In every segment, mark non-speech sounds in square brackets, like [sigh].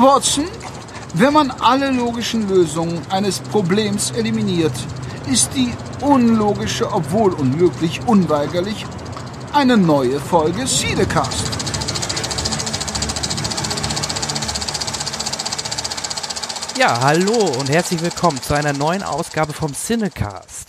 Watson, wenn man alle logischen Lösungen eines Problems eliminiert, ist die unlogische, obwohl unmöglich, unweigerlich eine neue Folge Cinecast. Ja, hallo und herzlich willkommen zu einer neuen Ausgabe vom Cinecast.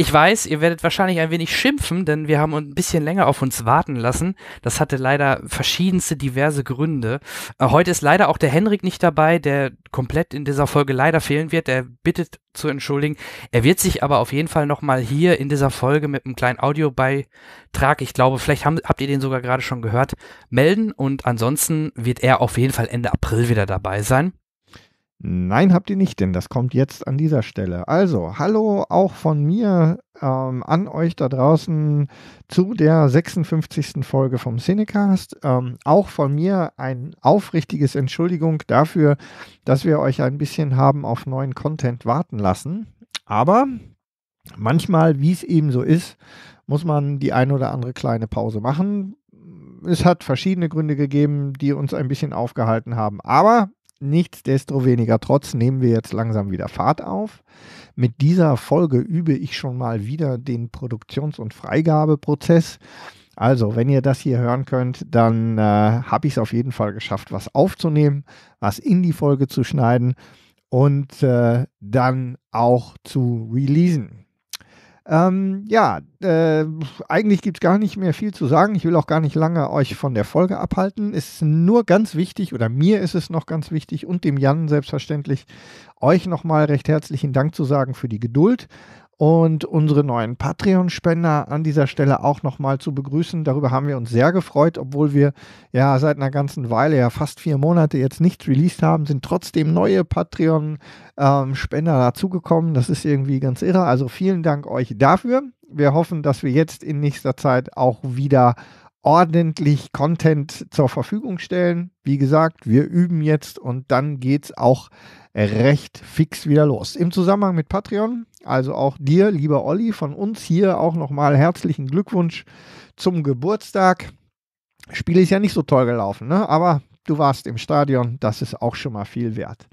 Ich weiß, ihr werdet wahrscheinlich ein wenig schimpfen, denn wir haben ein bisschen länger auf uns warten lassen. Das hatte leider verschiedenste diverse Gründe. Äh, heute ist leider auch der Henrik nicht dabei, der komplett in dieser Folge leider fehlen wird. Er bittet zu entschuldigen. Er wird sich aber auf jeden Fall nochmal hier in dieser Folge mit einem kleinen Audiobeitrag, ich glaube, vielleicht haben, habt ihr den sogar gerade schon gehört, melden. Und ansonsten wird er auf jeden Fall Ende April wieder dabei sein. Nein, habt ihr nicht, denn das kommt jetzt an dieser Stelle. Also, hallo auch von mir ähm, an euch da draußen zu der 56. Folge vom Cinecast. Ähm, auch von mir ein aufrichtiges Entschuldigung dafür, dass wir euch ein bisschen haben auf neuen Content warten lassen. Aber manchmal, wie es eben so ist, muss man die ein oder andere kleine Pause machen. Es hat verschiedene Gründe gegeben, die uns ein bisschen aufgehalten haben. Aber Nichtsdestoweniger, trotz nehmen wir jetzt langsam wieder Fahrt auf. Mit dieser Folge übe ich schon mal wieder den Produktions- und Freigabeprozess. Also, wenn ihr das hier hören könnt, dann äh, habe ich es auf jeden Fall geschafft, was aufzunehmen, was in die Folge zu schneiden und äh, dann auch zu releasen. Ähm, ja, äh, eigentlich gibt es gar nicht mehr viel zu sagen. Ich will auch gar nicht lange euch von der Folge abhalten. Ist nur ganz wichtig, oder mir ist es noch ganz wichtig und dem Jan selbstverständlich, euch nochmal recht herzlichen Dank zu sagen für die Geduld, und unsere neuen Patreon-Spender an dieser Stelle auch nochmal zu begrüßen. Darüber haben wir uns sehr gefreut, obwohl wir ja seit einer ganzen Weile, ja fast vier Monate jetzt nichts released haben, sind trotzdem neue Patreon-Spender ähm, dazugekommen. Das ist irgendwie ganz irre. Also vielen Dank euch dafür. Wir hoffen, dass wir jetzt in nächster Zeit auch wieder ordentlich Content zur Verfügung stellen. Wie gesagt, wir üben jetzt und dann geht es auch recht fix wieder los. Im Zusammenhang mit Patreon, also auch dir, lieber Olli, von uns hier auch nochmal herzlichen Glückwunsch zum Geburtstag. Spiel ist ja nicht so toll gelaufen, ne? aber du warst im Stadion, das ist auch schon mal viel wert.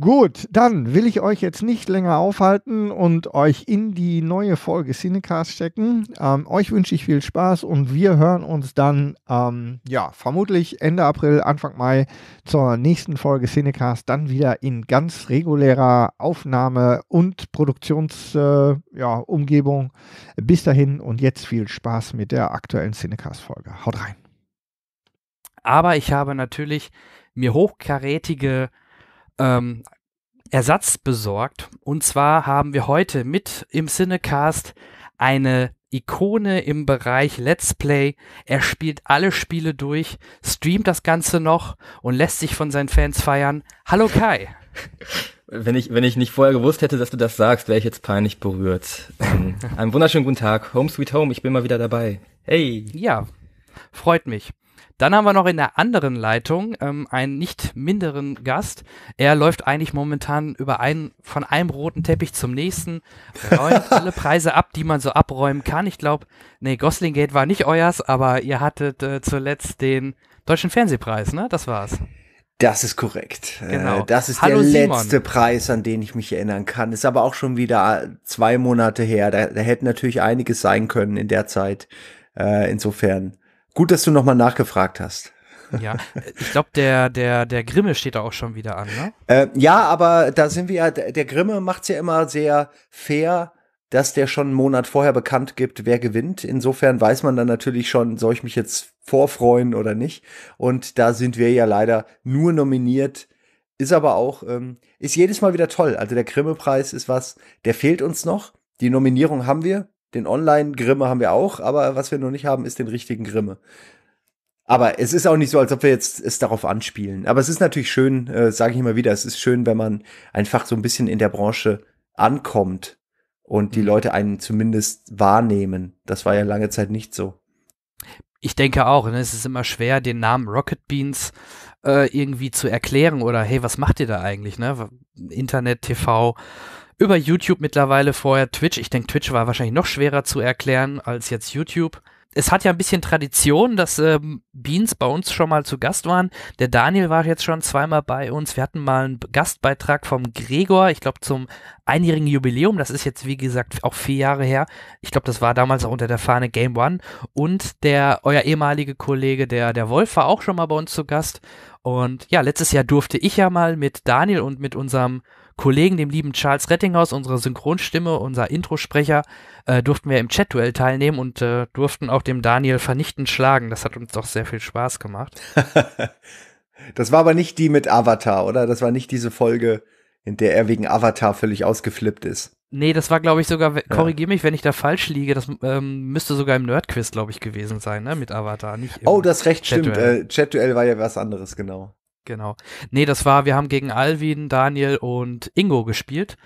Gut, dann will ich euch jetzt nicht länger aufhalten und euch in die neue Folge Cinecast stecken. Ähm, euch wünsche ich viel Spaß und wir hören uns dann, ähm, ja, vermutlich Ende April, Anfang Mai zur nächsten Folge Cinecast dann wieder in ganz regulärer Aufnahme und Produktionsumgebung. Äh, ja, Bis dahin und jetzt viel Spaß mit der aktuellen Cinecast-Folge. Haut rein. Aber ich habe natürlich mir hochkarätige ähm, Ersatz besorgt. Und zwar haben wir heute mit im Cinecast eine Ikone im Bereich Let's Play. Er spielt alle Spiele durch, streamt das Ganze noch und lässt sich von seinen Fans feiern. Hallo Kai. [laughs] Wenn ich, wenn ich nicht vorher gewusst hätte, dass du das sagst, wäre ich jetzt peinlich berührt. Ähm, einen wunderschönen guten Tag. Home Sweet Home, ich bin mal wieder dabei. Hey. Ja, freut mich. Dann haben wir noch in der anderen Leitung ähm, einen nicht minderen Gast. Er läuft eigentlich momentan über einen, von einem roten Teppich zum nächsten, räumt [laughs] alle Preise ab, die man so abräumen kann. Ich glaube, nee, Goslingate war nicht euers, aber ihr hattet äh, zuletzt den Deutschen Fernsehpreis, ne? Das war's. Das ist korrekt. Äh, genau. Das ist Hallo der Simon. letzte Preis, an den ich mich erinnern kann. Ist aber auch schon wieder äh, zwei Monate her. Da, da hätten natürlich einiges sein können in der Zeit. Äh, insofern Gut, dass du nochmal nachgefragt hast. Ja, ich glaube, der, der, der Grimme steht da auch schon wieder an, ne? Äh, ja, aber da sind wir ja, der Grimme macht's ja immer sehr fair, dass der schon einen Monat vorher bekannt gibt, wer gewinnt. Insofern weiß man dann natürlich schon, soll ich mich jetzt vorfreuen oder nicht. Und da sind wir ja leider nur nominiert. Ist aber auch, ähm, ist jedes Mal wieder toll. Also der Grimme-Preis ist was, der fehlt uns noch. Die Nominierung haben wir, den Online-Grimme haben wir auch, aber was wir noch nicht haben, ist den richtigen Grimme. Aber es ist auch nicht so, als ob wir jetzt es darauf anspielen. Aber es ist natürlich schön, äh, sage ich immer wieder, es ist schön, wenn man einfach so ein bisschen in der Branche ankommt und die mhm. Leute einen zumindest wahrnehmen. Das war ja lange Zeit nicht so. Ich denke auch, ne, es ist immer schwer, den Namen Rocket Beans äh, irgendwie zu erklären oder hey, was macht ihr da eigentlich? Ne? Internet, TV, über YouTube mittlerweile vorher Twitch. Ich denke, Twitch war wahrscheinlich noch schwerer zu erklären als jetzt YouTube. Es hat ja ein bisschen Tradition, dass ähm, Beans bei uns schon mal zu Gast waren. Der Daniel war jetzt schon zweimal bei uns. Wir hatten mal einen Gastbeitrag vom Gregor, ich glaube zum einjährigen Jubiläum. Das ist jetzt, wie gesagt, auch vier Jahre her. Ich glaube, das war damals auch unter der Fahne Game One. Und der, euer ehemaliger Kollege, der, der Wolf, war auch schon mal bei uns zu Gast. Und ja, letztes Jahr durfte ich ja mal mit Daniel und mit unserem Kollegen, dem lieben Charles Rettinghaus, unsere Synchronstimme, unser Introsprecher, äh, durften wir im Chat-Duell teilnehmen und äh, durften auch dem Daniel vernichtend schlagen. Das hat uns doch sehr viel Spaß gemacht. [laughs] das war aber nicht die mit Avatar, oder? Das war nicht diese Folge, in der er wegen Avatar völlig ausgeflippt ist. Nee, das war, glaube ich, sogar, korrigiere mich, wenn ich da falsch liege, das ähm, müsste sogar im Nerdquiz, glaube ich, gewesen sein, ne, mit Avatar. Nicht oh, das recht Chat stimmt. Äh, Chat-Duell war ja was anderes, genau. Genau. Nee, das war, wir haben gegen Alvin, Daniel und Ingo gespielt.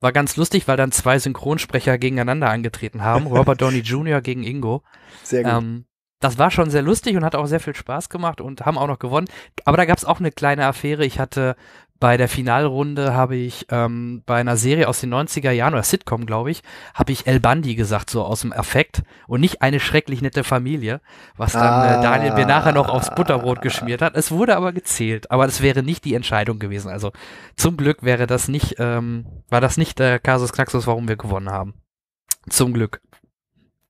War ganz lustig, weil dann zwei Synchronsprecher gegeneinander angetreten haben. [laughs] Robert Downey Jr. gegen Ingo. Sehr gut. Ähm, das war schon sehr lustig und hat auch sehr viel Spaß gemacht und haben auch noch gewonnen. Aber da gab es auch eine kleine Affäre. Ich hatte bei der Finalrunde habe ich ähm, bei einer Serie aus den 90er Jahren oder Sitcom, glaube ich, habe ich El Bandi gesagt, so aus dem Affekt und nicht eine schrecklich nette Familie, was dann ah, äh, Daniel mir nachher noch aufs Butterbrot geschmiert hat. Es wurde aber gezählt, aber das wäre nicht die Entscheidung gewesen. Also zum Glück wäre das nicht, ähm, war das nicht der Kasus Knaxus, warum wir gewonnen haben. Zum Glück.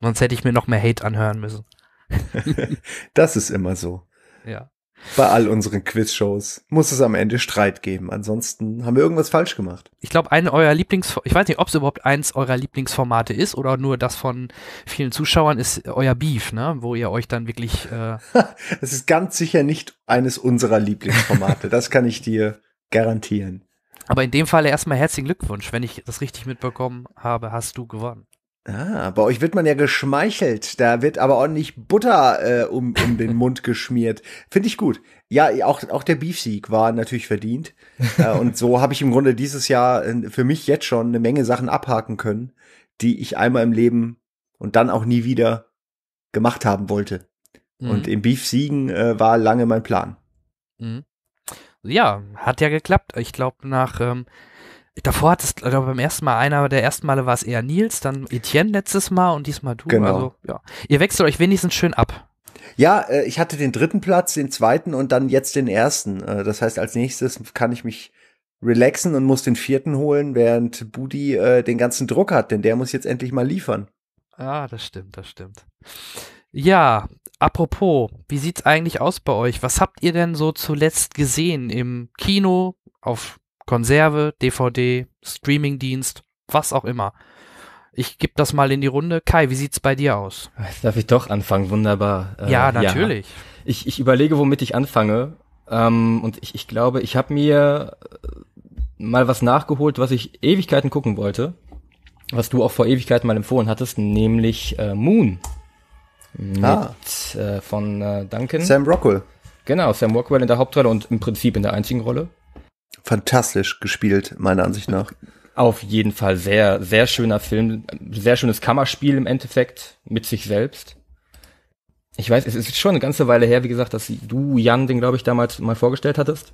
Sonst hätte ich mir noch mehr Hate anhören müssen. [laughs] das ist immer so. Ja. Bei all unseren Quiz-Shows muss es am Ende Streit geben. Ansonsten haben wir irgendwas falsch gemacht. Ich glaube, eine eurer Lieblingsformate, ich weiß nicht, ob es überhaupt eins eurer Lieblingsformate ist oder nur das von vielen Zuschauern ist euer Beef, ne? Wo ihr euch dann wirklich. Äh, [laughs] es äh ist ganz sicher nicht eines unserer Lieblingsformate. das kann ich dir garantieren. Aber in dem Fall erstmal herzlichen Glückwunsch. Wenn ich das richtig mitbekommen habe, hast du gewonnen. Ah, bei euch wird man ja geschmeichelt. Da wird aber ordentlich Butter äh, um, um den [laughs] Mund geschmiert. Finde ich gut. Ja, auch, auch der Beef-Sieg war natürlich verdient. äh, und so habe ich im Grunde dieses Jahr äh, für mich jetzt schon eine Menge Sachen abhaken können, die ich einmal im Leben und dann auch nie wieder gemacht haben wollte. Mhm. Und im Beef-Siegen äh, war lange mein Plan. Mhm. Ja, hat ja geklappt. Ich glaube, nach ähm, davor hat es, äh, glaube beim ersten Mal einer der ersten Male war es eher Nils, dann Etienne letztes Mal und diesmal du. Genau. Also, ja. Ihr wechselt euch wenigstens schön ab. Ja, äh, ich hatte den dritten Platz, den zweiten und dann jetzt den ersten. Äh, das heißt, als nächstes kann ich mich relaxen und muss den vierten holen, während Budi den ganzen Druck hat, denn der muss jetzt endlich mal liefern. Ja, ah, das stimmt, das stimmt. Ja, apropos, wie sieht's eigentlich aus bei euch? Was habt ihr denn so zuletzt gesehen im Kino, auf Konserve, DVD, Streamingdienst, was auch immer. Ich gebe das mal in die Runde. Kai, wie sieht's bei dir aus? Darf ich doch anfangen? Wunderbar. Äh, ja, natürlich. Ja. Ich, ich überlege, womit ich anfange. Ähm, und ich, ich glaube, ich habe mir äh, mal was nachgeholt, was ich Ewigkeiten gucken wollte. Was du auch vor Ewigkeiten mal empfohlen hattest, nämlich äh, Moon. Mit, ah. Äh, von äh, Duncan. Sam Rockwell. Genau, Sam Rockwell in der Hauptrolle und im Prinzip in der einzigen Rolle fantastisch gespielt, meiner Ansicht nach. Auf jeden Fall sehr, sehr schöner Film, sehr schönes Kammerspiel im Endeffekt mit sich selbst. Ich weiß, es ist schon eine ganze Weile her, wie gesagt, dass du Jan den, glaube ich, damals mal vorgestellt hattest.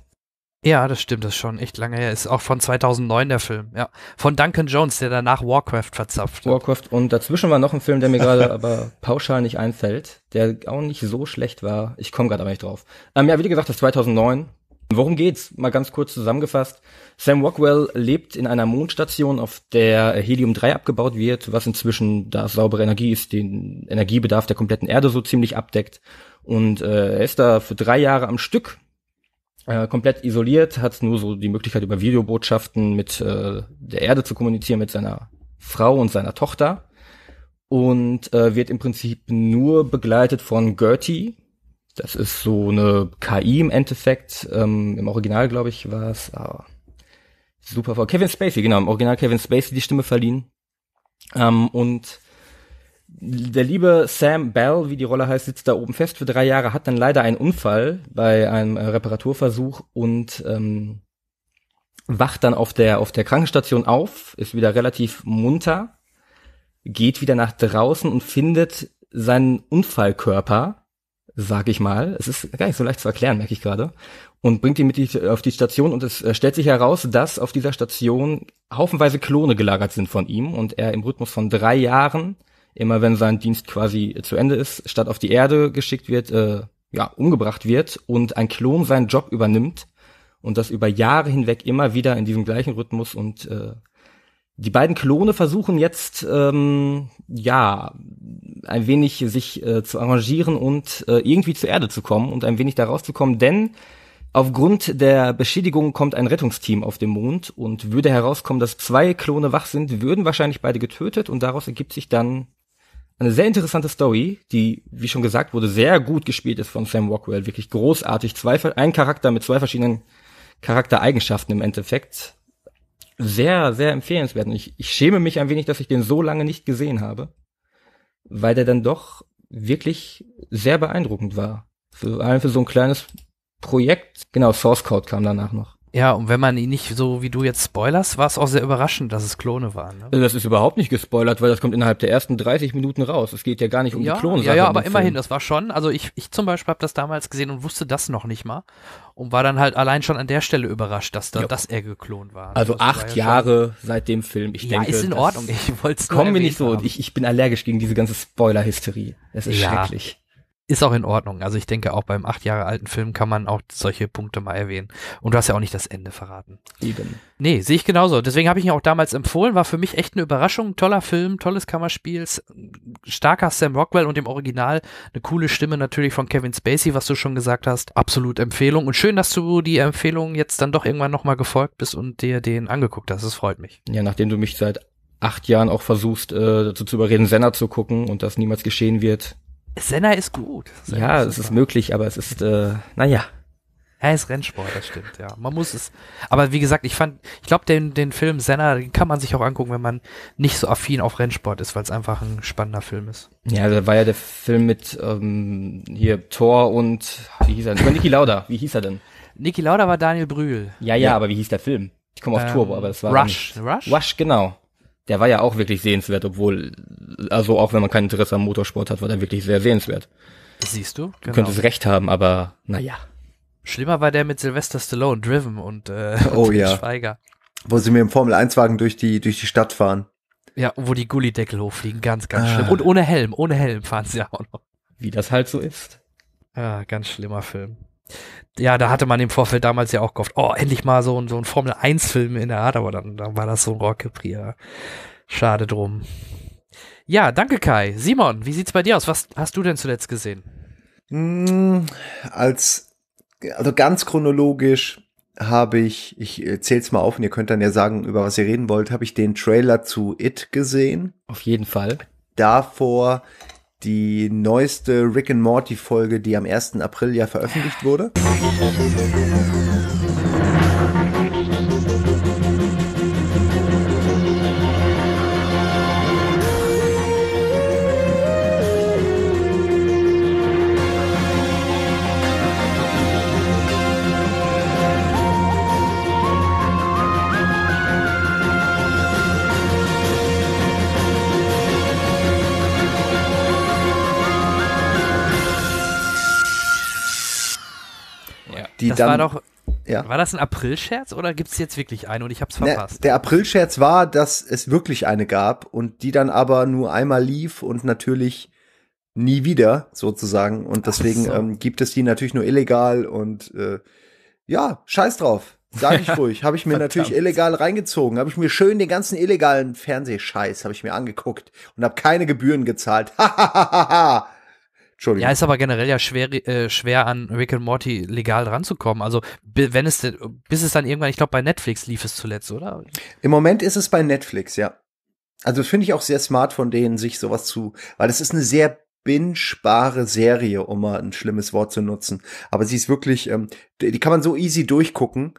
Ja, das stimmt, das ist schon echt lange her. Ist auch von 2009 der Film, ja. Von Duncan Jones, der danach Warcraft verzapft hat. Warcraft und dazwischen war noch ein Film, der mir gerade [laughs] aber pauschal nicht einfällt, der auch nicht so schlecht war. Ich komme gerade aber nicht drauf. Ähm, ja, wie gesagt, das 2009, Worum geht's? Mal ganz kurz zusammengefasst. Sam Rockwell lebt in einer Mondstation, auf der Helium-3 abgebaut wird, was inzwischen, da saubere Energie ist, den Energiebedarf der kompletten Erde so ziemlich abdeckt. Und äh, er ist da für drei Jahre am Stück äh, komplett isoliert, hat nur so die Möglichkeit, über Videobotschaften mit äh, der Erde zu kommunizieren, mit seiner Frau und seiner Tochter. Und äh, wird im Prinzip nur begleitet von Gertie, das ist so eine KI im Endeffekt. Ähm, Im Original, glaube ich, war es. Ah, super voll. Kevin Spacey, genau, im Original Kevin Spacey die Stimme verliehen. Ähm, und der liebe Sam Bell, wie die Rolle heißt, sitzt da oben fest für drei Jahre, hat dann leider einen Unfall bei einem äh, Reparaturversuch und ähm, wacht dann auf der, auf der Krankenstation auf, ist wieder relativ munter, geht wieder nach draußen und findet seinen Unfallkörper sag ich mal. Es ist gar nicht so leicht zu erklären, merke ich gerade. Und bringt die mit die, auf die Station und es äh, stellt sich heraus, dass auf dieser Station haufenweise Klone gelagert sind von ihm und er im Rhythmus von drei Jahren, immer wenn sein Dienst quasi zu Ende ist, statt auf die Erde geschickt wird, äh, ja, umgebracht wird und ein Klon seinen Job übernimmt und das über Jahre hinweg immer wieder in diesem gleichen Rhythmus und äh, die beiden Klone versuchen jetzt, ähm, ja, ein wenig sich äh, zu arrangieren und äh, irgendwie zur Erde zu kommen und ein wenig da rauszukommen, denn aufgrund der Beschädigung kommt ein Rettungsteam auf den Mond und würde herauskommen, dass zwei Klone wach sind, würden wahrscheinlich beide getötet und daraus ergibt sich dann eine sehr interessante Story, die, wie schon gesagt wurde, sehr gut gespielt ist von Sam Rockwell, wirklich großartig. Zwei, ein Charakter mit zwei verschiedenen Charaktereigenschaften im Endeffekt sehr, sehr empfehlenswert. Und ich, ich schäme mich ein wenig, dass ich den so lange nicht gesehen habe, weil der dann doch wirklich sehr beeindruckend war. vor allem für so ein kleines Projekt. Genau, Source Code kam danach noch. Ja, und wenn man ihn nicht so wie du jetzt spoilerst, war es auch sehr überraschend, dass es Klone waren. Ne? Das ist überhaupt nicht gespoilert, weil das kommt innerhalb der ersten 30 Minuten raus. Es geht ja gar nicht um ja, die Klone. Ja, ja, aber immerhin, das war schon. Also ich, ich zum Beispiel habe das damals gesehen und wusste das noch nicht mal und war dann halt allein schon an der Stelle überrascht, dass, da, ja. dass er geklont war. Also das acht war ja Jahre schon. seit dem Film. Ich ja, denke, ist in Ordnung. Ich wollte es Kommen wir nicht so. Ich, ich bin allergisch gegen diese ganze Spoiler-Hysterie. Es ist schrecklich ist auch in Ordnung. Also ich denke, auch beim acht Jahre alten Film kann man auch solche Punkte mal erwähnen. Und du hast ja auch nicht das Ende verraten. Eben. Nee, sehe ich genauso. Deswegen habe ich ihn auch damals empfohlen. War für mich echt eine Überraschung. Toller Film, tolles Kammerspiel, starker Sam Rockwell und im Original eine coole Stimme natürlich von Kevin Spacey, was du schon gesagt hast. Absolut Empfehlung. Und schön, dass du die Empfehlung jetzt dann doch irgendwann nochmal gefolgt bist und dir den angeguckt hast. Das freut mich. Ja, nachdem du mich seit acht Jahren auch versuchst, äh, dazu zu überreden, Senna zu gucken und das niemals geschehen wird, Senna ist gut. Senna ja, ist es ist möglich, aber es ist, äh, naja. Er ist Rennsport, das stimmt, ja. Man muss es. Aber wie gesagt, ich fand, ich glaube, den, den Film Senna, den kann man sich auch angucken, wenn man nicht so affin auf Rennsport ist, weil es einfach ein spannender Film ist. Ja, da war ja der Film mit ähm, hier Thor und wie hieß er? denn? Niki Lauda, wie hieß er denn? Niki Lauda war Daniel Brühl. Ja, ja, ja. aber wie hieß der Film? Ich komme auf ähm, Turbo, aber das war. Rush. Rush? Rush, genau der war ja auch wirklich sehenswert, obwohl, also auch wenn man kein Interesse am Motorsport hat, war der wirklich sehr sehenswert. Siehst du? Du genau. könntest recht haben, aber naja. Ah, schlimmer war der mit Sylvester Stallone, Driven und, äh, [laughs] oh, und ja. Schweiger. Wo sie mit dem Formel-1-Wagen durch die, durch die Stadt fahren. Ja, wo die Gullideckel hochfliegen, ganz, ganz ah. schlimm. Und ohne Helm, ohne Helm fahren sie ja auch noch. Wie das halt so ist. Ja, ah, ganz schlimmer Film ja, da hatte man im Vorfeld damals ja auch gehofft, oh, endlich mal so, ein, so ein Formel-1-Film in der Art, aber dann, dann war das so ein Rohrkrepierer. Schade drum. Ja, danke Kai. Simon, wie sieht's bei dir aus? Was hast du denn zuletzt gesehen? Hm, als, also ganz chronologisch habe ich, ich zähl's mal auf und ihr könnt dann ja sagen, über was ihr reden wollt, habe ich den Trailer zu It gesehen. Auf jeden Fall. Davor die neueste Rick and Morty Folge, die am 1. April ja veröffentlicht wurde. die das dann. War doch ja. War das ein Aprilscherz oder gibt es jetzt wirklich eine und ich habe ne, es verpasst? Ne, der Aprilscherz war, dass es wirklich eine gab und die dann aber nur einmal lief und natürlich nie wieder sozusagen. Und deswegen so. ähm, gibt es die natürlich nur illegal und äh, ja, scheiß drauf. sage ich [laughs] ruhig. Habe ich mir natürlich illegal reingezogen. Habe ich mir schön den ganzen illegalen Fernsehscheiß habe ich mir angeguckt und habe keine Gebühren gezahlt. Hahaha. [laughs] Entschuldigung. Ja, ist aber generell ja schwer, äh, schwer an Rick and Morty legal ranzukommen. Also, wenn es, bis es dann irgendwann, ich glaube, bei Netflix lief es zuletzt, oder? Im Moment ist es bei Netflix, ja. Also, finde ich auch sehr smart von denen, sich sowas zu, weil es ist eine sehr bingebare Serie, um mal ein schlimmes Wort zu nutzen. Aber sie ist wirklich, ähm, die kann man so easy durchgucken.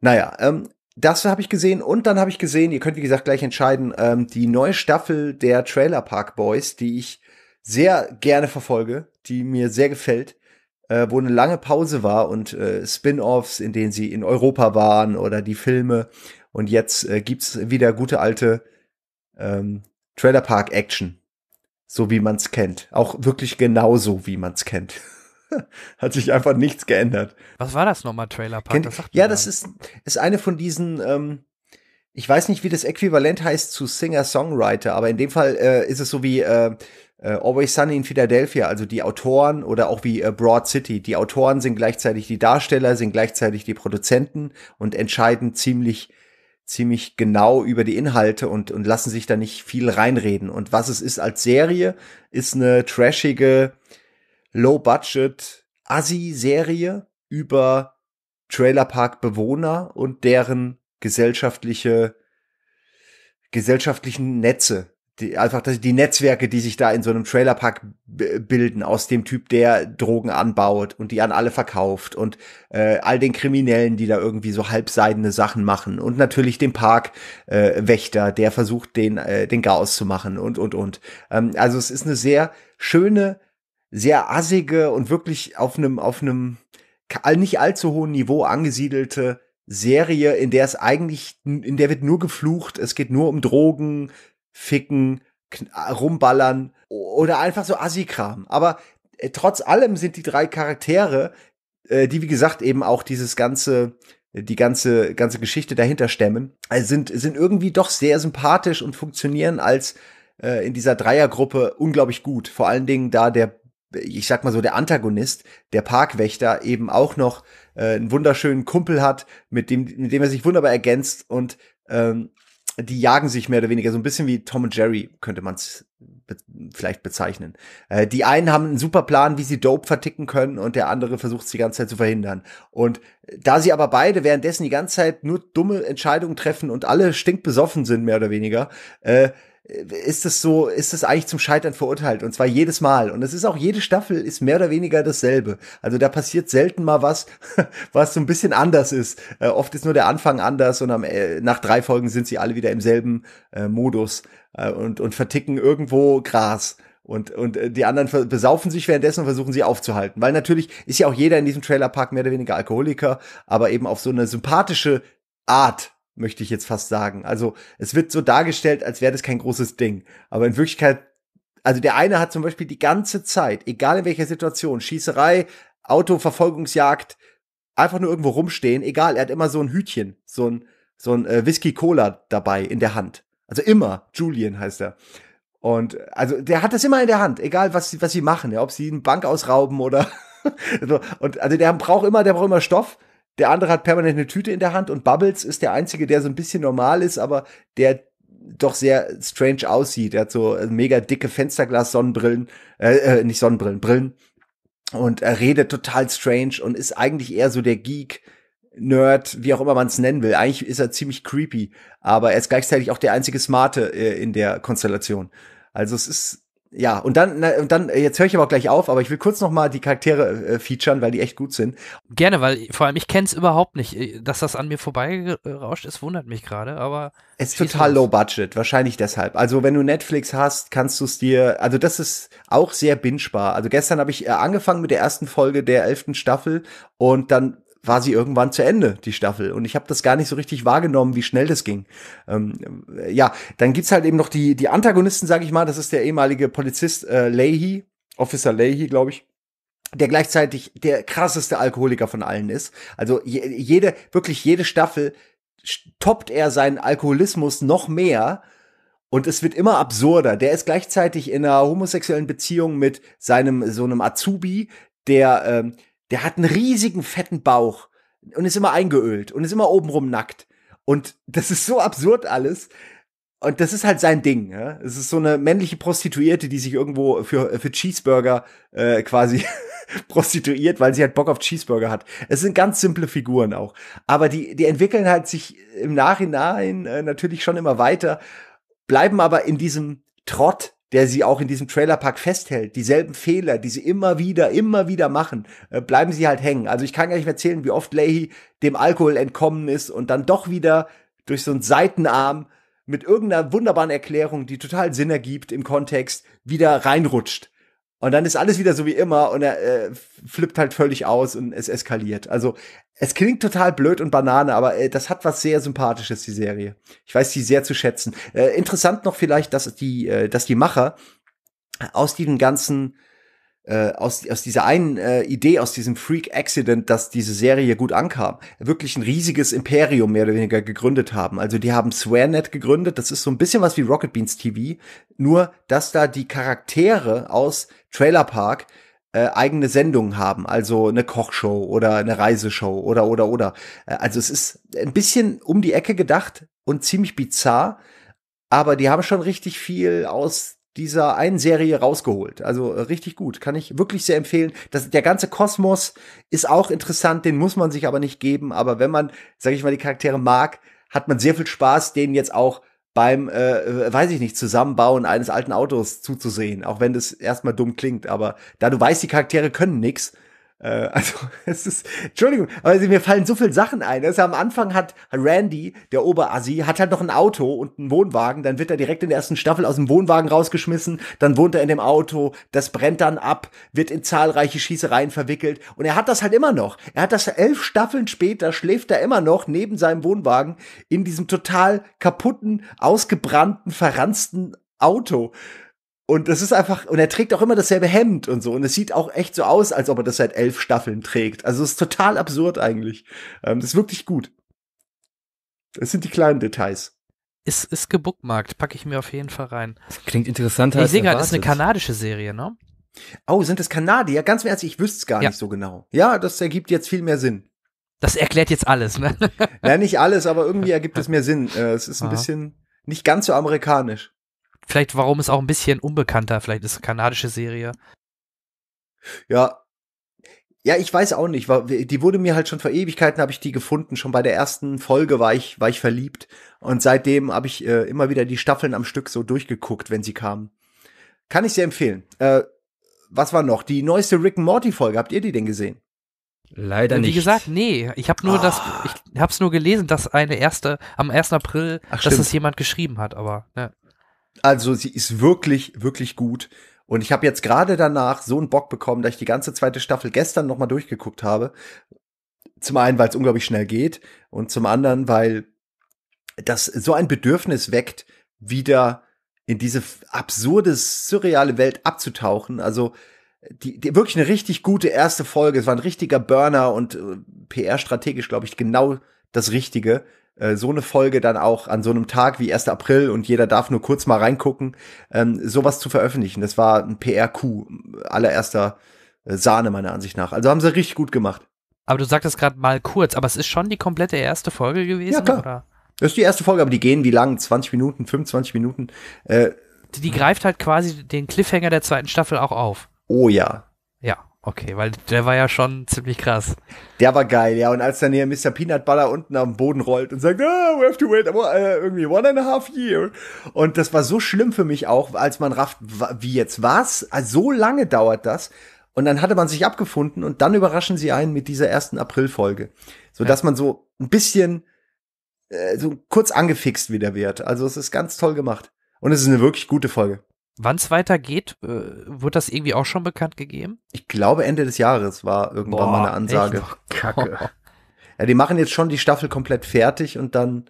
Naja, ähm, das habe ich gesehen und dann habe ich gesehen, ihr könnt wie gesagt gleich entscheiden, ähm, die neue Staffel der Trailer Park Boys, die ich sehr gerne verfolge, die mir sehr gefällt, äh, wo eine lange Pause war und äh, Spin-offs, in denen sie in Europa waren oder die Filme. Und jetzt äh, gibt's wieder gute alte ähm, Trailer Park Action, so wie man's kennt, auch wirklich genauso wie man's kennt. [laughs] Hat sich einfach nichts geändert. Was war das nochmal Trailer Park? Kennt, das ja, das ist ist eine von diesen ähm, ich weiß nicht, wie das Äquivalent heißt zu Singer-Songwriter, aber in dem Fall äh, ist es so wie äh, äh, Always Sunny in Philadelphia, also die Autoren oder auch wie äh, Broad City, die Autoren sind gleichzeitig die Darsteller, sind gleichzeitig die Produzenten und entscheiden ziemlich ziemlich genau über die Inhalte und, und lassen sich da nicht viel reinreden. Und was es ist als Serie, ist eine trashige, low-budget Assi-Serie über Trailerpark-Bewohner und deren gesellschaftliche, gesellschaftlichen Netze, die, einfach die Netzwerke, die sich da in so einem Trailerpark bilden, aus dem Typ, der Drogen anbaut und die an alle verkauft und äh, all den Kriminellen, die da irgendwie so halbseidene Sachen machen und natürlich dem Parkwächter, äh, der versucht, den, äh, den Chaos zu machen und, und, und. Ähm, also es ist eine sehr schöne, sehr assige und wirklich auf einem, auf einem nicht allzu hohen Niveau angesiedelte Serie, in der es eigentlich, in der wird nur geflucht, es geht nur um Drogen, ficken, rumballern oder einfach so Assi-Kram. Aber äh, trotz allem sind die drei Charaktere, äh, die wie gesagt eben auch dieses ganze die ganze ganze Geschichte dahinter stemmen, also sind sind irgendwie doch sehr sympathisch und funktionieren als äh, in dieser Dreiergruppe unglaublich gut. Vor allen Dingen da der ich sag mal so der Antagonist, der Parkwächter eben auch noch äh, einen wunderschönen Kumpel hat, mit dem mit dem er sich wunderbar ergänzt und ähm, die jagen sich mehr oder weniger so ein bisschen wie Tom und Jerry könnte man es be vielleicht bezeichnen. Äh, die einen haben einen super Plan, wie sie Dope verticken können und der andere versucht es die ganze Zeit zu verhindern. Und äh, da sie aber beide währenddessen die ganze Zeit nur dumme Entscheidungen treffen und alle stinkbesoffen sind mehr oder weniger, äh, ist es so, ist es eigentlich zum Scheitern verurteilt und zwar jedes Mal. Und es ist auch jede Staffel ist mehr oder weniger dasselbe. Also da passiert selten mal was, [laughs] was so ein bisschen anders ist. Äh, oft ist nur der Anfang anders und am, äh, nach drei Folgen sind sie alle wieder im selben äh, Modus äh, und, und verticken irgendwo Gras. Und, und äh, die anderen besaufen sich währenddessen und versuchen sie aufzuhalten. Weil natürlich ist ja auch jeder in diesem Trailerpark mehr oder weniger Alkoholiker, aber eben auf so eine sympathische Art möchte ich jetzt fast sagen. Also es wird so dargestellt, als wäre das kein großes Ding. Aber in Wirklichkeit, also der eine hat zum Beispiel die ganze Zeit, egal in welcher Situation, Schießerei, Auto, Verfolgungsjagd, einfach nur irgendwo rumstehen, egal, er hat immer so ein Hütchen, so ein, so ein äh, Whisky-Cola dabei in der Hand. Also immer, Julian heißt er. Und also der hat das immer in der Hand, egal was sie, was sie machen, ja, ob sie einen Bank ausrauben oder. [laughs] und also der braucht immer, der braucht immer Stoff der andere hat permanent eine Tüte in der Hand und Bubbles ist der einzige, der so ein bisschen normal ist, aber der doch sehr strange aussieht. Er hat so äh, mega dicke Fensterglas-Sonnenbrillen, äh, äh, nicht Sonnenbrillen, Brillen. Und er äh, redet total strange und ist eigentlich eher so der Geek, Nerd, wie auch immer man es nennen will. Eigentlich ist er ziemlich creepy, aber er ist gleichzeitig auch der einzige Smarte äh, in der Konstellation. Also es ist ja, und dann, na, und dann, äh, jetzt höre ich aber auch gleich auf, aber ich will kurz nochmal die Charaktere äh, featuren, weil die echt gut sind. Gerne, weil vor allem ich kenne es überhaupt nicht. Äh, dass das an mir vorbeigerauscht ist, wundert mich gerade, aber. Es ist total los. low budget, wahrscheinlich deshalb. Also wenn du Netflix hast, kannst du es dir, also das ist auch sehr bingebar. Also gestern habe ich äh, angefangen mit der ersten Folge der elften Staffel und dann war sie irgendwann zu Ende, die Staffel. Und ich habe das gar nicht so richtig wahrgenommen, wie schnell das ging. Ähm, äh, ja, dann gibt's halt eben noch die, die Antagonisten, sage ich mal. Das ist der ehemalige Polizist äh, Leahy, Officer Leahy, glaube ich der gleichzeitig der krasseste Alkoholiker von allen ist. Also je, jede, wirklich jede Staffel toppt er seinen Alkoholismus noch mehr und es wird immer absurder. Der ist gleichzeitig in einer homosexuellen Beziehung mit seinem, so einem Azubi, der, ähm, der hat einen riesigen fetten Bauch und ist immer eingeölt und ist immer obenrum nackt. Und das ist so absurd alles. Und das ist halt sein Ding. Ja? Es ist so eine männliche Prostituierte, die sich irgendwo für, für Cheeseburger äh, quasi [laughs] prostituiert, weil sie halt Bock auf Cheeseburger hat. Es sind ganz simple Figuren auch. Aber die, die entwickeln halt sich im Nachhinein äh, natürlich schon immer weiter, bleiben aber in diesem Trott der sie auch in diesem Trailerpark festhält. Dieselben Fehler, die sie immer wieder, immer wieder machen, äh, bleiben sie halt hängen. Also ich kann gar nicht mehr erzählen, wie oft Leahy dem Alkohol entkommen ist und dann doch wieder durch so einen Seitenarm mit irgendeiner wunderbaren Erklärung, die total Sinn ergibt im Kontext, wieder reinrutscht. Und dann ist alles wieder so wie immer und er äh, flippt halt völlig aus und es eskaliert. Also es klingt total blöd und Banane, aber äh, das hat was sehr Sympathisches, die Serie. Ich weiß sie sehr zu schätzen. Äh, interessant noch vielleicht, dass die, äh, dass die Macher aus diesem ganzen äh, aus, aus dieser einen äh, Idee, aus diesem Freak Accident, dass diese Serie gut ankam, wirklich ein riesiges Imperium mehr oder weniger gegründet haben. Also die haben SwearNet gegründet, das ist so ein bisschen was wie Rocket Beans TV, nur dass da die Charaktere aus Trailer Park äh, eigene Sendungen haben, also eine Kochshow oder eine Reiseshow oder oder oder. Äh, also es ist ein bisschen um die Ecke gedacht und ziemlich bizarr, aber die haben schon richtig viel aus dieser einen Serie rausgeholt. Also äh, richtig gut, kann ich wirklich sehr empfehlen. Das, der ganze Kosmos ist auch interessant, den muss man sich aber nicht geben. Aber wenn man, sage ich mal, die Charaktere mag, hat man sehr viel Spaß, denen jetzt auch beim, äh, äh, weiß ich nicht, Zusammenbauen eines alten Autos zuzusehen, auch wenn das erstmal dumm klingt. Aber da du weißt, die Charaktere können nix, äh, also, [laughs] es ist, Entschuldigung, aber mir fallen so viele Sachen ein. Also, am Anfang hat Randy, der Oberassi, hat halt noch ein Auto und einen Wohnwagen. Dann wird er direkt in der ersten Staffel aus dem Wohnwagen rausgeschmissen. Dann wohnt er in dem Auto. Das brennt dann ab, wird in zahlreiche Schießereien verwickelt. Und er hat das halt immer noch. Er hat das elf Staffeln später, schläft er immer noch neben seinem Wohnwagen in diesem total kaputten, ausgebrannten, verranzten Auto. Und das ist einfach, und er trägt auch immer dasselbe Hemd und so. Und es sieht auch echt so aus, als ob er das seit elf Staffeln trägt. Also es ist total absurd eigentlich. Ähm, das ist wirklich gut. Das sind die kleinen Details. Ist, ist gebookmarkt, packe ich mir auf jeden Fall rein. klingt interessanter ich als Ich sehe gerade, das ist eine kanadische Serie, ne? Oh, sind das Kanadier? Ganz im ich wüsste es gar ja. nicht so genau. Ja, das ergibt jetzt viel mehr Sinn. Das erklärt jetzt alles, ne? Ja, [laughs] nicht alles, aber irgendwie ergibt es [laughs] mehr Sinn. Äh, es ist ein Aha. bisschen nicht ganz so amerikanisch vielleicht warum es auch ein bisschen unbekannter, vielleicht ist es eine kanadische Serie. Ja. Ja, ich weiß auch nicht, die wurde mir halt schon vor Ewigkeiten habe ich die gefunden, schon bei der ersten Folge war ich war ich verliebt und seitdem habe ich äh, immer wieder die Staffeln am Stück so durchgeguckt, wenn sie kamen. Kann ich sehr empfehlen. Äh, was war noch? Die neueste Rick and Morty Folge, habt ihr die denn gesehen? Leider nicht. Wie gesagt, nee, ich habe nur oh. das, ah. ich habe es nur gelesen, dass eine erste am 1. April, Ach, dass es das jemand geschrieben hat, aber ne. Also sie ist wirklich, wirklich gut. Und ich habe jetzt gerade danach so einen Bock bekommen, dass ich die ganze zweite Staffel gestern nochmal durchgeguckt habe. Zum einen, weil es unglaublich schnell geht und zum anderen, weil das so ein Bedürfnis weckt, wieder in diese absurde, surreale Welt abzutauchen. Also die, die wirklich eine richtig gute erste Folge. Es war ein richtiger Burner und äh, PR strategisch, glaube ich, genau das Richtige. Äh, so eine Folge dann auch an so einem Tag wie 1. April und jeder darf nur kurz mal reingucken, ähm, sowas zu veröffentlichen. Das war ein PRQ, allererster äh, Sahne meiner Ansicht nach. Also haben sie richtig gut gemacht. Aber du sagtest gerade mal kurz, aber es ist schon die komplette erste Folge gewesen, ja, klar. Oder? Das ist die erste Folge, aber die gehen wie lang? 20 Minuten, 25 Minuten? Äh, die, die greift halt quasi den Cliffhanger der zweiten Staffel auch auf. Oh ja, Okay, weil der war ja schon ziemlich krass. Der war geil, ja. Und als dann hier Mr. Peanut Butter unten am Boden rollt und sagt, oh, we have to wait uh, irgendwie one and a half year. Und das war so schlimm für mich auch, als man rafft, wie jetzt was? Also so lange dauert das. Und dann hatte man sich abgefunden und dann überraschen sie einen mit dieser ersten Aprilfolge. So dass ja. man so ein bisschen äh, so kurz angefixt wieder wird. Also es ist ganz toll gemacht. Und es ist eine wirklich gute Folge. Wann es weitergeht, äh, wird das irgendwie auch schon bekannt gegeben? Ich glaube, Ende des Jahres war irgendwann Boah, mal eine Ansage. Echt? Oh, Kacke. [laughs] ja, die machen jetzt schon die Staffel komplett fertig und dann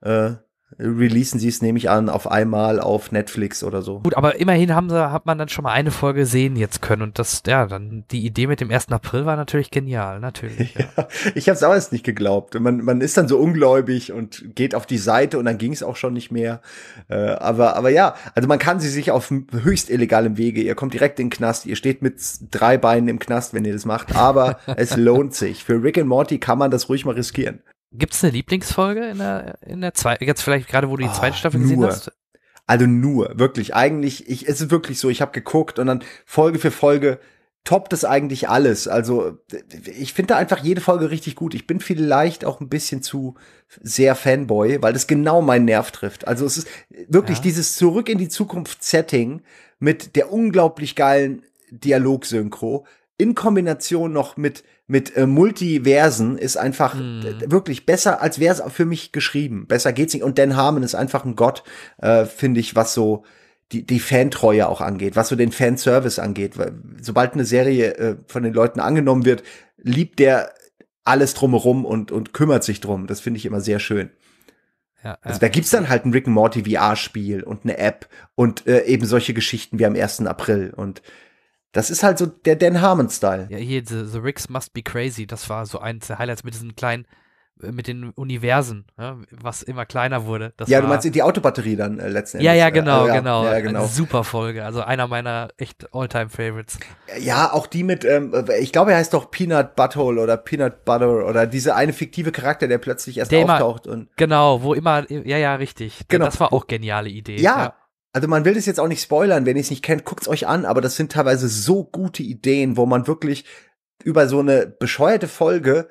äh, releasen sie es, nehme ich an, auf einmal auf Netflix oder so. Gut, aber immerhin haben sie, hat man dann schon mal eine Folge sehen jetzt können und das, ja, dann die Idee mit dem 1. April war natürlich genial, natürlich. [laughs] Ja. Ja, ich habe es auch nicht geglaubt. Man, man ist dann so ungläubig und geht auf die Seite und dann ging es auch schon nicht mehr. Äh, aber, aber ja, also man kann sie sich auf höchst illegalem Wege, ihr kommt direkt in den Knast, ihr steht mit drei Beinen im Knast, wenn ihr das macht, aber [laughs] es lohnt sich. Für Rick and Morty kann man das ruhig mal riskieren. Gibt es eine Lieblingsfolge in der, in der zweiten, jetzt vielleicht gerade, wo du die oh, zweite Staffel nur. gesehen hast? Also nur, wirklich, eigentlich, ich, es ist wirklich so, ich habe geguckt und dann Folge für Folge toppt es eigentlich alles. Also ich finde da einfach jede Folge richtig gut. Ich bin vielleicht auch ein bisschen zu sehr Fanboy, weil das genau meinen Nerv trifft. Also es ist wirklich ja. dieses Zurück in die Zukunft Setting mit der unglaublich geilen Dialog-Synchro in Kombination noch mit mit äh, Multiversen ist einfach mm. wirklich besser, als wäre es für mich geschrieben. Besser geht's nicht. Und Dan Harmon ist einfach ein Gott, äh, finde ich, was so die, die Fantreue auch angeht, was so den Fanservice angeht. Weil, sobald eine Serie äh, von den Leuten angenommen wird, liebt der alles drumherum und, und kümmert sich drum. Das finde ich immer sehr schön. Ja, also da gibt's dann halt ein Rick and Morty VR-Spiel und eine App und äh, eben solche Geschichten wie am 1. April. Und das ist halt so der Dan Harmon-Style. Ja, hier, the, the Ricks Must Be Crazy, das war so eins der Highlights mit diesen kleinen, äh, mit den Universen, ja, was immer kleiner wurde. Das ja, du meinst die Autobatterie dann äh, letzten Endes. Ja, ja, äh, genau, äh, ja, genau. Ja, genau. Eine super Folge, also einer meiner echt All-Time-Favorites. Ja, auch die mit, ähm, äh, ich glaube, er heißt doch Peanut Butthole oder Peanut Butter oder diese eine fiktive Charakter, der plötzlich erst der auftaucht. Immer, und genau, wo immer, ja, ja, richtig. Genau. Das war auch geniale Idee. ja. Also man will das jetzt auch nicht spoilern, wenn ihr es nicht kennt, guckt's euch an, aber das sind teilweise so gute Ideen, wo man wirklich über so eine bescheuerte Folge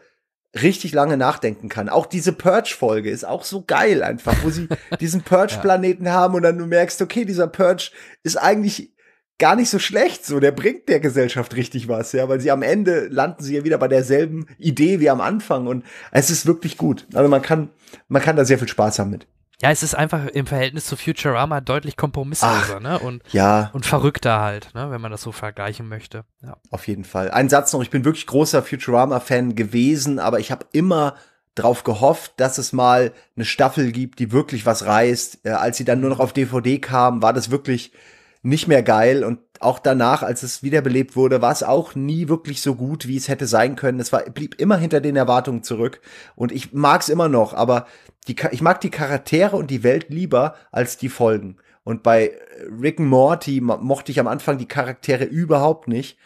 richtig lange nachdenken kann. Auch diese Purge-Folge ist auch so geil einfach, wo sie [laughs] diesen Purge-Planeten ja. haben und dann du merkst, okay, dieser Purge ist eigentlich gar nicht so schlecht, so der bringt der Gesellschaft richtig was, ja, weil sie am Ende landen sie ja wieder bei derselben Idee wie am Anfang und es ist wirklich gut. Also man kann man kann da sehr viel Spaß haben mit. Ja, es ist einfach im Verhältnis zu Futurama deutlich kompromissloser ne? und, ja. und verrückter halt, ne? wenn man das so vergleichen möchte. Ja. Auf jeden Fall. Ein Satz noch, ich bin wirklich großer Futurama-Fan gewesen, aber ich habe immer darauf gehofft, dass es mal eine Staffel gibt, die wirklich was reißt. Äh, als sie dann nur noch auf DVD kam, war das wirklich nicht mehr geil und auch danach, als es wiederbelebt wurde, war es auch nie wirklich so gut, wie es hätte sein können. Es war, blieb immer hinter den Erwartungen zurück. Und ich mag es immer noch, aber die, ich mag die Charaktere und die Welt lieber als die Folgen. Und bei Rick and Morty mochte ich am Anfang die Charaktere überhaupt nicht.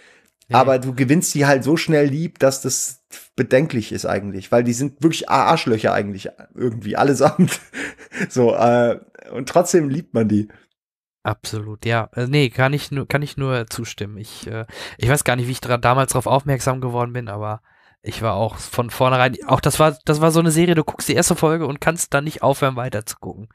Nee. Aber du gewinnst die halt so schnell lieb, dass das bedenklich ist eigentlich, weil die sind wirklich Arschlöcher eigentlich irgendwie allesamt. [laughs] so äh, und trotzdem liebt man die. Absolut, ja. Äh, nee, kann ich nur, kann ich nur zustimmen. Ich, äh, ich weiß gar nicht, wie ich dra damals darauf aufmerksam geworden bin, aber ich war auch von vornherein, auch das war, das war so eine Serie, du guckst die erste Folge und kannst dann nicht aufhören, weiter zu gucken.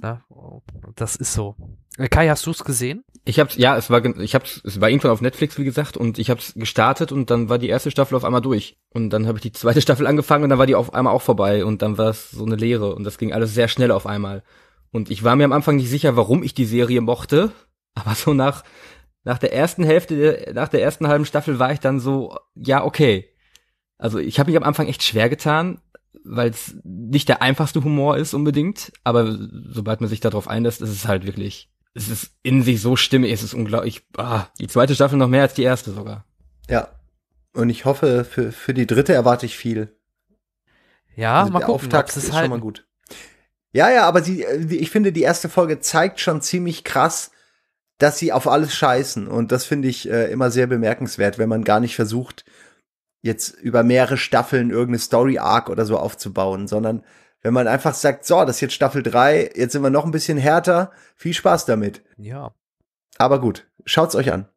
Na, ne? das ist so. Äh, Kai, hast du es gesehen? Ich hab's, ja, es war, ich hab's, es war irgendwann auf Netflix, wie gesagt, und ich hab's gestartet und dann war die erste Staffel auf einmal durch. Und dann habe ich die zweite [laughs] Staffel angefangen und dann war die auf einmal auch vorbei und dann war es so eine Leere und das ging alles sehr schnell auf einmal. Und ich war mir am Anfang nicht sicher, warum ich die Serie mochte, aber so nach, nach der ersten Hälfte, nach der ersten halben Staffel war ich dann so, ja, okay. Also ich habe mich am Anfang echt schwer getan, weil es nicht der einfachste Humor ist unbedingt, aber sobald man sich darauf einlässt, ist es halt wirklich, es ist in sich so stimmig, es ist unglaublich, ah, die zweite Staffel noch mehr als die erste sogar. Ja, und ich hoffe, für, für die dritte erwarte ich viel. Ja, also mal der gucken. Auftakt ist, ist halt, schon mal gut. Ja, ja, aber sie, äh, ich finde, die erste Folge zeigt schon ziemlich krass, dass sie auf alles scheißen. Und das finde ich äh, immer sehr bemerkenswert, wenn man gar nicht versucht, jetzt über mehrere Staffeln irgendeine Story-Arc oder so aufzubauen, sondern wenn man einfach sagt, so, das ist jetzt Staffel 3, jetzt sind wir noch ein bisschen härter, viel Spaß damit. Ja. Aber gut, schaut's euch an.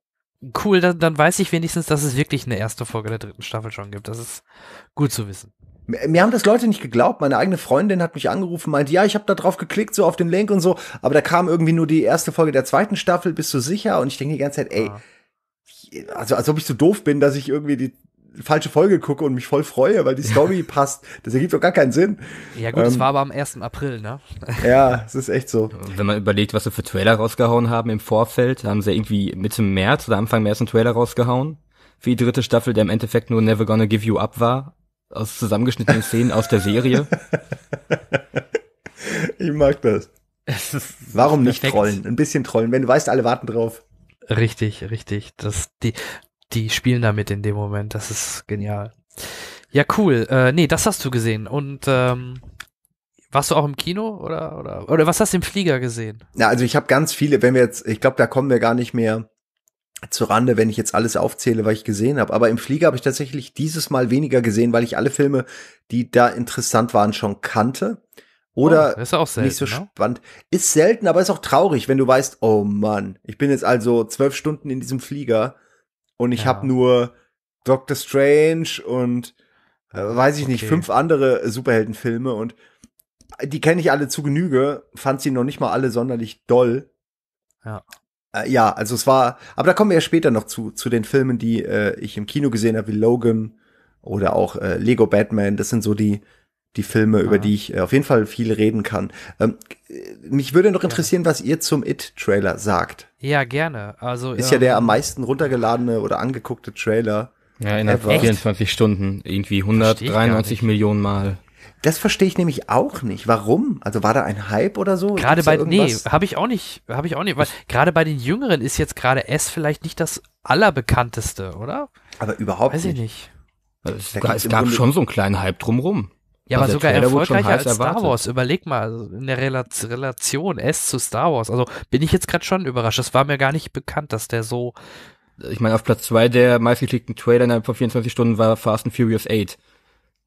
Cool, dann, dann weiß ich wenigstens, dass es wirklich eine erste Folge der dritten Staffel schon gibt. Das ist gut zu wissen. Mir haben das Leute nicht geglaubt. Meine eigene Freundin hat mich angerufen, meint, ja, ich habe da drauf geklickt, so auf den Link und so. Aber da kam irgendwie nur die erste Folge der zweiten Staffel, bist du sicher? Und ich denke die ganze Zeit, ey, ah. also als ob ich so doof bin, dass ich irgendwie die falsche Folge gucke und mich voll freue, weil die [laughs] Story passt. Das ergibt doch gar keinen Sinn. Ja gut, ähm, es war aber am 1. April, ne? [laughs] Ja, es ist echt so. Wenn man überlegt, was sie für Trailer rausgehauen haben im Vorfeld, haben sie irgendwie Mitte März oder Anfang März einen Trailer rausgehauen für die dritte Staffel, der im Endeffekt nur Never Gonna Give You Up war aus zusammengeschnittenen Szenen aus der Serie. [laughs] Ich mag das. Warum nicht trollen? Ein bisschen trollen, wenn du weißt, alle warten drauf. Richtig, richtig. Das, die, die spielen damit in dem Moment. Das ist genial. Ja, cool. Äh, nee, das hast du gesehen. Und ähm, warst du auch im Kino oder, oder, oder was hast du im Flieger gesehen? Ja, also ich habe ganz viele, wenn wir jetzt, ich glaube, da kommen wir gar nicht mehr zu Rande, wenn ich jetzt alles aufzähle, was ich gesehen habe. Aber im Flieger habe ich tatsächlich dieses Mal weniger gesehen, weil ich alle Filme, die da interessant waren, schon kannte. Oder oh, ist auch selten, nicht so ne? spannend. Ist selten, aber ist auch traurig, wenn du weißt, oh Mann, ich bin jetzt also zwölf Stunden in diesem Flieger und ich ja. habe nur Doctor Strange und äh, weiß ich okay. nicht, fünf andere Superheldenfilme und die kenne ich alle zu Genüge, fand sie noch nicht mal alle sonderlich doll. Ja. Äh, ja, also es war, aber da kommen wir ja später noch zu, zu den Filmen, die äh, ich im Kino gesehen habe, wie Logan oder auch äh, Lego Batman. Das sind so die, die Filme, über ah. die ich äh, auf jeden Fall viel reden kann. Ähm, äh, mich würde noch interessieren, ja. was ihr zum It-Trailer sagt. Ja, gerne. Also ist ähm, ja der ähm, am meisten runtergeladene oder angeguckte Trailer. Ja, innerhalb 24 Stunden irgendwie 193 Millionen Mal. Das verstehe ich nämlich auch nicht. Warum? Also war da ein Hype oder so? Gerade bei nee, habe ich auch nicht, habe ich auch nicht, weil gerade bei den Jüngeren ist jetzt gerade S vielleicht nicht das allerbekannteste, oder? Aber überhaupt Weiß nicht. Weiß ich nicht. Also es, gab, es schon so einen kleinen Hype drumrum. Ja, aber also sogar Trailer erfolgreicher als Star Wars. Überleg mal, in der Relation S zu Star Wars. Also bin ich jetzt gerade schon überrascht. Es war mir gar nicht bekannt, dass der so. Ich meine, auf Platz zwei der meistgeklickten Trailer innerhalb von 24 Stunden war Fast and Furious 8.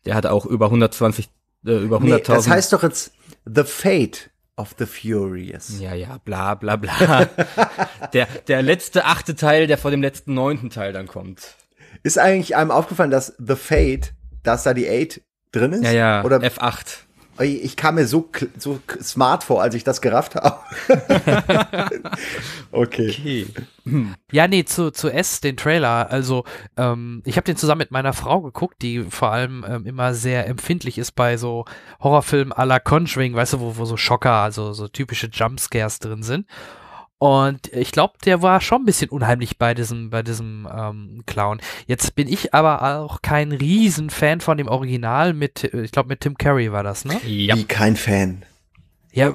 Der hatte auch über 120 äh, über 100.000. Nee, das heißt doch jetzt The Fate of the Furious. Ja, ja, bla, bla, bla. [laughs] der, der letzte achte Teil, der vor dem letzten neunten Teil dann kommt. Ist eigentlich einem aufgefallen, dass The Fate, dass da die Eight drin ist? Ja, ja, Oder F8 ich kam mir so, so smart vor, als ich das gerafft habe. [laughs] okay. okay. Ja, nee, zu, zu S, den Trailer. Also, ähm, ich habe den zusammen mit meiner Frau geguckt, die vor allem ähm, immer sehr empfindlich ist bei so Horrorfilmen à la Conjuring, weißt du, wo, wo so Schocker, also so typische Jumpscares drin sind. Und ich glaube, der war schon ein bisschen unheimlich bei diesem, bei diesem ähm, Clown. Jetzt bin ich aber auch kein Riesenfan von dem Original mit, ich glaube, mit Tim Curry war das, ne? Ja. Wie kein Fan. Ja,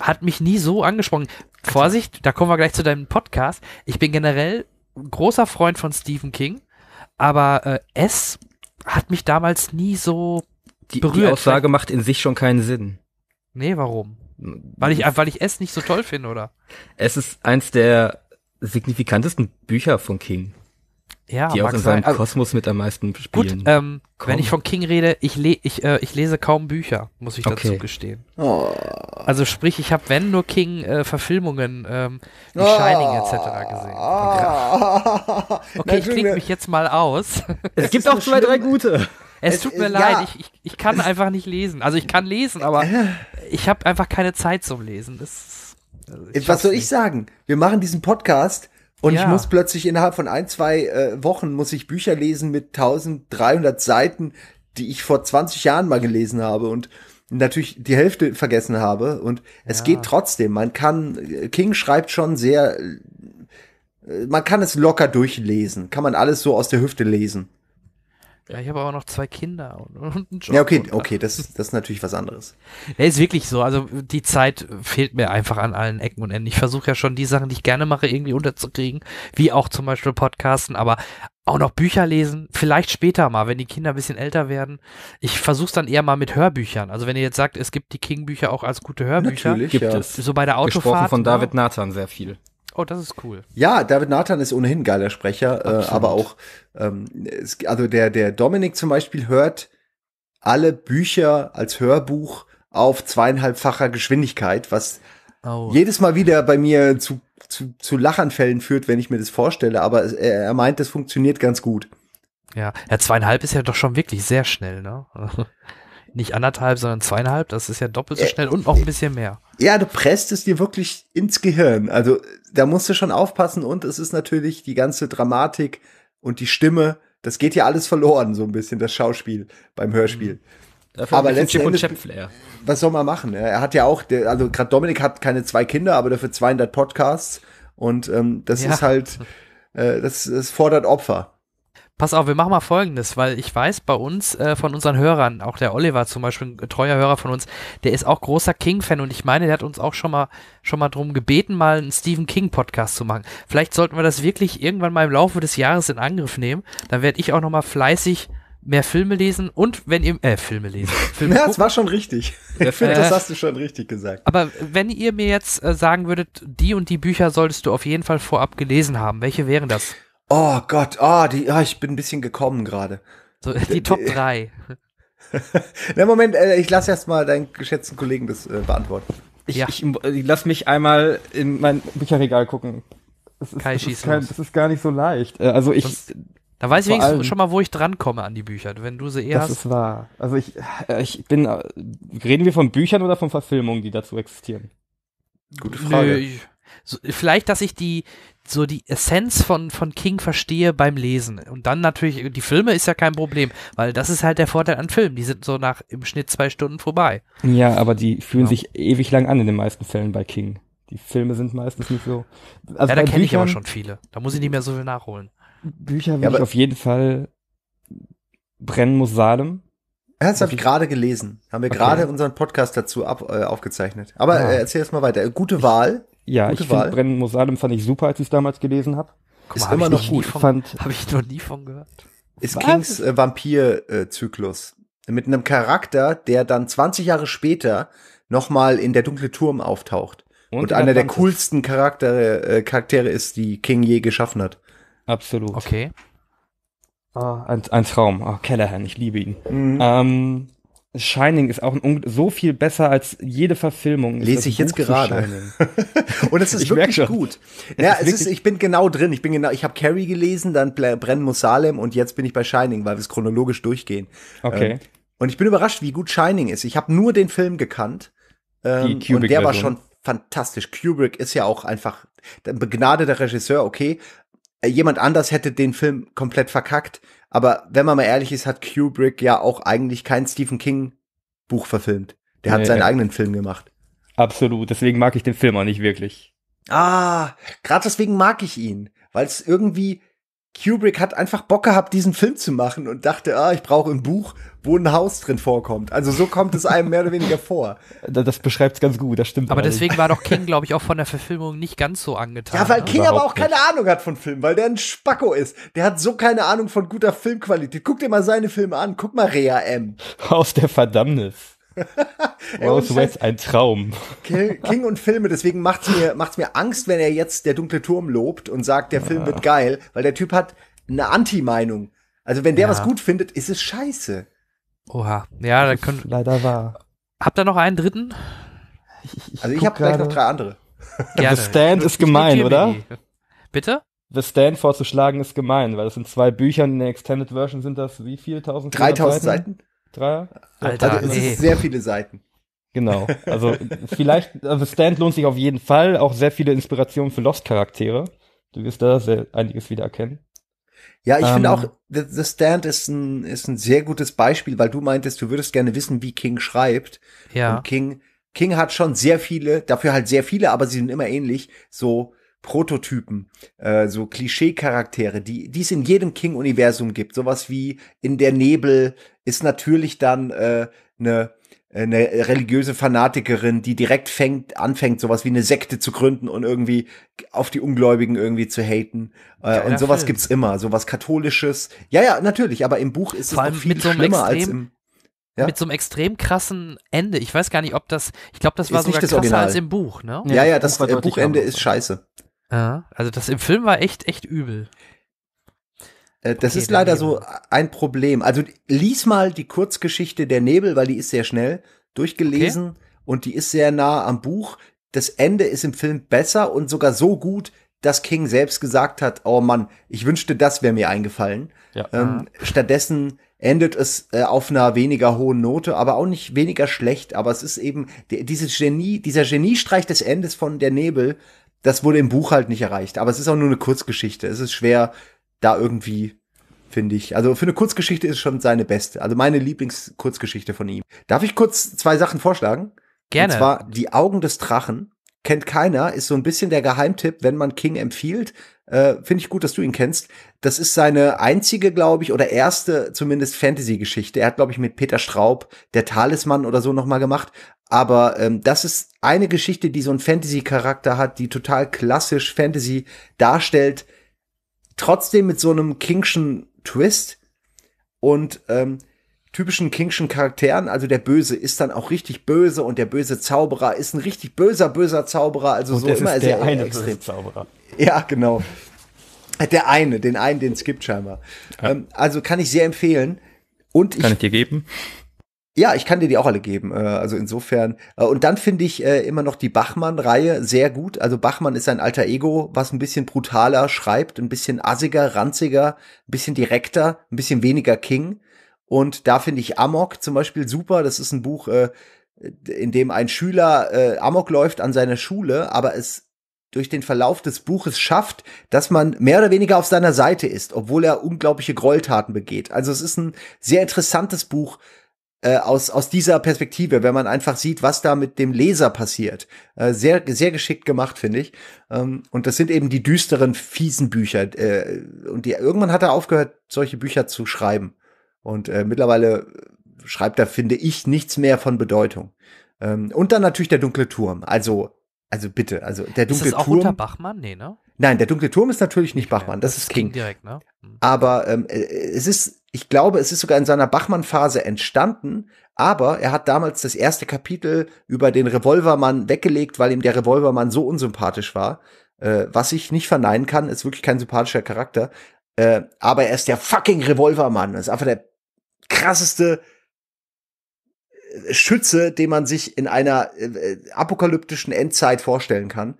hat mich nie so angesprochen. Vorsicht, da kommen wir gleich zu deinem Podcast. Ich bin generell großer Freund von Stephen King, aber äh, S hat mich damals nie so die, berührt. Die Aussage macht in sich schon keinen Sinn. Nee, warum? Weil ich, weil ich es nicht so toll finde, oder? Es ist eins der signifikantesten Bücher von King. Ja, die auch in seinem sein. Also Kosmos mit am meisten spielen. Gut, ähm, wenn ich von King rede, ich, le ich, äh, ich lese kaum Bücher, muss ich okay. dazu gestehen. Oh. Also sprich, ich habe wenn nur King äh, Verfilmungen ähm, wie oh. Shining etc. gesehen. Oh. Okay, Nein, ich [laughs] klinge mich jetzt mal aus. es gibt auch zwei, drei gute. Es, tut mir es, leid, ich, ich, ich, kann einfach nicht lesen. Also ich kann lesen, aber ich habe einfach keine Zeit zum Lesen. Das, also äh, Was soll nicht. ich sagen? Wir machen diesen Podcast und ja. ich muss plötzlich innerhalb von ein, zwei äh, Wochen muss ich Bücher lesen mit 1300 Seiten, die ich vor 20 Jahren mal gelesen habe und natürlich die Hälfte vergessen habe. Und es ja. geht trotzdem. Man kann, äh, King schreibt schon sehr, äh, man kann es locker durchlesen. Kann man alles so aus der Hüfte lesen. Ja, ich habe aber noch zwei Kinder und, [laughs] und einen Job. Ja, okay, okay, das, das ist natürlich was anderes. Ja, [laughs] ist wirklich so. Also die Zeit fehlt mir einfach an allen Ecken und Enden. Ich versuche ja schon die Sachen, die ich gerne mache, irgendwie unterzukriegen, wie auch zum Beispiel Podcasten, aber auch noch Bücher lesen, vielleicht später mal, wenn die Kinder ein bisschen älter werden. Ich versuche es dann eher mal mit Hörbüchern. Also wenn ihr jetzt sagt, es gibt die King-Bücher auch als gute Hörbücher, Natürlich, gibt ja. es. So bei der Autofahrt. Gesprochen von ne? David Nathan sehr viel. Oh, das ist cool. Ja, David Nathan ist ohnehin ein geiler Sprecher, äh, aber auch, ähm, es, also der, der Dominik zum Beispiel hört alle Bücher als Hörbuch auf zweieinhalbfacher Geschwindigkeit, was oh. jedes Mal wieder bei mir zu, zu, zu Lachanfällen führt, wenn ich mir das vorstelle, aber er, er meint, das funktioniert ganz gut. Ja, ja, zweieinhalb ist ja doch schon wirklich sehr schnell, ne? [laughs] Nicht anderthalb, sondern zweieinhalb, das ist ja doppelt so äh, schnell äh, und noch ein bisschen mehr. Ja, du presst es dir wirklich ins Gehirn. Also da musst du schon aufpassen und es ist natürlich die ganze Dramatik und die Stimme. Das geht ja alles verloren, so ein bisschen, das Schauspiel beim Hörspiel. Mhm. Dafür aber letztendlich, was soll man machen? Er hat ja auch, also gerade Dominik hat keine zwei Kinder, aber dafür 200 Podcasts und ähm, das ja. ist halt, äh, das, das fordert Opfer. Pass auf, wir machen mal folgendes, weil ich weiß bei uns äh, von unseren Hörern, auch der Oliver zum Beispiel, ein treuer Hörer von uns, der ist auch großer King-Fan und ich meine, der hat uns auch schon mal, schon mal drum gebeten, mal einen Stephen King-Podcast zu machen. Vielleicht sollten wir das wirklich irgendwann mal im Laufe des Jahres in Angriff nehmen. Dann werde ich auch nochmal fleißig mehr Filme lesen und wenn ihr äh Filme lesen. [laughs] Filme ja, das war schon richtig. [laughs] Ich finde, das äh, hast du schon richtig gesagt. Aber wenn ihr mir jetzt äh, sagen würdet, die und die Bücher solltest du auf jeden Fall vorab gelesen haben, welche wären das? Oh Gott, ah, oh, die, oh, ich bin ein bisschen gekommen gerade. So, die Top 3. [laughs] Na, Moment, äh, ich lasse erst mal deinen geschätzten Kollegen das äh, beantworten. Ich, ja. ich, ich lass mich einmal in mein Bücherregal gucken. Das ist, Kai das, ist kein, das ist gar nicht so leicht. Äh, also ich. Das, da weiß ich wenigstens schon mal, wo ich drankomme an die Bücher, wenn du sie eher das hast. ist wahr. Also ich, äh, ich bin. Reden wir von Büchern oder von Verfilmungen, die dazu existieren? Gute Frage. Nö, ich, so, vielleicht, dass ich die, so die Essenz von, von King verstehe beim Lesen. Und dann natürlich, die Filme ist ja kein Problem, weil das ist halt der Vorteil an Filmen. Die sind so nach im Schnitt zwei Stunden vorbei. Ja, aber die genau. fühlen ja. sich ewig lang an in den meisten Fällen bei King. Die Filme sind meistens nicht so. Also ja, da kenne ich aber schon viele. Da muss ich nicht mehr so viel nachholen. Bücher würde ja, ich auf jeden Fall brennen muss Salem. Das habe ich gerade gelesen. Haben wir okay. gerade unseren Podcast dazu ab, äh, aufgezeichnet. Aber ja. Ah. äh, erzähl erst mal weiter. Gute Wahl. Ja, Gute ich finde Brennen Mosalem fand ich super, als ich es damals gelesen habe. Ist immer noch gut. Habe ich noch nie von gehört. Ist Was? Kings äh, Vampir-Zyklus. Äh, mit einem Charakter, der dann 20 Jahre später nochmal in der dunkle Turm auftaucht. Und, und einer der coolsten Charaktere, äh, Charaktere ist, die King je geschaffen hat. Absolut. Okay. Ah, ein, ein Traum. Oh, Callahan, ich liebe ihn. Mhm. Ähm, Shining ist auch ein, so viel besser als jede Verfilmung. Lese ich Buch jetzt gerade. [laughs] und es ist ich wirklich gut. Ja, es ist, ich bin genau drin. Ich bin genau, ich habe Carrie gelesen, dann Brennen muss Salem und jetzt bin ich bei Shining, weil wir es chronologisch durchgehen. Okay. Ähm, und ich bin überrascht, wie gut Shining ist. Ich habe nur den Film gekannt. Ähm, und der war schon fantastisch. Kubrick ist ja auch einfach ein begnadeter Regisseur, okay. Äh, jemand anders hätte den Film komplett verkackt. Aber wenn man mal ehrlich ist, hat Kubrick ja auch eigentlich kein Stephen King Buch verfilmt. Der hat nee. seinen eigenen Film gemacht. Absolut, deswegen mag ich den Film auch nicht wirklich. Ah, gerade deswegen mag ich ihn, weil es irgendwie Kubrick hat einfach Bock gehabt, diesen Film zu machen und dachte, ah, ich brauche ein Buch, wo ein Haus drin vorkommt. Also so kommt es einem mehr oder weniger vor. [laughs] Das beschreibt es ganz gut, das stimmt. Aber allerdings. deswegen war doch King, [laughs] glaube ich, auch von der Verfilmung nicht ganz so angetan. Ja, weil ne? King Überhaupt aber auch keine Ahnung hat von Filmen, weil der ein Spacko ist. Der hat so keine Ahnung von guter Filmqualität. Guck dir mal seine Filme an, guck mal Rea M. Aus der Verdammnis. Rose [laughs] West, ein Traum. King, und Filme, deswegen macht's mir, macht's mir Angst, wenn er jetzt der dunkle Turm lobt und sagt, der Film ja. wird ah. geil, weil der Typ hat eine Anti-Meinung. Also wenn der ja. was gut findet, ist es scheiße. Oha. Ja, da können. Leider wahr. Habt ihr noch einen dritten? Ich, ich, also ich habe gleich noch drei andere. Gerne. The Stand ist gemein, oder? Bitte? The Stand vorzuschlagen ist gemein, weil das sind zwei Bücher in der Extended Version sind das wie viel? 1400 3000 Seiten? Seiten? Dreier? Alter, also, es nee. ist sehr viele Seiten. Genau. [laughs] Also vielleicht, also Stand lohnt sich auf jeden Fall. Auch sehr viele Inspirationen für Lost-Charaktere. Du wirst da sehr einiges wieder erkennen. Ja, ich ähm, finde auch, The, The Stand ist ein, ist ein sehr gutes Beispiel, weil du meintest, du würdest gerne wissen, wie King schreibt. Ja. Und King, King hat schon sehr viele, dafür halt sehr viele, aber sie sind immer ähnlich, so Prototypen, äh, so Klischee-Charaktere, die, die es in jedem King-Universum gibt. Sowas wie in der Nebel ist natürlich dann äh, eine eine äh, religiöse Fanatikerin, die direkt fängt, anfängt, sowas wie eine Sekte zu gründen und irgendwie auf die Ungläubigen irgendwie zu haten. Äh, Geiler und sowas Film. gibt's immer, sowas katholisches. Ja, ja, natürlich, aber im Buch ist Vor es noch viel so schlimmer extrem, als im ja? Mit so einem extrem krassen Ende. Ich weiß gar nicht, ob das, ich glaube, das war ist sogar krasser Original. als im Buch, ne? Ja, ja, das, das Buchende ist scheiße. Ja, also das im Film war echt, echt übel. Äh, das okay, ist leider so ein Problem. Also lies mal die Kurzgeschichte Der Nebel, weil die ist sehr schnell durchgelesen okay. und die ist sehr nah am Buch. Das Ende ist im Film besser und sogar so gut, dass King selbst gesagt hat, oh Mann, ich wünschte, das wäre mir eingefallen. Ja. Ähm, stattdessen endet es äh, auf einer weniger hohen Note, aber auch nicht weniger schlecht. Aber es ist eben die, dieses Genie, dieser Geniestreich des Endes von der Nebel das wurde im Buch halt nicht erreicht. Aber es ist auch nur eine Kurzgeschichte. Es ist schwer, da irgendwie, finde ich. Also für eine Kurzgeschichte ist schon seine beste. Also meine Lieblingskurzgeschichte von ihm. Darf ich kurz zwei Sachen vorschlagen? Gerne. Und zwar Die Augen des Drachen. Kennt keiner, ist so ein bisschen der Geheimtipp, wenn man King empfiehlt. Äh, finde ich gut, dass du ihn kennst. Das ist seine einzige, glaube ich, oder erste zumindest Fantasy-Geschichte. Er hat, glaube ich, mit Peter Straub der Talisman oder so nochmal gemacht. Aber ähm, das ist eine Geschichte, die so einen Fantasy-Charakter hat, die total klassisch Fantasy darstellt, trotzdem mit so einem Kingschen Twist und ähm, typischen Kingschen Charakteren. Also der Böse ist dann auch richtig böse und der böse Zauberer ist ein richtig böser, böser Zauberer. Also und so immer ist der sehr eine extrem. Böse Zauberer. Ja, genau. Äh, der eine, den einen, den es gibt scheinbar. Ja. Ähm, also kann ich sehr empfehlen. Und kann ich, ich dir geben? Ja, ich kann dir die auch alle geben. Äh, also insofern. Äh, und dann finde ich immer noch die Bachmann-Reihe sehr gut. Also Bachmann ist ein alter Ego, was ein bisschen brutaler schreibt, ein bisschen assiger, ranziger, ein bisschen direkter, ein bisschen weniger King. Und da finde ich Amok zum Beispiel super. Das ist ein Buch, in dem ein Schüler Amok läuft an seiner Schule, aber es durch den Verlauf des Buches schafft, dass man mehr oder weniger auf seiner Seite ist, obwohl er unglaubliche Gräueltaten begeht. Also es ist ein sehr interessantes Buch äh, aus, aus dieser Perspektive, wenn man einfach sieht, was da mit dem Leser passiert. Äh, sehr, sehr geschickt gemacht, finde ich. Ähm, und das sind eben die düsteren, fiesen Bücher. Äh, und die, irgendwann hat er aufgehört, solche Bücher zu schreiben. Und äh, mittlerweile schreibt er, finde ich, nichts mehr von Bedeutung. Ähm, und dann natürlich der dunkle Turm. Also also bitte, also der dunkle Turm. Ist das auch Turm, unter Bachmann? Nee, ne? Nein, der dunkle Turm ist natürlich nicht Bachmann, das, das ist King. King. direkt, ne? Hm. Aber ähm, äh, es ist, ich glaube, es ist sogar in seiner Bachmann-Phase entstanden, aber er hat damals das erste Kapitel über den Revolvermann weggelegt, weil ihm der Revolvermann so unsympathisch war. Äh, was ich nicht verneinen kann, ist wirklich kein sympathischer Charakter. Äh, aber er ist der fucking Revolvermann. Er ist einfach der krasseste Schütze, den man sich in einer äh, äh, apokalyptischen Endzeit vorstellen kann.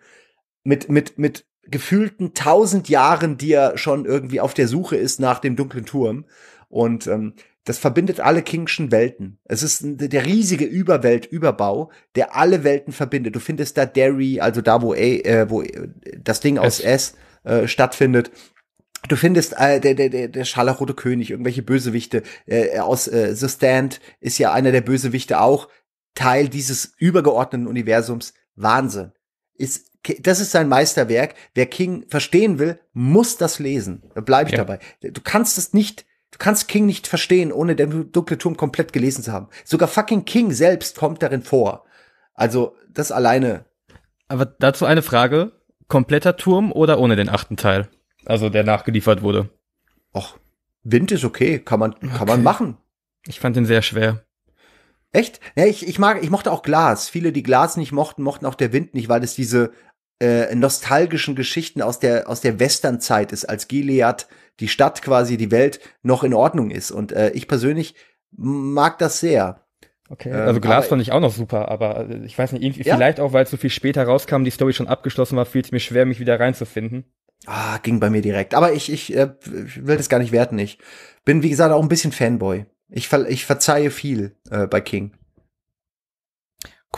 Mit, mit, mit gefühlten tausend Jahren, die er schon irgendwie auf der Suche ist nach dem dunklen Turm. Und ähm, das verbindet alle Kingschen Welten. Es ist der riesige Überweltüberbau, der alle Welten verbindet. Du findest da Derry, also da, wo, A, äh, wo äh, das Ding aus S, S äh, stattfindet. Du findest äh, der der der Scharlachrote König, irgendwelche Bösewichte äh, äh, aus äh, The Stand ist ja einer der Bösewichte auch Teil dieses übergeordneten Universums. Wahnsinn. Ist das ist sein Meisterwerk. Wer King verstehen will, muss das lesen. Da bleibe ich ja. dabei. Du kannst es nicht Du kannst King nicht verstehen, ohne den Dunkle Turm komplett gelesen zu haben. Sogar fucking King selbst kommt darin vor. Also, das alleine. Aber dazu eine Frage. Kompletter Turm oder ohne den achten Teil? Also der nachgeliefert wurde. Och, Wind ist okay, kann man, okay. kann man machen. Ich fand den sehr schwer. Echt? Ja, ich, ich mag, ich mochte auch Glas. Viele, die Glas nicht mochten, mochten auch der Wind nicht, weil es diese äh, nostalgischen Geschichten aus der, aus der Westernzeit ist, als Gilead die Stadt quasi, die Welt noch in Ordnung ist. Und äh, ich persönlich mag das sehr. Okay, ähm, also ähm, Glas fand ich auch noch super, aber äh, ich weiß nicht, ja. vielleicht auch, weil es so viel später rauskam, die Story schon abgeschlossen war, fiel es mir schwer, mich wieder reinzufinden. Ah, ging bei mir direkt. Aber ich, ich, äh, ich will das gar nicht werten. Ich bin, wie gesagt, auch ein bisschen Fanboy. Ich, ver ich verzeihe viel äh, bei King.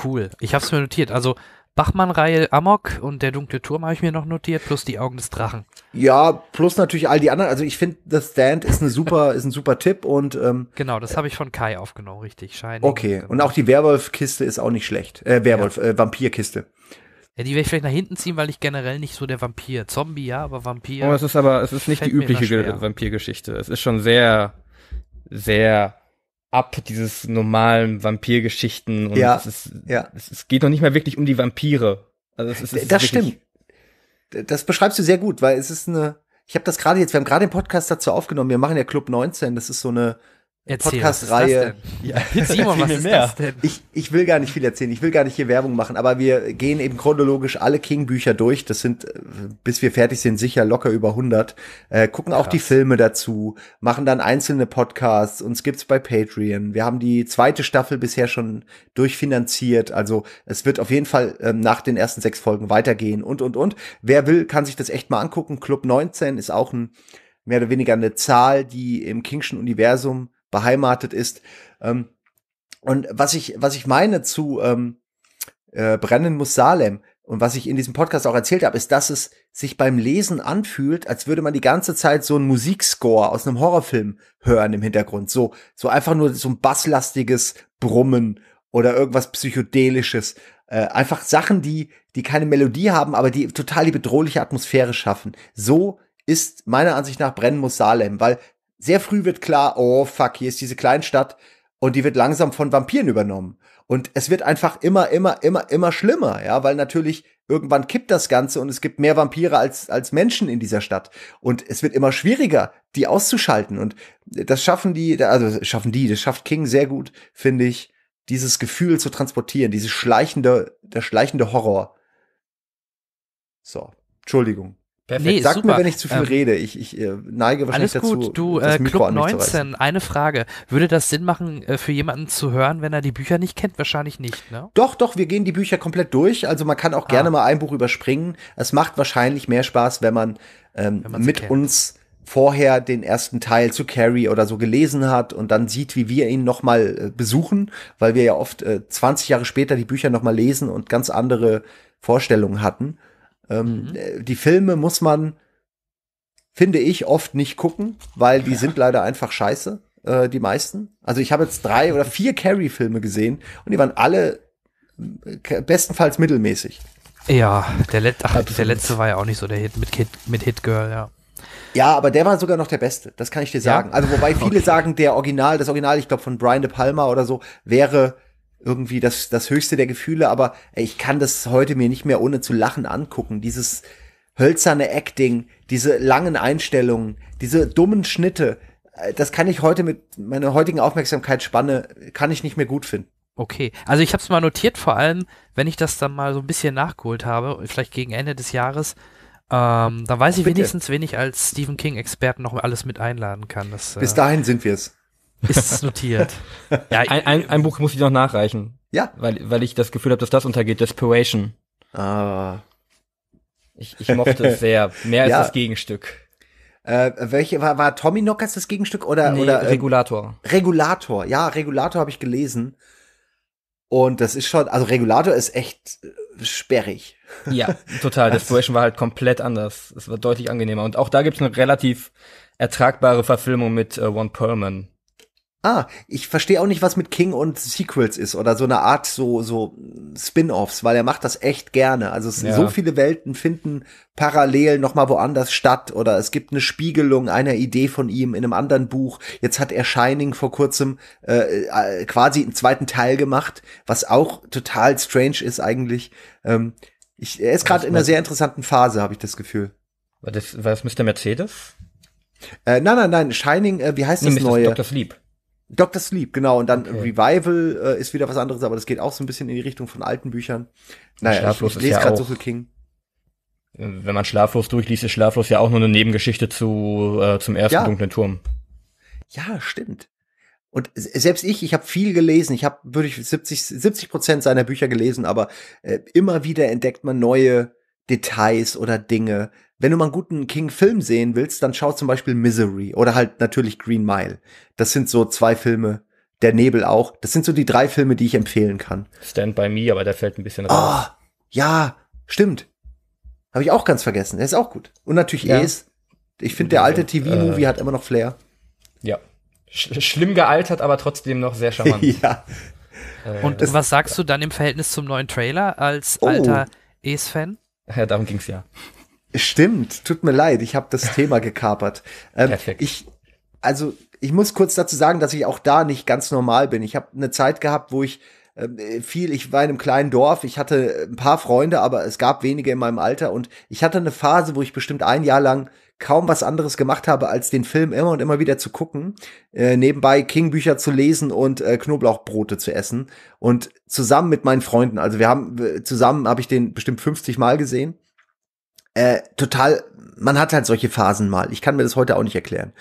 Cool. Ich hab's mir notiert. Also Bachmann-Reihe Amok und der dunkle Turm habe ich mir noch notiert, plus die Augen des Drachen. Ja, plus natürlich all die anderen. Also ich finde, The Stand ist eine super, [laughs] ist ein super Tipp und ähm, genau, das habe ich von Kai aufgenommen, richtig. Shining. Okay. Und auch die Werwolf-Kiste ist auch nicht schlecht. Äh, Werwolf, ja. äh, Vampir-Kiste. Ja, die werde ich vielleicht nach hinten ziehen, weil ich generell nicht so der Vampir. Zombie, ja, aber Vampir. Oh, es ist aber, es ist nicht die übliche Vampirgeschichte. Es ist schon sehr, sehr ab dieses normalen Vampirgeschichten und ja, es, ist, ja. Es, geht noch nicht mehr wirklich um die Vampire. Also es ist, es ist das stimmt. Das beschreibst du sehr gut, weil es ist eine. Ich habe das gerade jetzt, wir haben gerade den Podcast dazu aufgenommen. Wir machen ja Club 19. Das ist so eine Podcast-Reihe. Simon, was ist das denn? Ich, ich will gar nicht viel erzählen, ich will gar nicht hier Werbung machen, aber wir gehen eben chronologisch alle King-Bücher durch. Das sind, äh, bis wir fertig sind, sicher locker über 100. Äh, gucken Krass. auch die Filme dazu, machen dann einzelne Podcasts. Uns gibt's bei Patreon. Wir haben die zweite Staffel bisher schon durchfinanziert. Also es wird auf jeden Fall ähm, nach den ersten sechs Folgen weitergehen und, und, und. Wer will, kann sich das echt mal angucken. Club 19 ist auch ein mehr oder weniger eine Zahl, die im Kingschen Universum beheimatet ist. Ähm, und was ich, was ich meine zu ähm, äh, Brennen muss Salem und was ich in diesem Podcast auch erzählt habe, ist, dass es sich beim Lesen anfühlt, als würde man die ganze Zeit so einen Musikscore aus einem Horrorfilm hören im Hintergrund. So, so einfach nur so ein basslastiges Brummen oder irgendwas psychedelisches. Äh, einfach Sachen, die, die keine Melodie haben, aber die total die bedrohliche Atmosphäre schaffen. So ist meiner Ansicht nach Brennen muss Salem, weil sehr früh wird klar, oh fuck, hier ist diese Kleinstadt und die wird langsam von Vampiren übernommen. Und es wird einfach immer, immer, immer, immer schlimmer, ja, weil natürlich irgendwann kippt das Ganze und es gibt mehr Vampire als, als Menschen in dieser Stadt. Und es wird immer schwieriger, die auszuschalten. Und das schaffen die, also schaffen die, das schafft King sehr gut, finde ich, dieses Gefühl zu transportieren, dieses schleichende, der schleichende Horror. So, Entschuldigung. Perfekt. Nee, Sag super. mir, wenn ich zu viel ähm, rede. Ich, ich äh, neige wahrscheinlich dazu. Alles gut. Dazu, du, äh, Club 19, eine Frage. Würde das Sinn machen, äh, für jemanden zu hören, wenn er die Bücher nicht kennt? Wahrscheinlich nicht, ne? Doch, doch, wir gehen die Bücher komplett durch. Also man kann auch ah. gerne mal ein Buch überspringen. Es macht wahrscheinlich mehr Spaß, wenn man, ähm, wenn mit kennt. uns vorher den ersten Teil zu Carrie oder so gelesen hat und dann sieht, wie wir ihn noch mal äh, besuchen, weil wir ja oft äh, 20 Jahre später die Bücher noch mal lesen und ganz andere Vorstellungen hatten. Ähm, mhm. Äh, die Filme muss man, finde ich, oft nicht gucken, weil die ja. sind leider einfach scheiße, äh, die meisten. Also ich habe jetzt drei oder vier Carrie-Filme gesehen und die waren alle äh, bestenfalls mittelmäßig. Ja, der, Let Ach, der letzte war ja auch nicht so der Hit mit, Kid mit Hit Girl, ja. Ja, aber der war sogar noch der beste, das kann ich dir sagen. Ja? Also wobei [laughs] viele okay. sagen, der Original, das Original, ich glaube von Brian De Palma oder so, wäre irgendwie das, das höchste der Gefühle, aber ich kann das heute mir nicht mehr ohne zu lachen angucken. Dieses hölzerne Acting, diese langen Einstellungen, diese dummen Schnitte, äh, das kann ich heute mit meiner heutigen Aufmerksamkeit Aufmerksamkeitsspanne, kann ich nicht mehr gut finden. Okay, also ich habe es mal notiert, vor allem, wenn ich das dann mal so ein bisschen nachgeholt habe, vielleicht gegen Ende des Jahres, ähm, dann weiß ich Bitte. wenigstens, wen ich als Stephen King-Experten noch alles mit einladen kann. Das, Bis äh, dahin äh, sind wir es. Ist notiert. [laughs] ja, ein, ein, ein, Buch muss ich noch nachreichen. Ja. Weil, weil ich das Gefühl habe, dass das untergeht. Desperation. Ah. Ich, ich mochte es sehr. Mehr als [laughs] ja. das Gegenstück. Äh, welche war, war Tommy Knockers das Gegenstück oder, nee, oder äh, Regulator? Regulator, ja, Regulator habe ich gelesen. Und das ist schon, also Regulator ist echt äh, sperrig. [laughs] Ja, total. das Desperation war halt komplett anders. Es war deutlich angenehmer. Und auch da gibt's eine relativ ertragbare Verfilmung mit äh, One Perlman. Ah, ich verstehe auch nicht, was mit King und Sequels ist oder so eine Art so so Spin-offs, weil er macht das echt gerne. Also es ja. so viele Welten finden parallel noch mal woanders statt oder es gibt eine Spiegelung einer Idee von ihm in einem anderen Buch. Jetzt hat er Shining vor kurzem äh, äh quasi einen zweiten Teil gemacht, was auch total strange ist eigentlich. Ähm, ich, er ist gerade in einer sehr interessanten Phase, habe ich das Gefühl. War das, war das Mr. Mercedes? Äh, nein, nein, nein, Shining, äh, wie heißt nee, das Mr. neue? Dr. Sleep. Dr. Sleep, genau. Und dann okay. Revival äh, ist wieder was anderes, aber das geht auch so ein bisschen in die Richtung von alten Büchern. Naja, Schlaflos ich, ich lese ja gerade so viel King. Wenn man Schlaflos durchliest, ist Schlaflos ja auch nur eine Nebengeschichte zu äh, zum ersten ja. dunklen Turm. Ja, stimmt. Und selbst ich, ich habe viel gelesen. Ich habe würde ich 70 70 Prozent seiner Bücher gelesen, aber äh, immer wieder entdeckt man neue Details oder Dinge, wenn du mal einen guten King-Film sehen willst, dann schau zum Beispiel Misery oder halt natürlich Green Mile. Das sind so zwei Filme, der Nebel auch. Das sind so die drei Filme, die ich empfehlen kann. Stand by Me, aber der fällt ein bisschen raus. Oh, ja, stimmt. Habe ich auch ganz vergessen. Der ist auch gut. Und natürlich ja. Es. Ich finde, der alte TV-Movie äh, hat immer noch Flair. Ja. Sch schlimm gealtert, aber trotzdem noch sehr charmant. [laughs] ja. Äh, Und was sagst du dann im Verhältnis zum neuen Trailer als oh. alter ace fan Ja, darum ging es ja. Stimmt, tut mir leid, ich habe das [laughs] Thema gekapert. Ähm, Perfekt. Ich, also ich muss kurz dazu sagen, dass ich auch da nicht ganz normal bin. Ich habe eine Zeit gehabt, wo ich ähm, viel, ich war in einem kleinen Dorf, ich hatte äh, ein paar Freunde, aber es gab wenige in meinem Alter und ich hatte eine Phase, wo ich bestimmt ein Jahr lang kaum was anderes gemacht habe, als den Film immer und immer wieder zu gucken, äh, nebenbei King-Bücher zu lesen und äh, Knoblauchbrote zu essen und zusammen mit meinen Freunden, also wir haben, äh, zusammen habe ich den bestimmt 50 Mal gesehen äh, total, man hat halt solche Phasen mal. Ich kann mir das heute auch nicht erklären.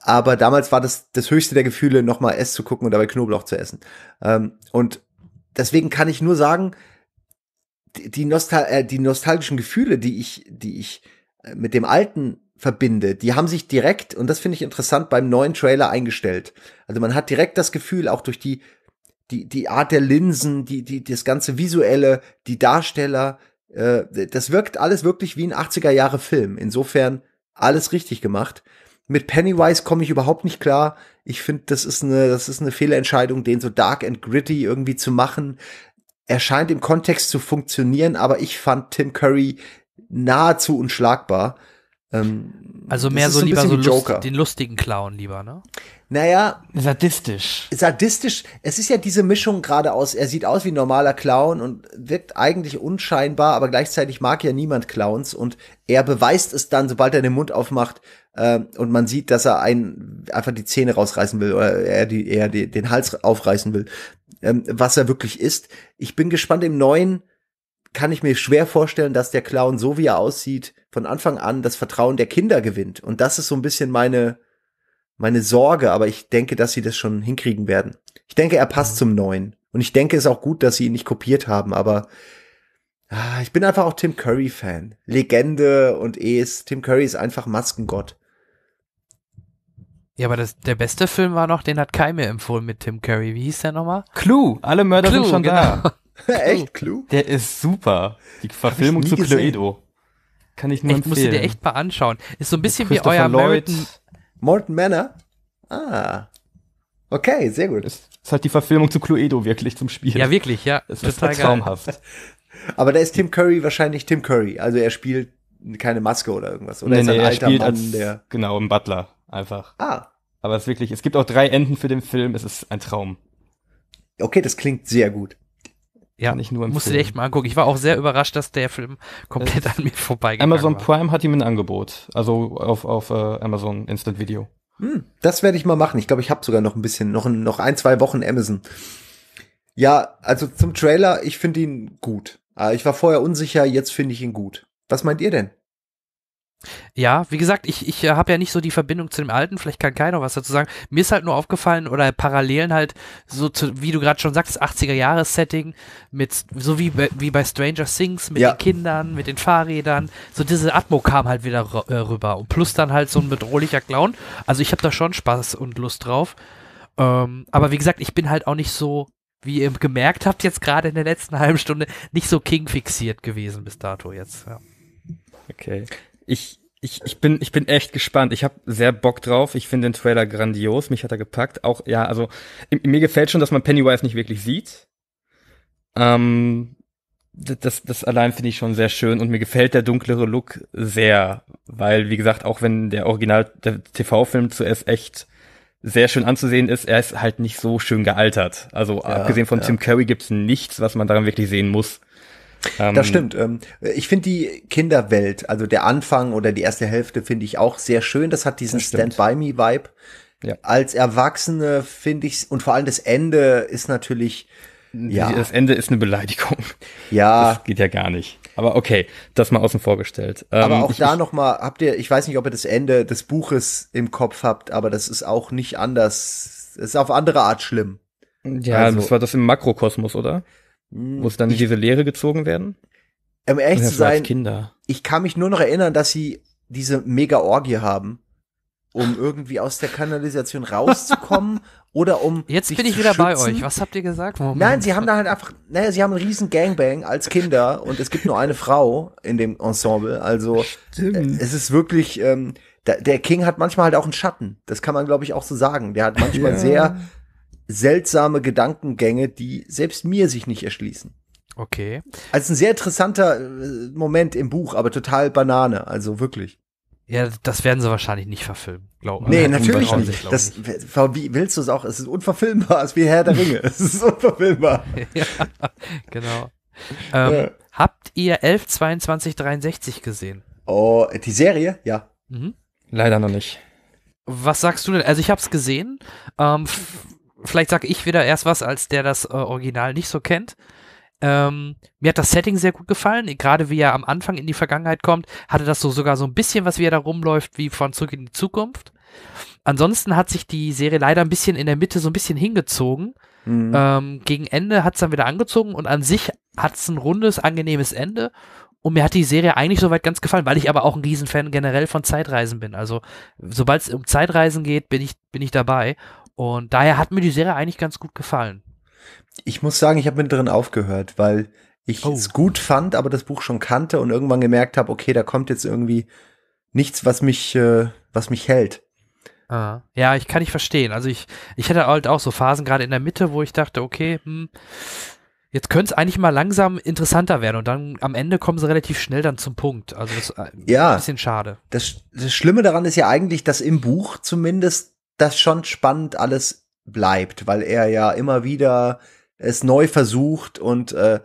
Aber damals war das das höchste der Gefühle, nochmal S zu gucken und dabei Knoblauch zu essen. Ähm, und deswegen kann ich nur sagen, die, Nostal äh, die nostalgischen Gefühle, die ich, die ich äh, mit dem alten verbinde, die haben sich direkt, und das finde ich interessant, beim neuen Trailer eingestellt. Also man hat direkt das Gefühl, auch durch die, die, die Art der Linsen, die, die, das ganze Visuelle, die Darsteller, äh, das wirkt alles wirklich wie ein 80er Jahre Film. Insofern alles richtig gemacht. Mit Pennywise komme ich überhaupt nicht klar. Ich finde, das ist eine, das ist eine Fehlentscheidung, den so dark and gritty irgendwie zu machen. Er scheint im Kontext zu funktionieren, aber ich fand Tim Curry nahezu unschlagbar. Ähm, also mehr so lieber so Lust, den lustigen Clown lieber, ne? naja. Sadistisch. Sadistisch. Es ist ja diese Mischung gerade aus, er sieht aus wie ein normaler Clown und wirkt eigentlich unscheinbar, aber gleichzeitig mag ja niemand Clowns und er beweist es dann, sobald er den Mund aufmacht äh, und man sieht, dass er einen, einfach die Zähne rausreißen will oder er, die, er die, den Hals aufreißen will, ähm, was er wirklich ist. Ich bin gespannt im neuen kann ich mir schwer vorstellen, dass der Clown, so wie er aussieht, von Anfang an das Vertrauen der Kinder gewinnt. Und das ist so ein bisschen meine, meine Sorge, aber ich denke, dass sie das schon hinkriegen werden. Ich denke, er passt mhm. zum Neuen. Und ich denke, es ist auch gut, dass sie ihn nicht kopiert haben, aber ah, ich bin einfach auch Tim Curry-Fan. Legende und es. Eh Tim Curry ist einfach Maskengott. Ja, aber das, der beste Film war noch, den hat Kai mir empfohlen mit Tim Curry. Wie hieß der nochmal? Clue. Alle Mörder Clue, sind schon genau. da. [laughs] echt Clue? Der ist super. Die Verfilmung zu Cluedo. Kann ich nur echt, empfehlen. Musst du dir echt mal anschauen. Ist so ein bisschen wie euer American, Lloyd. Morton Manor? Ah. Okay, sehr gut. Ist, ist halt die Verfilmung zu Cluedo wirklich zum Spiel. Ja, wirklich, ja. Das ist total traumhaft. [laughs] Aber da ist Tim Curry wahrscheinlich Tim Curry. Also er spielt keine Maske oder irgendwas. Oder nee, ist nee, ein alter Mann, als, der. Genau, ein Butler einfach. Ah. Aber es ist wirklich, es gibt auch drei Enden für den Film, es ist ein Traum. Okay, das klingt sehr gut. Ja, Kann ich nur empfehlen. Musst du dir echt mal angucken. Ich war auch sehr überrascht, dass der Film komplett es an mir vorbeigegangen Amazon war. Amazon Prime hat ihm ein Angebot. Also auf, auf äh, Amazon Instant Video. Hm, das werde ich mal machen. Ich glaube, ich habe sogar noch ein bisschen, noch ein, noch ein, zwei Wochen Amazon. Ja, also zum Trailer, ich finde ihn gut. Ah, ich war vorher unsicher, jetzt finde ich ihn gut. Was meint ihr denn? Ja, wie gesagt, ich, ich äh, habe ja nicht so die Verbindung zu dem Alten, vielleicht kann keiner was dazu sagen. Mir ist halt nur aufgefallen oder Parallelen halt so zu, wie du gerade schon sagst, 80er-Jahres-Setting so wie bei, wie bei Stranger Things mit ja. den Kindern, mit den Fahrrädern, so diese Atmo kam halt wieder äh, rüber und plus dann halt so ein bedrohlicher Clown. Also ich habe da schon Spaß und Lust drauf. Ähm, aber wie gesagt, ich bin halt auch nicht so, wie ihr gemerkt habt jetzt gerade in der letzten [laughs] halben Stunde, nicht so King fixiert gewesen bis dato jetzt. Ja. Okay. Ich, ich, ich, bin, ich bin echt gespannt. Ich habe sehr Bock drauf. Ich finde den Trailer grandios. Mich hat er gepackt. Auch, ja, also mir gefällt schon, dass man Pennywise nicht wirklich sieht. Ähm, das, das allein finde ich schon sehr schön und mir gefällt der dunklere Look sehr, weil, wie gesagt, auch wenn der Original, der TV-Film zuerst echt sehr schön anzusehen ist, er ist halt nicht so schön gealtert. Also ja, abgesehen von ja. Tim Curry gibt's nichts, was man daran wirklich sehen muss. Ähm, das stimmt. Ähm, ich finde die Kinderwelt, also der Anfang oder die erste Hälfte, finde ich auch sehr schön. Das hat diesen Stand-by-me-Vibe. Ja. Als Erwachsene finde ich und vor allem das Ende ist natürlich ja. Das Ende ist eine Beleidigung. Ja. Das geht ja gar nicht. Aber okay, das mal außen vor gestellt. Ähm, aber ähm, auch ich, da nochmal, habt ihr, ich weiß nicht, ob ihr das Ende des Buches im Kopf habt, aber das ist auch nicht anders. Es ist auf andere Art schlimm. Ja, also, das war das im Makrokosmos, oder? Hm. Muss dann ich, diese Lehre gezogen werden? Um ehrlich zu sein, Kinder. ich kann mich nur noch erinnern, dass sie diese mega Orgie haben, um irgendwie aus der Kanalisation rauszukommen [laughs] oder um. Jetzt bin ich wieder schützen. bei euch. Was habt ihr gesagt? Moment. Nein, sie haben da halt einfach, naja, sie haben einen riesen Gangbang als Kinder und es gibt nur eine Frau in dem Ensemble. Also Stimmt. es ist wirklich, ähm, der King hat manchmal halt auch einen Schatten. Das kann man, glaube ich, auch so sagen. Der hat manchmal ja. sehr seltsame Gedankengänge, die selbst mir sich nicht erschließen. Okay. Also ein sehr interessanter äh, Moment im Buch, aber total Banane, also wirklich. Ja, das werden sie wahrscheinlich nicht verfilmen, glaube ich. Nee, natürlich nicht. Glaub das, Wie willst du es auch? Es ist unverfilmbar, es ist wie Herr der Ringe. es ist unverfilmbar. [laughs] ja, genau. Ähm, ja. Habt ihr 112263 gesehen? Oh, die Serie? Ja. Mhm. Leider noch nicht. Was sagst du denn? Also ich habe es gesehen. Ähm, vielleicht sage ich wieder erst was, als der das äh, Original nicht so kennt. Ähm, mir hat das Setting sehr gut gefallen. Gerade wie er am Anfang in die Vergangenheit kommt, hatte das so sogar so ein bisschen, was wie er da rumläuft, wie von Zurück in die Zukunft. Ansonsten hat sich die Serie leider ein bisschen in der Mitte so ein bisschen hingezogen. Mhm. Ähm, gegen Ende hat es dann wieder angezogen und an sich hat es ein rundes, angenehmes Ende. Und mir hat die Serie eigentlich soweit ganz gefallen, weil ich aber auch ein Riesenfan generell von Zeitreisen bin. Also sobald es um Zeitreisen geht, bin ich, bin ich dabei. Und daher hat mir die Serie eigentlich ganz gut gefallen. Ich muss sagen, ich habe mit drin aufgehört, weil ich oh. es gut fand, aber das Buch schon kannte und irgendwann gemerkt habe, okay, da kommt jetzt irgendwie nichts, was mich, äh, was mich hält. Ah, ja, ich kann nicht verstehen. Also ich, ich hatte halt auch so Phasen gerade in der Mitte, wo ich dachte, okay, hm, jetzt könnte es eigentlich mal langsam interessanter werden und dann am Ende kommen sie relativ schnell dann zum Punkt. Also das ist äh, ja, ein bisschen schade. Das, das Schlimme daran ist ja eigentlich, dass im Buch zumindest das schon spannend alles bleibt, weil er ja immer wieder es neu versucht und äh,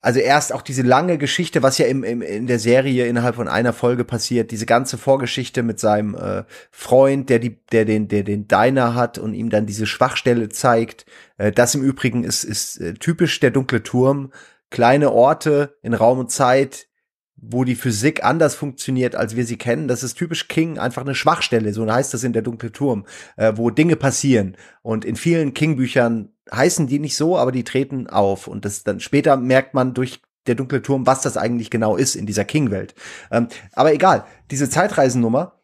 also erst auch diese lange Geschichte, was ja im, im, in der Serie innerhalb von einer Folge passiert, diese ganze Vorgeschichte mit seinem äh, Freund, der die, der den, der den Diner hat und ihm dann diese Schwachstelle zeigt. Äh, das im Übrigen ist, ist äh, typisch der dunkle Turm. Kleine Orte in Raum und Zeit, wo die Physik anders funktioniert, als wir sie kennen. Das ist typisch King, einfach eine Schwachstelle, so heißt das in der dunkle Turm, äh, wo Dinge passieren. Und in vielen King-Büchern heißen die nicht so, aber die treten auf. Und das dann später merkt man durch der dunkle Turm, was das eigentlich genau ist in dieser King-Welt. Ähm, aber egal, diese Zeitreisennummer,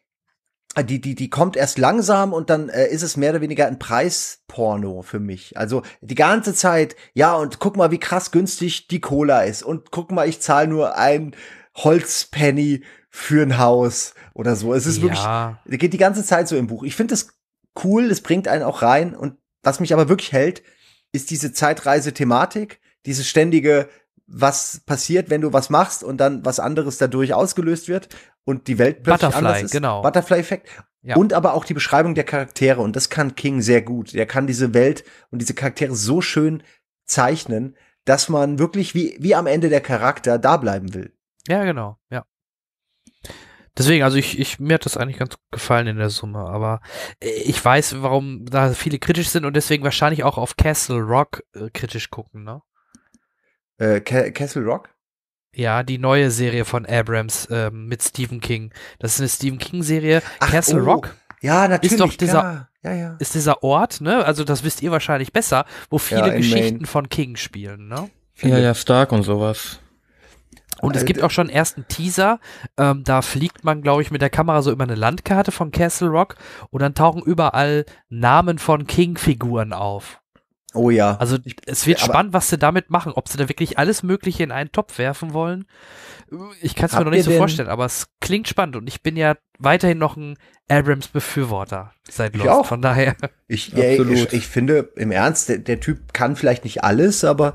äh, die, die, die kommt erst langsam und dann äh, ist es mehr oder weniger ein Preisporno für mich. Also die ganze Zeit, ja, und guck mal, wie krass günstig die Cola ist. Und guck mal, ich zahle nur ein Holzpenny für ein Haus oder so. Es ist ja. wirklich, geht die ganze Zeit so im Buch. Ich finde das cool, es bringt einen auch rein. Und was mich aber wirklich hält, ist diese Zeitreise-Thematik, diese ständige, was passiert, wenn du was machst und dann was anderes dadurch ausgelöst wird und die Welt plötzlich Butterfly, anders ist. Genau. Butterfly-Effekt. Ja. Und aber auch die Beschreibung der Charaktere. Und das kann King sehr gut. Der kann diese Welt und diese Charaktere so schön zeichnen, dass man wirklich wie, wie am Ende der Charakter da bleiben will. Ja, genau, ja. Deswegen, also ich, ich, mir hat das eigentlich ganz gut gefallen in der Summe, aber äh, ich weiß, warum da viele kritisch sind und deswegen wahrscheinlich auch auf Castle Rock äh, kritisch gucken, ne? Äh, Ca Castle Rock? Ja, die neue Serie von Abrams äh, mit Stephen King. Das ist eine Stephen King-Serie. Castle oh. Rock. Ja, natürlich. Ist doch dieser, ja, ja. Ist dieser Ort, ne? Also, das wisst ihr wahrscheinlich besser, wo viele ja, Geschichten Maine. von King spielen, ne? Viele. Ja, ja, Stark und sowas. Und es äh, gibt auch schon ersten Teaser. Ähm, da fliegt man, glaube ich, mit der Kamera so über eine Landkarte von Castle Rock und dann tauchen überall Namen von King-Figuren auf. Oh ja. Also es wird spannend, was sie damit machen. Ob sie da wirklich alles Mögliche in einen Topf werfen wollen. Ich kann es mir noch nicht so vorstellen, aber es klingt spannend und ich bin ja weiterhin noch ein Abrams-Befürworter seit Lost. Auch. Von daher. Ich, ja, ich, ich, finde im Ernst, der, der Typ kann vielleicht nicht alles, aber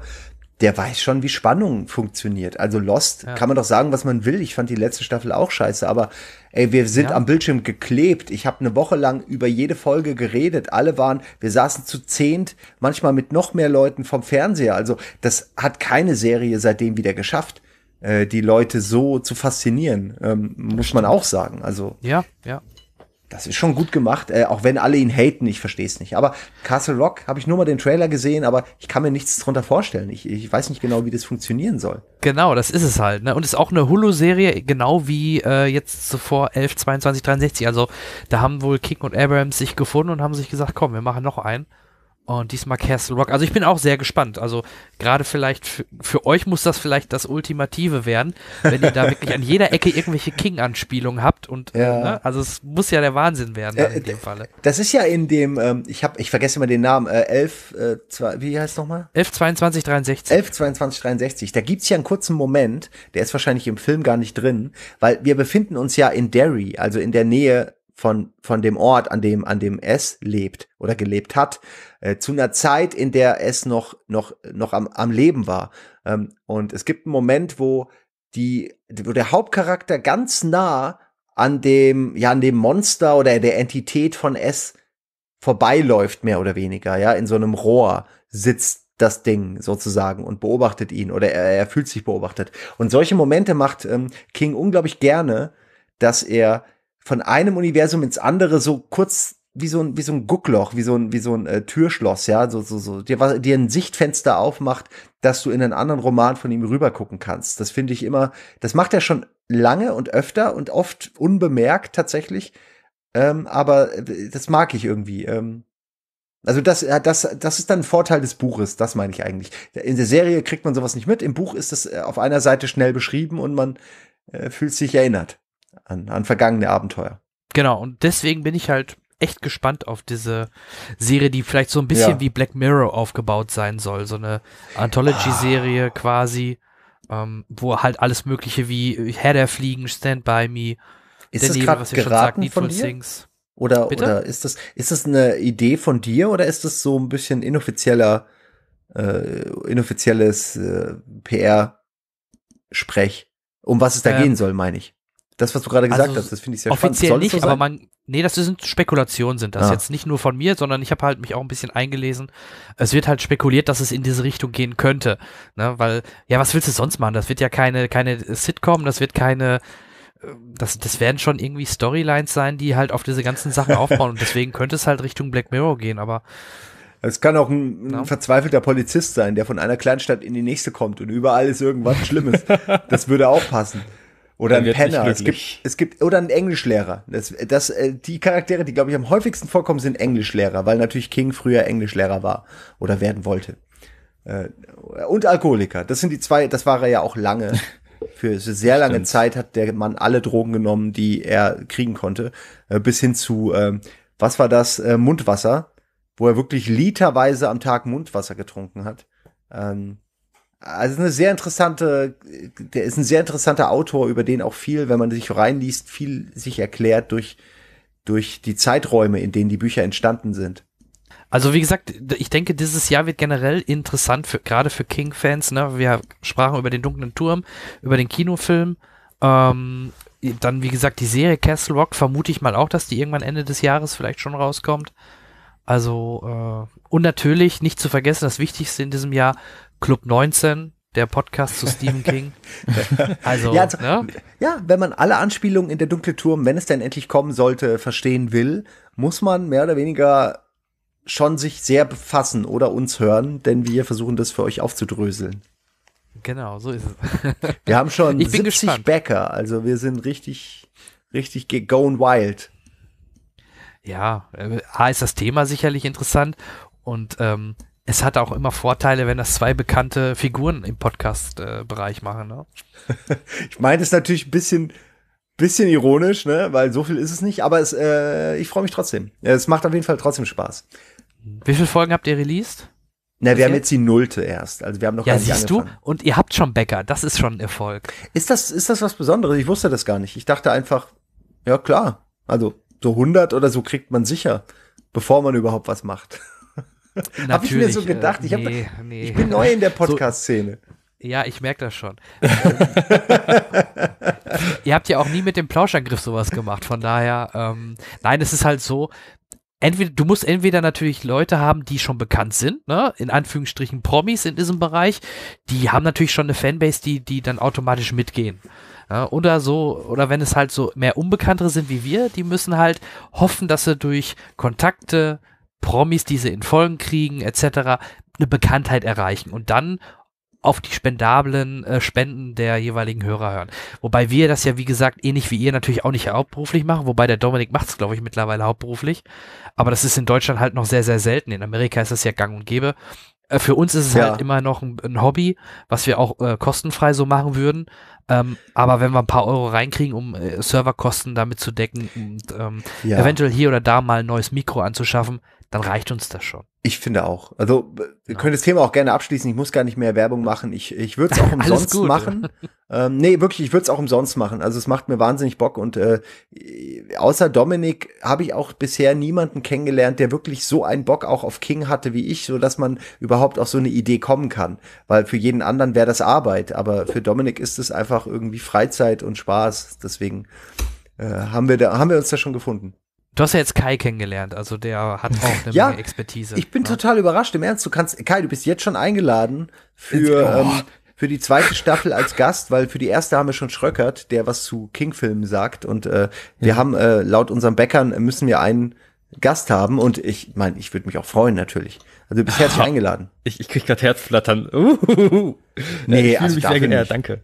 der weiß schon, wie Spannung funktioniert. Also Lost ja. kann man doch sagen, was man will. Ich fand die letzte Staffel auch scheiße, aber ey, wir sind ja. am Bildschirm geklebt. Ich habe eine Woche lang über jede Folge geredet. Alle waren, wir saßen zu zehnt, manchmal mit noch mehr Leuten vom Fernseher. Also das hat keine Serie seitdem wieder geschafft, äh, die Leute so zu faszinieren, ähm, muss man auch sagen. Also ja, ja. Das ist schon gut gemacht, äh, auch wenn alle ihn haten, ich verstehe es nicht. Aber Castle Rock habe ich nur mal den Trailer gesehen, aber ich kann mir nichts drunter vorstellen. Ich, ich weiß nicht genau, wie das funktionieren soll. Genau, das ist es halt. Ne? Und ist auch eine Hulu-Serie, genau wie äh, jetzt zuvor 11, 22, 63. Also da haben wohl King und Abrams sich gefunden und haben sich gesagt, komm, wir machen noch einen. Und diesmal Castle Rock. Also ich bin auch sehr gespannt. Also gerade vielleicht für, für euch muss das vielleicht das Ultimative werden, wenn ihr da [laughs] wirklich an jeder Ecke irgendwelche King-Anspielungen habt. Und ja. äh, ne? also es muss ja der Wahnsinn werden äh, in dem Falle. Das ist ja in dem, ähm, ich habe, ich vergesse immer den Namen, äh, 11, äh, zwei, wie heißt nochmal? 112263. 112263. 63. 11, 22, Da gibt's ja einen kurzen Moment, der ist wahrscheinlich im Film gar nicht drin, weil wir befinden uns ja in Derry, also in der Nähe von, von dem Ort, an dem, an dem es lebt oder gelebt hat, äh, zu einer Zeit, in der es noch, noch, noch am, am Leben war. Ähm, und es gibt einen Moment, wo die, wo der Hauptcharakter ganz nah an dem, ja, an dem Monster oder der Entität von S vorbeiläuft, mehr oder weniger, ja, in so einem Rohr sitzt das Ding sozusagen und beobachtet ihn oder er, er fühlt sich beobachtet. Und solche Momente macht ähm, King unglaublich gerne, dass er von einem Universum ins andere so kurz wie so ein wie so ein Guckloch, wie so ein wie so ein äh, Türschloss, ja, so so so dir, was dir ein Sichtfenster aufmacht, dass du in einen anderen Roman von ihm rübergucken kannst. Das finde ich immer, das macht er schon lange und öfter und oft unbemerkt tatsächlich. Ähm, aber äh, das mag ich irgendwie. Ähm, also das, äh, das, das ist dann ein Vorteil des Buches, das meine ich eigentlich. In der Serie kriegt man sowas nicht mit, im Buch ist das äh, auf einer Seite schnell beschrieben und man äh, fühlt sich erinnert an, an vergangene Abenteuer. Genau, und deswegen bin ich halt echt gespannt auf diese Serie, die vielleicht so ein bisschen ja. wie Black Mirror aufgebaut sein soll. So eine Anthology-Serie ah. quasi, ähm, wo halt alles Mögliche wie Herr Fliegen, Stand By Me, ist daneben, das was ihr schon sagt, Need von Things. Oder, Bitte? oder ist das, ist das eine Idee von dir oder ist das so ein bisschen inoffizieller, äh, inoffizielles äh, PR-Sprech? Um was es da ähm, gehen soll, meine ich. Das, was du gerade gesagt also, hast, das finde ich sehr offiziell spannend. Offiziell nicht, so aber man, nee, das sind Spekulationen sind das ah. jetzt nicht nur von mir, sondern ich habe halt mich auch ein bisschen eingelesen. Es wird halt spekuliert, dass es in diese Richtung gehen könnte, ne? weil ja, was willst du sonst machen? Das wird ja keine keine Sitcom, das wird keine äh, das, das werden schon irgendwie Storylines sein, die halt auf diese ganzen Sachen [laughs] aufbauen und deswegen könnte es halt Richtung Black Mirror gehen, aber es kann auch ein, ein no. verzweifelter Polizist sein, der von einer Kleinstadt in die nächste kommt und überall ist irgendwas Schlimmes. [laughs] das würde auch passen. Oder ein Penner. Es gibt, es gibt, oder ein Englischlehrer. Das, das, äh, die Charaktere, die, glaube ich, am häufigsten vorkommen, sind Englischlehrer, weil natürlich King früher Englischlehrer war oder werden wollte. Äh, und Alkoholiker. Das sind die zwei, das war er ja auch lange. [laughs] Für sehr lange Stimmt. Zeit hat der Mann alle Drogen genommen, die er kriegen konnte. Äh, bis hin zu, ähm, was war das? Mundwasser, wo er wirklich literweise am Tag Mundwasser getrunken hat. Ähm, also eine sehr interessante, der ist ein sehr interessanter Autor, über den auch viel, wenn man sich reinliest, viel sich erklärt durch, durch die Zeiträume, in denen die Bücher entstanden sind. Also wie gesagt, ich denke, dieses Jahr wird generell interessant, für, gerade für King-Fans. Ne? Wir sprachen über den Dunklen Turm, über den Kinofilm. Ähm, dann, wie gesagt, die Serie Castle Rock vermute ich mal auch, dass die irgendwann Ende des Jahres vielleicht schon rauskommt. Also, äh, und natürlich nicht zu vergessen, das Wichtigste in diesem Jahr, Club 19, der Podcast zu Stephen King. [laughs] also, ja, also ne? ja, wenn man alle Anspielungen in der dunkle Turm, wenn es denn endlich kommen sollte, verstehen will, muss man mehr oder weniger schon sich sehr befassen oder uns hören, denn wir versuchen das für euch aufzudröseln. Genau, so ist es. [laughs] wir haben schon ich 70 gespannt. Bäcker, also wir sind richtig, richtig going wild. Ja, äh, A ist das Thema sicherlich interessant und ähm, es hat auch immer Vorteile, wenn das zwei bekannte Figuren im Podcast-Bereich machen. Ne? [laughs] ich meine, es ist natürlich ein bisschen, bisschen ironisch, ne? weil so viel ist es nicht, aber es, äh, ich freue mich trotzdem. Es macht auf jeden Fall trotzdem Spaß. Wie viele Folgen habt ihr released? Na, wir haben jetzt die Nullte erst. Also wir haben noch ja, gar nicht siehst angefangen. du? Und ihr habt schon Bäcker. Das ist schon ein Erfolg. Ist das, ist das was Besonderes? Ich wusste das gar nicht. Ich dachte einfach, ja klar. Also so 100 oder so kriegt man sicher, bevor man überhaupt was macht. [laughs] Habe ich mir so äh, gedacht. Ich, hab, nee, nee. ich bin neu in der [laughs] Podcast-Szene. So, ja, ich merke das schon. [laughs] Ihr habt ja auch nie mit dem Plauschangriff sowas gemacht. Von daher, ähm, nein, es ist halt so, entweder, du musst entweder natürlich Leute haben, die schon bekannt sind, ne? in Anführungsstrichen Promis in diesem Bereich, die haben natürlich schon eine Fanbase, die, die dann automatisch mitgehen. Ja, oder so, oder wenn es halt so mehr Unbekanntere sind wie wir, die müssen halt hoffen, dass sie durch Kontakte, Promis, die sie in Folgen kriegen, etc., eine Bekanntheit erreichen und dann auf die spendablen äh, Spenden der jeweiligen Hörer hören. Wobei wir das ja, wie gesagt, ähnlich wie ihr natürlich auch nicht hauptberuflich machen, wobei der Dominik macht es, glaube ich, mittlerweile hauptberuflich. Aber das ist in Deutschland halt noch sehr, sehr selten. In Amerika ist das ja gang und gäbe. Äh, für uns ist es ja. halt immer noch ein, ein, Hobby, was wir auch äh, kostenfrei so machen würden. Ähm, aber wenn wir ein paar Euro reinkriegen, um äh, Serverkosten damit zu decken und ähm, ja. eventuell hier oder da mal ein neues Mikro anzuschaffen, dann reicht uns das schon. Ich finde auch. Also wir genau. können das Thema auch gerne abschließen. Ich muss gar nicht mehr Werbung machen. Ich, ich würde es auch [laughs] umsonst gut, machen. ähm, nee, wirklich, ich würde es auch umsonst machen. Also es macht mir wahnsinnig Bock. Und äh, außer Dominik habe ich auch bisher niemanden kennengelernt, der wirklich so einen Bock auch auf King hatte wie ich, so dass man überhaupt auf so eine Idee kommen kann. Weil für jeden anderen wäre das Arbeit. Aber für Dominik ist es einfach irgendwie Freizeit und Spaß. Deswegen äh, haben, wir da, haben wir uns da schon gefunden. Du hast ja jetzt Kai kennengelernt, also der hat auch eine ja, Menge Expertise. Ich bin ja. Ne? total überrascht, im Ernst, du kannst, Kai, du bist jetzt schon eingeladen für, oh. ähm, für die zweite Staffel als Gast, weil für die erste haben wir schon Schröckert, der was zu King-Filmen sagt und äh, wir ja. haben äh, laut unseren Bäckern müssen wir einen Gast haben und ich meine, ich würde mich auch freuen natürlich. Also du bist herzlich eingeladen. Ich, ich krieg gerade Herzflattern. Uh, uh, [laughs] uh. Nee, ich fühle also mich sehr geehrt, danke.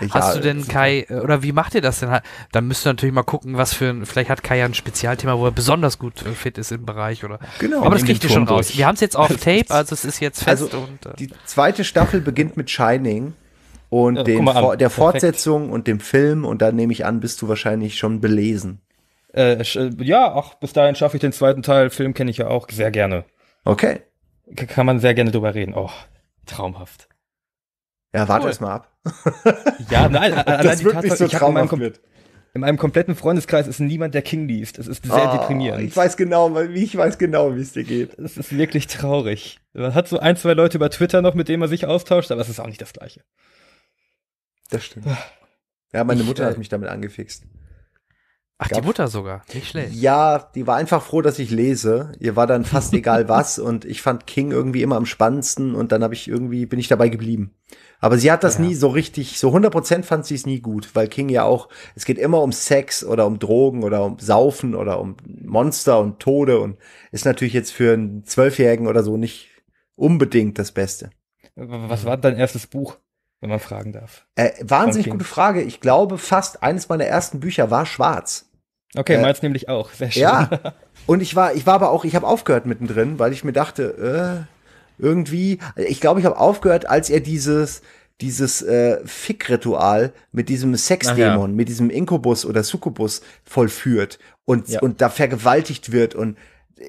Ja, Hast du denn Kai, äh, oder wie macht ihr das denn? Dann müsst ihr natürlich mal gucken, was für ein, vielleicht hat Kai ja ein Spezialthema, wo er besonders gut äh, fit ist im Bereich, oder? Genau. Aber das kriegt ihr schon durch. raus. Wir haben es jetzt auf [laughs] Tape, also es ist jetzt fest. Also, und, äh, die zweite Staffel beginnt mit Shining und ja, den, der Perfekt. Fortsetzung und dem Film und da nehme ich an, bist du wahrscheinlich schon belesen. Äh, äh ja, auch bis dahin schaffe ich den zweiten Teil. Film kenne ich ja auch sehr gerne. Okay. Kann man sehr gerne drüber reden. Oh, traumhaft. Ja, warte cool. erst mal ab. [laughs] ja, nein, allein [laughs] die Tatsache, so ich in in meinem kompletten Freundeskreis ist niemand, der King liest. Es ist sehr oh, deprimierend. Ich weiß genau, ich weiß genau, wie es dir geht. Es ist wirklich traurig. Man hat so ein, zwei Leute über Twitter noch, mit denen man sich austauscht, aber es ist auch nicht das Gleiche. Das stimmt. Ja, meine ich, Mutter hat äh, mich damit angefixt. Ach, die Mutter sogar, nicht schlecht. Ja, die war einfach froh, dass ich lese. Ihr war dann fast [laughs] egal was und ich fand King irgendwie immer am spannendsten und dann habe ich irgendwie bin ich dabei geblieben. Aber sie hat das ja. nie so richtig, so 100% fand sie es nie gut, weil King ja auch, es geht immer um Sex oder um Drogen oder um Saufen oder um Monster und Tode und ist natürlich jetzt für einen Zwölfjährigen oder so nicht unbedingt das Beste. Was war dein erstes Buch? wenn man fragen darf. Äh, wahnsinnig gute Frage. Ich glaube, fast eines meiner ersten Bücher war schwarz. Okay, äh, meins nämlich auch. Sehr schön. Ja. [laughs] Und ich war, ich war aber auch, ich habe aufgehört mittendrin, weil ich mir dachte, äh, irgendwie, ich glaube, ich habe aufgehört, als er dieses dieses äh, Fick-Ritual mit diesem Sexdämon, ja. mit diesem Inkubus oder Succubus vollführt und ja. und da vergewaltigt wird und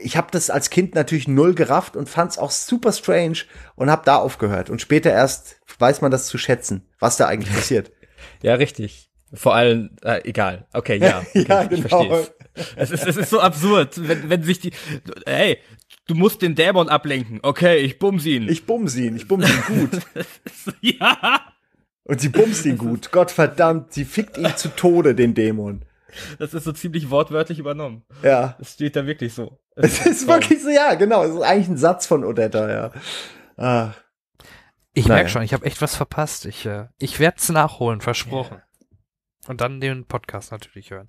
ich habe das als Kind natürlich null gerafft und fand es auch super strange und habe da aufgehört und später erst weiß man das zu schätzen, was da eigentlich [laughs] passiert. ja, richtig. Vor allem, äh, egal. Okay, ja. [laughs] Okay, ja, ich, genau. ich es. Ist, es ist so absurd, wenn, wenn sich die. Hey, du musst den Dämon ablenken. Okay, ich bums ihn. Ich bums ihn, ich bums ihn gut. [laughs] ja. Und sie bumst ihn gut. Gott verdammt, sie fickt ihn zu Tode, den Dämon. Das ist so ziemlich wortwörtlich übernommen. Ja. Es steht da wirklich so. Es, [laughs] es ist wirklich so, ja, genau. Es ist eigentlich ein Satz von Odetta, ja. Ah. Ich naja. merke schon, ich habe echt was verpasst. Ich, äh, ich werde es nachholen, versprochen. Und dann den Podcast natürlich hören.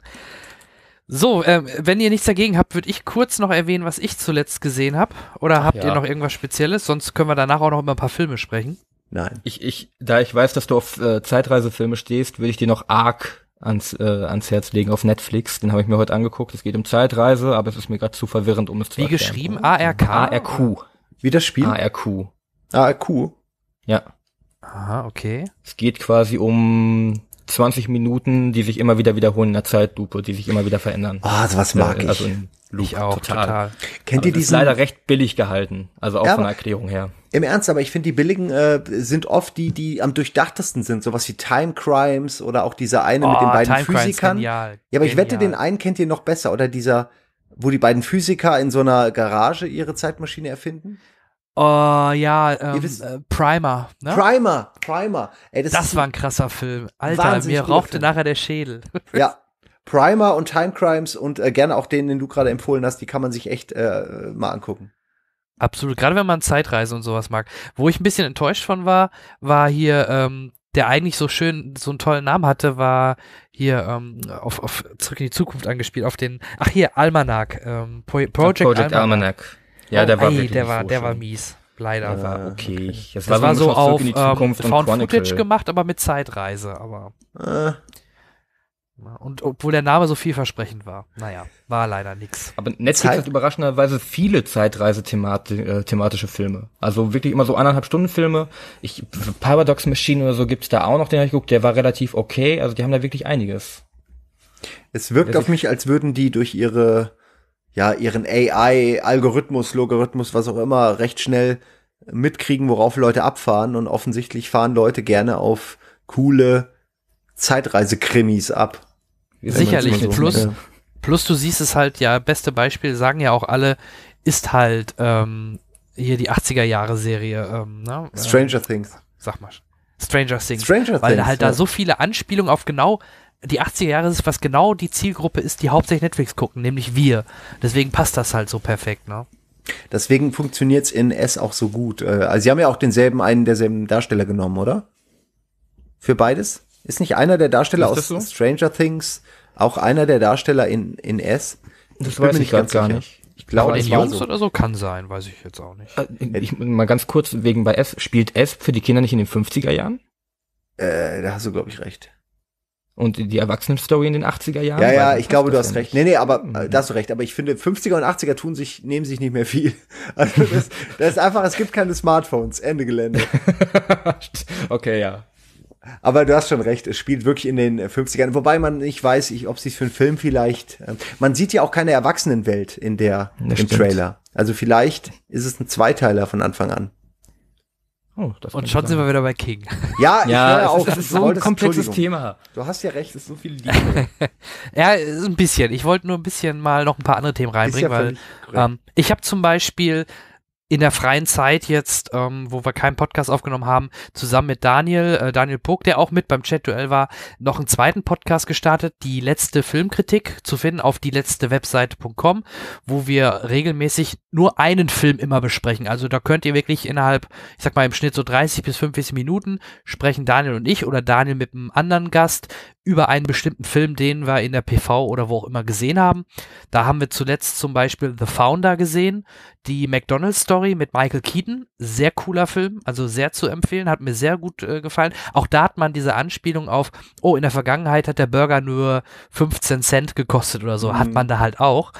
So, ähm, wenn ihr nichts dagegen habt, würde ich kurz noch erwähnen, was ich zuletzt gesehen habe. Oder habt ja. ihr noch irgendwas Spezielles? Sonst können wir danach auch noch über ein paar Filme sprechen. Nein. Ich, ich, da ich weiß, dass du auf äh, Zeitreisefilme stehst, würde ich dir noch Arc ans, äh, ans Herz legen auf Netflix. Den habe ich mir heute angeguckt. Es geht um Zeitreise, aber es ist mir gerade zu verwirrend, um es zu Wie geschrieben? ARK? ARQ. Wie das Spiel? ARQ. ARQ? Ja. Aha, okay. Es geht quasi um 20 Minuten, die sich immer wieder wiederholen in der Zeitlupe, die sich immer wieder verändern. Ah, oh, was mag äh, also ich. Luke, ich auch, total. total. Kennt aber ihr diesen? Ist leider recht billig gehalten, also auch ja, von der Erklärung her. Im Ernst, aber ich finde, die billigen äh, sind oft die, die am durchdachtesten sind. Sowas wie Time Crimes oder auch dieser eine oh, mit den oh, beiden Time Physikern. Genial, ja, aber ich wette, den einen kennt ihr noch besser. Oder dieser, wo die beiden Physiker in so einer Garage ihre Zeitmaschine erfinden. Oh ja, ähm, wisst, äh, Primer. Ne? Primer, Primer. Ey, das, das war ein krasser Film. Alter, mir rauchte Film. nachher der Schädel. Ja. [laughs] Primer und Time Crimes und äh, gerne auch den, den du gerade empfohlen hast, die kann man sich echt äh, mal angucken. Absolut, gerade wenn man Zeitreise und sowas mag. Wo ich ein bisschen enttäuscht von war, war hier, ähm, der eigentlich so schön, so einen tollen Namen hatte, war hier ähm, auf, auf Zurück in die Zukunft angespielt, auf den, ach hier, Almanac, ähm, Project, Project Almanac. Almanac. Ja, der war, ei, der war, so der war mies. Leider. war okay. okay. Das, das war so auf ähm, Found Footage gemacht, aber mit Zeitreise. Aber äh. Und obwohl der Name so vielversprechend war. Naja, war leider nix. Aber Netflix Zeit hat überraschenderweise viele Zeitreise-thematische äh, Filme. Also wirklich immer so anderthalb Stunden Filme. Ich, Paradox Machine oder so gibt's da auch noch, den ich guckt. Der war relativ okay. Also die haben da wirklich einiges. Es wirkt das auf mich, als würden die durch ihre ja, ihren AI-Algorithmus, Logarithmus, was auch immer, recht schnell mitkriegen, worauf Leute abfahren. Und offensichtlich fahren Leute gerne auf coole Zeitreisekrimis ab. Sicherlich. So plus, plus du siehst es halt, ja, beste Beispiel, sagen ja auch alle, ist halt ähm, hier die 80er-Jahre-Serie. Ähm, ne? Stranger äh, Things. Sag mal. Stranger Things. Stranger weil Things. halt ja. da so viele Anspielungen auf genau die 80er Jahre ist, was genau die Zielgruppe ist, die hauptsächlich Netflix gucken, nämlich wir. Deswegen passt das halt so perfekt, ne? Deswegen es in S auch so gut. Äh, also sie haben ja auch denselben, einen derselben Darsteller genommen, oder? Für beides? Ist nicht einer der Darsteller aus so? Stranger Things auch einer der Darsteller in, in S? Das ich weiß ich ganz gar nicht. Ich glaube, in Jungs so. oder so kann sein, weiß ich jetzt auch nicht. Äh, ich, mal ganz kurz wegen bei S. Spielt S für die Kinder nicht in den 50er Jahren? Äh, da hast du, glaube ich, recht. Und die Erwachsenen-Story in den 80er Jahren? Ja, ja, ich glaube, du hast ja recht. Nicht. Nee, nee, aber mhm. äh, da hast du recht. Aber ich finde, 50er und 80er tun sich, nehmen sich nicht mehr viel. [laughs] Also das, das ist einfach, es gibt keine Smartphones. Ende Gelände. [laughs] okay, ja. Aber du hast schon recht, es spielt wirklich in den 50ern. Wobei man nicht weiß, ich, ob sie es für einen Film vielleicht. Äh, man sieht ja auch keine Erwachsenenwelt in der im Trailer. Also vielleicht ist es ein Zweiteiler von Anfang an. Oh, und schon sind wir wieder bei King. [laughs] Ja, ich ja, höre auf. Das ist so ein komplexes Thema. Du hast ja recht, es ist so viel Liebe. [laughs] ja, ein bisschen. Ich wollte nur ein bisschen mal noch ein paar andere Themen reinbringen, ja weil ähm, ich habe zum Beispiel in der freien Zeit jetzt, ähm, wo wir keinen Podcast aufgenommen haben, zusammen mit Daniel, äh, Daniel Pog, der auch mit beim Chat-Duell war, noch einen zweiten Podcast gestartet, die letzte Filmkritik zu finden auf die letzte Webseite.com, wo wir regelmäßig nur einen Film immer besprechen. Also da könnt ihr wirklich innerhalb, ich sag mal im Schnitt so 30 bis 45 Minuten sprechen Daniel und ich oder Daniel mit einem anderen Gast über einen bestimmten Film, den wir in der PV oder wo auch immer gesehen haben. Da haben wir zuletzt zum Beispiel The Founder gesehen, die McDonald's Story mit Michael Keaton. Sehr cooler Film, also sehr zu empfehlen, hat mir sehr gut äh, gefallen. Auch da hat man diese Anspielung auf, oh, in der Vergangenheit hat der Burger nur 15 Cent gekostet oder so, mhm. hat man da halt auch.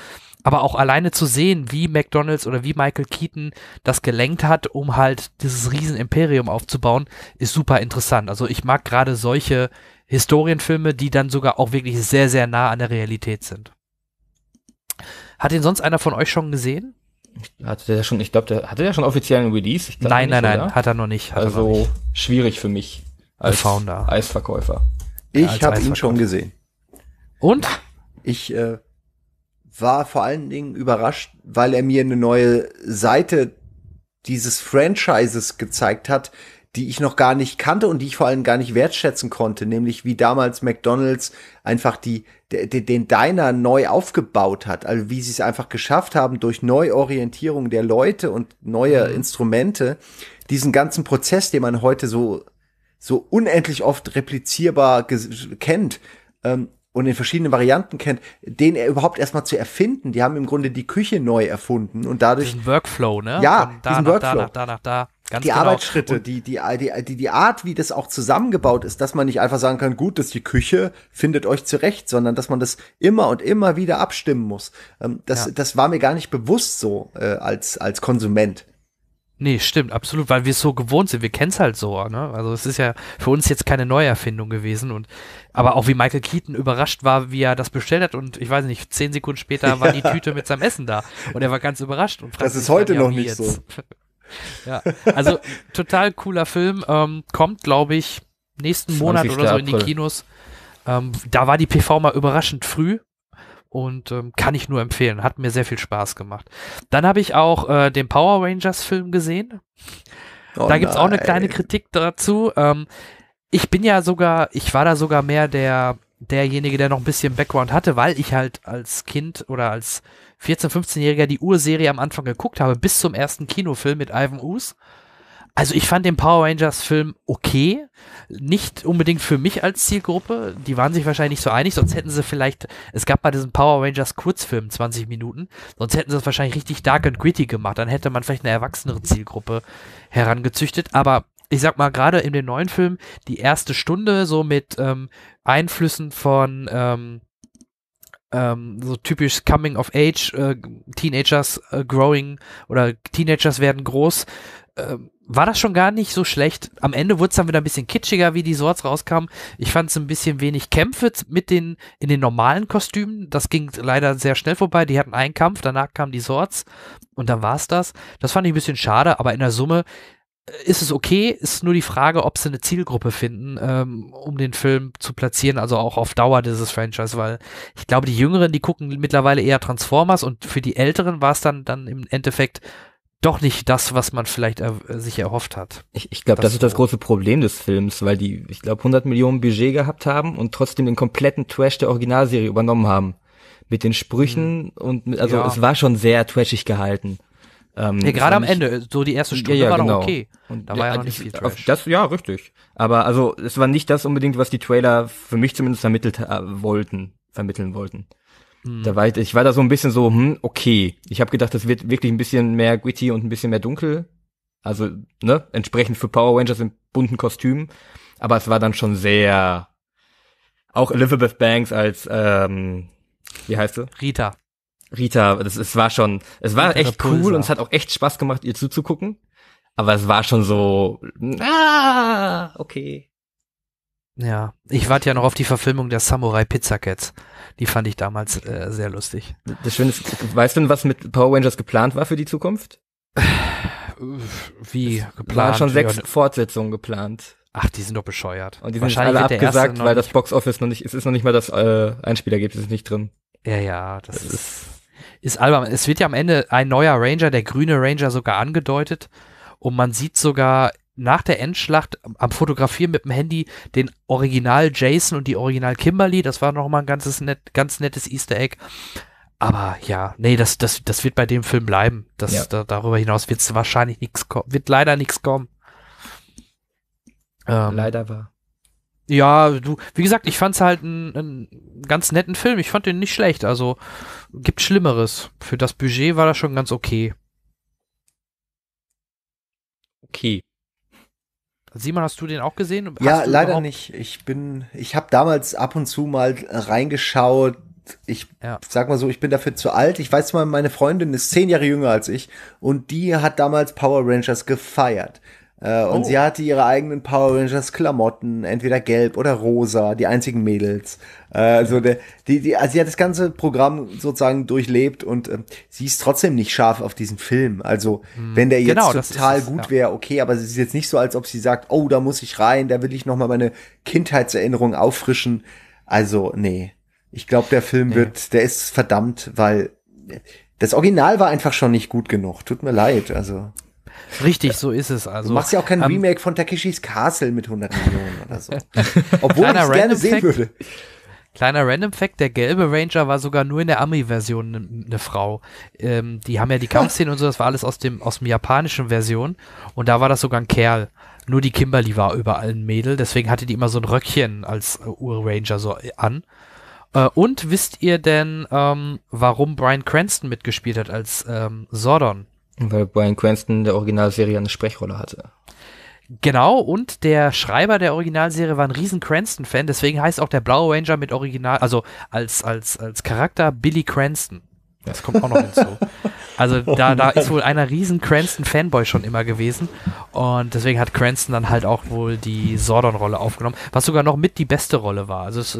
Aber auch alleine zu sehen, wie McDonald's oder wie Michael Keaton das gelenkt hat, um halt dieses Riesenimperium aufzubauen, ist super interessant. Also ich mag gerade solche Historienfilme, die dann sogar auch wirklich sehr, sehr nah an der Realität sind. Hat ihn sonst einer von euch schon gesehen? Hatte der schon, ich glaube, der hatte der schon offiziell einen Release? Glaub, nein, nicht, nein, nein, hat er noch nicht. also noch nicht. schwierig für mich als Founder. Eisverkäufer. Ich ja, habe ihn schon gesehen. Und? Ich äh, war vor allen Dingen überrascht, weil er mir eine neue Seite dieses Franchises gezeigt hat, die ich noch gar nicht kannte und die ich vor allem gar nicht wertschätzen konnte, nämlich wie damals McDonald's einfach die, de, de, den Diner neu aufgebaut hat, also wie sie es einfach geschafft haben, durch Neuorientierung der Leute und neue mhm. Instrumente, diesen ganzen Prozess, den man heute so, so unendlich oft replizierbar kennt, ähm, und in verschiedenen Varianten kennt, den er überhaupt erstmal zu erfinden. Die haben im Grunde die Küche neu erfunden und dadurch. Diesen Workflow, ne? Ja, diesen danach, Workflow. da, danach, da. Ganz die genau. Arbeitsschritte, die, die, die, die die Art, wie das auch zusammengebaut ist, dass man nicht einfach sagen kann, gut, dass die Küche findet euch zurecht, sondern dass man das immer und immer wieder abstimmen muss. Ähm, das, ja. das war mir gar nicht bewusst so äh, als, als Konsument. Nee, stimmt, absolut, weil wir es so gewohnt sind. Wir kennen es halt so, ne? Also es ist ja für uns jetzt keine Neuerfindung gewesen und aber auch wie Michael Keaton überrascht war, wie er das bestellt hat und ich weiß nicht, zehn Sekunden später war die Tüte mit seinem Essen da und er war ganz überrascht und Das ist heute noch nicht jetzt. so. [laughs] Ja, also total cooler Film. Ähm, kommt, glaube ich, nächsten Monat oder so in die Kinos. Ähm, da war die PV mal überraschend früh und ähm, kann ich nur empfehlen. Hat mir sehr viel Spaß gemacht. Dann habe ich auch äh, den Power Rangers Film gesehen. Oh da gibt es auch eine kleine Kritik dazu. Ähm, ich bin ja sogar, ich war da sogar mehr der derjenige, der noch ein bisschen Background hatte, weil ich halt als Kind oder als 14-, 15-Jähriger die Urserie am Anfang geguckt habe, bis zum ersten Kinofilm mit Ivan Us. Also ich fand den Power Rangers-Film okay, nicht unbedingt für mich als Zielgruppe. Die waren sich wahrscheinlich nicht so einig, sonst hätten sie vielleicht, es gab bei diesem Power Rangers Kurzfilm 20 Minuten, sonst hätten sie es wahrscheinlich richtig dark and gritty gemacht. Dann hätte man vielleicht eine erwachsenere Zielgruppe herangezüchtet. Aber ich sag mal, gerade in den neuen Filmen, die erste Stunde so mit ähm, Einflüssen von ähm, ähm, so typisch Coming of Age, äh, Teenagers äh, growing oder Teenagers werden groß. Äh, war das schon gar nicht so schlecht. Am Ende wurde es dann wieder ein bisschen kitschiger, wie die Swords rauskamen. Ich fand es ein bisschen wenig Kämpfe mit den in den normalen Kostümen. Das ging leider sehr schnell vorbei. Die hatten einen Kampf, danach kamen die Swords und dann war es das. Das fand ich ein bisschen schade, aber in der Summe ist es okay, ist nur die Frage, ob sie eine Zielgruppe finden, ähm, um den Film zu platzieren, also auch auf Dauer dieses Franchise, weil ich glaube, die Jüngeren, die gucken mittlerweile eher Transformers und für die Älteren war es dann, dann im Endeffekt doch nicht das, was man vielleicht er äh, sich erhofft hat. Ich, ich glaube, das, das, ist das große Problem des Films, weil die, ich glaube, 100 Millionen Budget gehabt haben und trotzdem den kompletten Trash der Originalserie übernommen haben. Mit den Sprüchen hm. und mit, also ja. es war schon sehr trashig gehalten. Ähm, ja, gerade am ich, Ende, so die erste Stunde ja, ja, war genau. noch okay. Und da war ja äh, noch nicht äh, viel äh, Trash. Das, ja, richtig. Aber also, es war nicht das unbedingt, was die Trailer für mich zumindest vermittelt äh, wollten, vermitteln wollten. Hm. Da war ich, ich war da so ein bisschen so, hm, okay. Ich habe gedacht, das wird wirklich ein bisschen mehr gritty und ein bisschen mehr dunkel. Also, ne, entsprechend für Power Rangers in bunten Kostümen. Aber es war dann schon sehr, auch Elizabeth Banks als, ähm, wie heißt sie? Rita. Rita, das, es war schon, es war Rita echt cool und es hat auch echt Spaß gemacht, ihr zuzugucken. Aber es war schon so, ah, okay. Ja, ich warte ja noch auf die Verfilmung der Samurai Pizza Cats. Die fand ich damals äh, sehr lustig. Das Schöne ist, weißt du, was mit Power Rangers geplant war für die Zukunft? Wie es geplant? Waren schon sechs und, ne. Fortsetzungen geplant. Ach, die sind doch bescheuert. Und die sind alle abgesagt, weil das Box Office noch nicht, es ist noch nicht mal das äh, Einspielergebnis nicht drin. Ja, ja, das, das ist, ist, ist albern. Es wird ja am Ende ein neuer Ranger, der grüne Ranger, sogar angedeutet. Und man sieht sogar nach der Endschlacht am Fotografieren mit dem Handy den Original Jason und die Original Kimberly. Das war nochmal ein ganzes net, ganz nettes Easter Egg. Aber ja, nee, das, das, das wird bei dem Film bleiben. Das, ja. da, darüber hinaus wird es wahrscheinlich nichts kommen, wird leider nichts kommen. Ähm, leider war. Ja, du, wie gesagt, ich fand's halt einen ganz netten Film. Ich fand den nicht schlecht. Also gibt Schlimmeres. Für das Budget war das schon ganz okay. Okay. Simon, hast du den auch gesehen? Hast ja, leider nicht. Ich bin, ich habe damals ab und zu mal reingeschaut. Ich ja. sag mal so, ich bin dafür zu alt. Ich weiß mal, meine Freundin ist zehn Jahre jünger als ich und die hat damals Power Rangers gefeiert. Äh, und oh. sie hatte ihre eigenen Power Rangers Klamotten, entweder gelb oder rosa, die einzigen Mädels. Äh, also, der, die, die, also sie hat das ganze Programm sozusagen durchlebt und äh, sie ist trotzdem nicht scharf auf diesen Film. Also, hm. wenn der jetzt genau, total gut ja. wäre, okay, aber es ist jetzt nicht so, als ob sie sagt, oh, da muss ich rein, da will ich nochmal meine Kindheitserinnerung auffrischen. Also, nee. Ich glaube, der Film nee. wird, der ist verdammt, weil das Original war einfach schon nicht gut genug. Tut mir leid, also. Richtig, so ist es. Also, du machst ja auch kein ähm, Remake von Takeshis Castle mit 100 Millionen oder so. Obwohl ich es gerne Random sehen würde. Kleiner Random Fact, der gelbe Ranger war sogar nur in der Ami-Version eine ne Frau. Ähm, die haben ja die Kampfszenen und so, das war alles aus dem, aus dem japanischen Version. Und da war das sogar ein Kerl. Nur die Kimberly war überall ein Mädel, deswegen hatte die immer so ein Röckchen als äh, Ur-Ranger so äh, an. Äh, und wisst ihr denn, ähm, warum Brian Cranston mitgespielt hat als ähm, Sordon? Weil Brian Cranston der Originalserie eine Sprechrolle hatte. Genau, und der Schreiber der Originalserie war ein riesen Cranston-Fan, deswegen heißt auch der Blaue Ranger mit Original, also als, als, als Charakter Billy Cranston. Das kommt auch noch hinzu. [laughs] Also da, da ist wohl einer riesen Cranston-Fanboy schon immer gewesen. Und deswegen hat Cranston dann halt auch wohl die Sordon-Rolle aufgenommen, was sogar noch mit die beste Rolle war. Also es,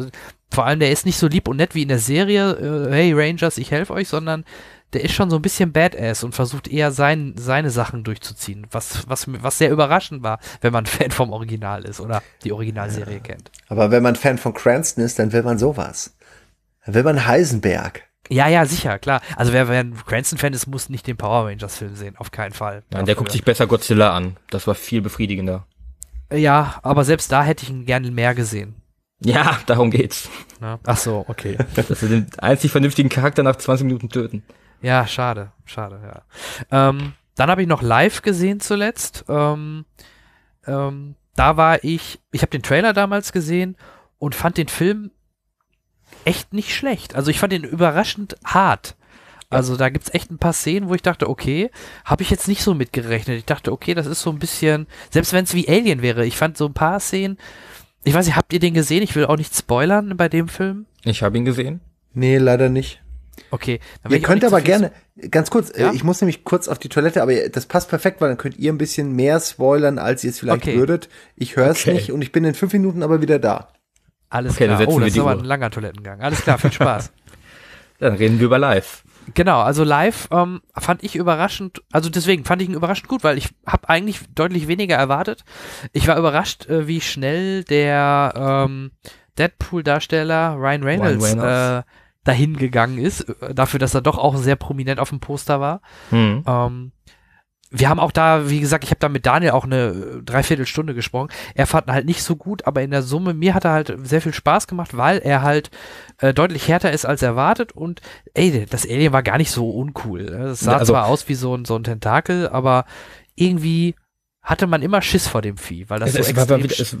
vor allem, der ist nicht so lieb und nett wie in der Serie, äh, hey Rangers, ich helfe euch, sondern der ist schon so ein bisschen Badass und versucht eher sein, seine Sachen durchzuziehen, was, was, was sehr überraschend war, wenn man [laughs] Fan vom Original ist oder die Originalserie ja. kennt. Aber wenn man Fan von Cranston ist, dann will man sowas. Dann will man Heisenberg. Ja, ja, sicher, klar. Also wer, wer ein Cranston-Fan ist, muss nicht den Power Rangers-Film sehen, auf keinen Fall. Nein, der guckt sich besser Godzilla an. Das war viel befriedigender. Ja, aber selbst da hätte ich ihn gerne mehr gesehen. Ja, darum geht's. Ja. Ach so, okay. [laughs] Dass wir den einzig vernünftigen Charakter nach 20 Minuten töten. Ja, schade, schade, ja. Ähm, dann habe ich noch live gesehen zuletzt. Ähm, ähm, da war ich, ich habe den Trailer damals gesehen und fand den Film echt nicht schlecht. Also ich fand den überraschend hart. Also da gibt es echt ein paar Szenen, wo ich dachte, okay, habe ich jetzt nicht so mitgerechnet. Ich dachte, okay, das ist so ein bisschen, selbst wenn es wie Alien wäre, ich fand so ein paar Szenen, ich weiß nicht, habt ihr den gesehen? Ich will auch nicht spoilern bei dem Film. Ich habe ihn gesehen. Nee, leider nicht. Okay. ihr könnt aber gerne, ganz kurz, äh, ja? ich muss nämlich kurz auf die Toilette, aber das passt perfekt, weil dann könnt ihr ein bisschen mehr spoilern, als ihr es vielleicht okay. würdet. Ich höre es okay. nicht und ich bin in fünf Minuten aber wieder da. Alles okay, klar. oh, das ist aber ein langer Toilettengang. Alles klar, viel Spaß. [laughs] dann reden wir über live. Genau, also live ähm, fand ich überraschend, also deswegen fand ich ihn überraschend gut, weil ich habe eigentlich deutlich weniger erwartet. Ich war überrascht, äh, wie schnell der ähm, Deadpool-Darsteller Ryan Reynolds, Ryan Reynolds. Äh, dahin gegangen ist, äh, dafür, dass er doch auch sehr prominent auf dem Poster war. Mhm. Ähm, wir haben auch da, wie gesagt, ich habe da mit Daniel auch eine äh, Dreiviertelstunde gesprochen. Er fand ihn halt nicht so gut, aber in der Summe, mir hat er halt sehr viel Spaß gemacht, weil er halt äh, deutlich härter ist als erwartet und ey, das Alien war gar nicht so uncool. Es ne? sah also, zwar aus wie so ein, so ein Tentakel, aber irgendwie hatte man immer Schiss vor dem Vieh, weil das es, so es extrem war, wieder, es,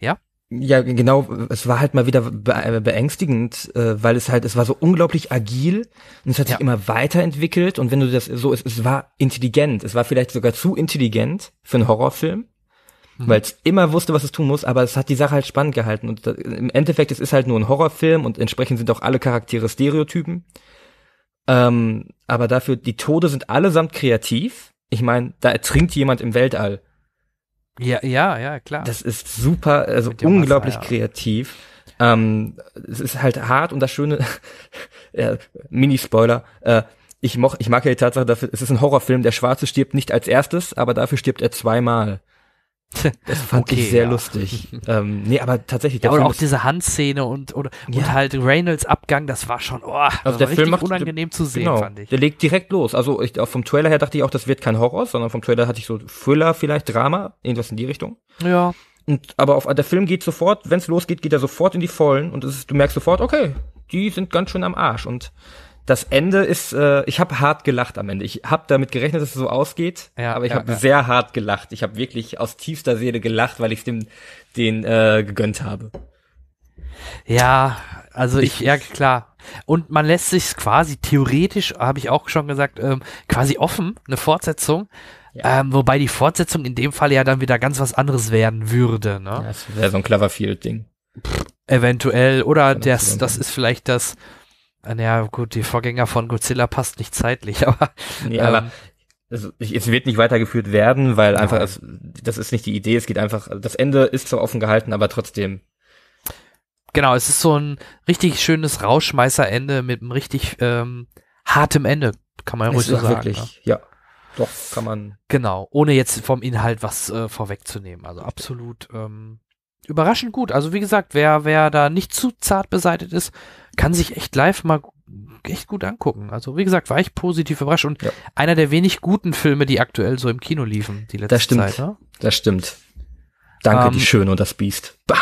ja? Ja, genau. Es war halt mal wieder äh, beängstigend, äh, weil es halt, es war so unglaublich agil und es hat ja. sich immer weiterentwickelt. Und wenn du das so, es, es war intelligent. Es war vielleicht sogar zu intelligent für einen Horrorfilm, mhm. weil es immer wusste, was es tun muss. Aber es hat die Sache halt spannend gehalten. Und da, im Endeffekt, es ist halt nur ein Horrorfilm und entsprechend sind auch alle Charaktere Stereotypen. Ähm, aber dafür, die Tode sind allesamt kreativ. Ich meine, da ertrinkt jemand im Weltall. Ja, ja, ja, klar. Das ist super, also unglaublich Wasser, ja. kreativ. Ähm, es ist halt hart und das Schöne, äh, [laughs] Mini-Spoiler, äh, ich, moch, ich mag ja die Tatsache, dafür, es ist ein Horrorfilm, der Schwarze stirbt nicht als erstes, aber dafür stirbt er zweimal. [laughs] Das fand okay, ich sehr ja. lustig. ähm, nee, aber tatsächlich. Ja, oder auch diese Handszene und, und, ja. halt Reynolds Abgang, das war schon, oh, also das der war Film macht, unangenehm zu sehen, genau, fand ich. Der legt direkt los. Also ich, vom Trailer her dachte ich auch, das wird kein Horror, sondern vom Trailer hatte ich so Thriller, vielleicht Drama, irgendwas in die Richtung. Ja. Und, aber auf, der Film geht sofort, wenn es losgeht, geht er sofort in die Vollen und ist, du merkst sofort, okay, die sind ganz schön am Arsch und das Ende ist, äh, ich habe hart gelacht am Ende. Ich habe damit gerechnet, dass es so ausgeht, ja, aber ich ja, habe ja. sehr hart gelacht. Ich habe wirklich aus tiefster Seele gelacht, weil ich dem den äh, gegönnt habe. Ja, also ich, ich ja klar. Und man lässt sich quasi theoretisch, habe ich auch schon gesagt, ähm, quasi offen eine Fortsetzung. Ja. Ähm, wobei die Fortsetzung in dem Fall ja dann wieder ganz was anderes werden würde. Ne? Ja, das wäre so ein Cloverfield-Ding. Eventuell. Oder das, das ist vielleicht das Ah, naja, gut, die Vorgänger von Godzilla passt nicht zeitlich, [laughs] aber. Nee, ähm, aber es, es, wird nicht weitergeführt werden, weil einfach, es, das ist nicht die Idee, es geht einfach, das Ende ist zwar offen gehalten, aber trotzdem. Genau, es ist so ein richtig schönes Rauschmeißerende mit einem richtig ähm, hartem Ende, kann man ja ruhig so sagen. Wirklich, ja. Ne? ja. Doch, kann man. Genau, ohne jetzt vom Inhalt was äh, vorwegzunehmen. Also absolut ähm, überraschend gut. Also wie gesagt, wer, wer da nicht zu zart beseitigt ist, kann sich echt live mal echt gut angucken. Also wie gesagt, war ich positiv überrascht und ja. einer der wenig guten Filme, die aktuell so im Kino liefen, die letzte das stimmt. Zeit. Ne? Das stimmt. Danke, um, ähm, die Schöne und das Biest. Bah.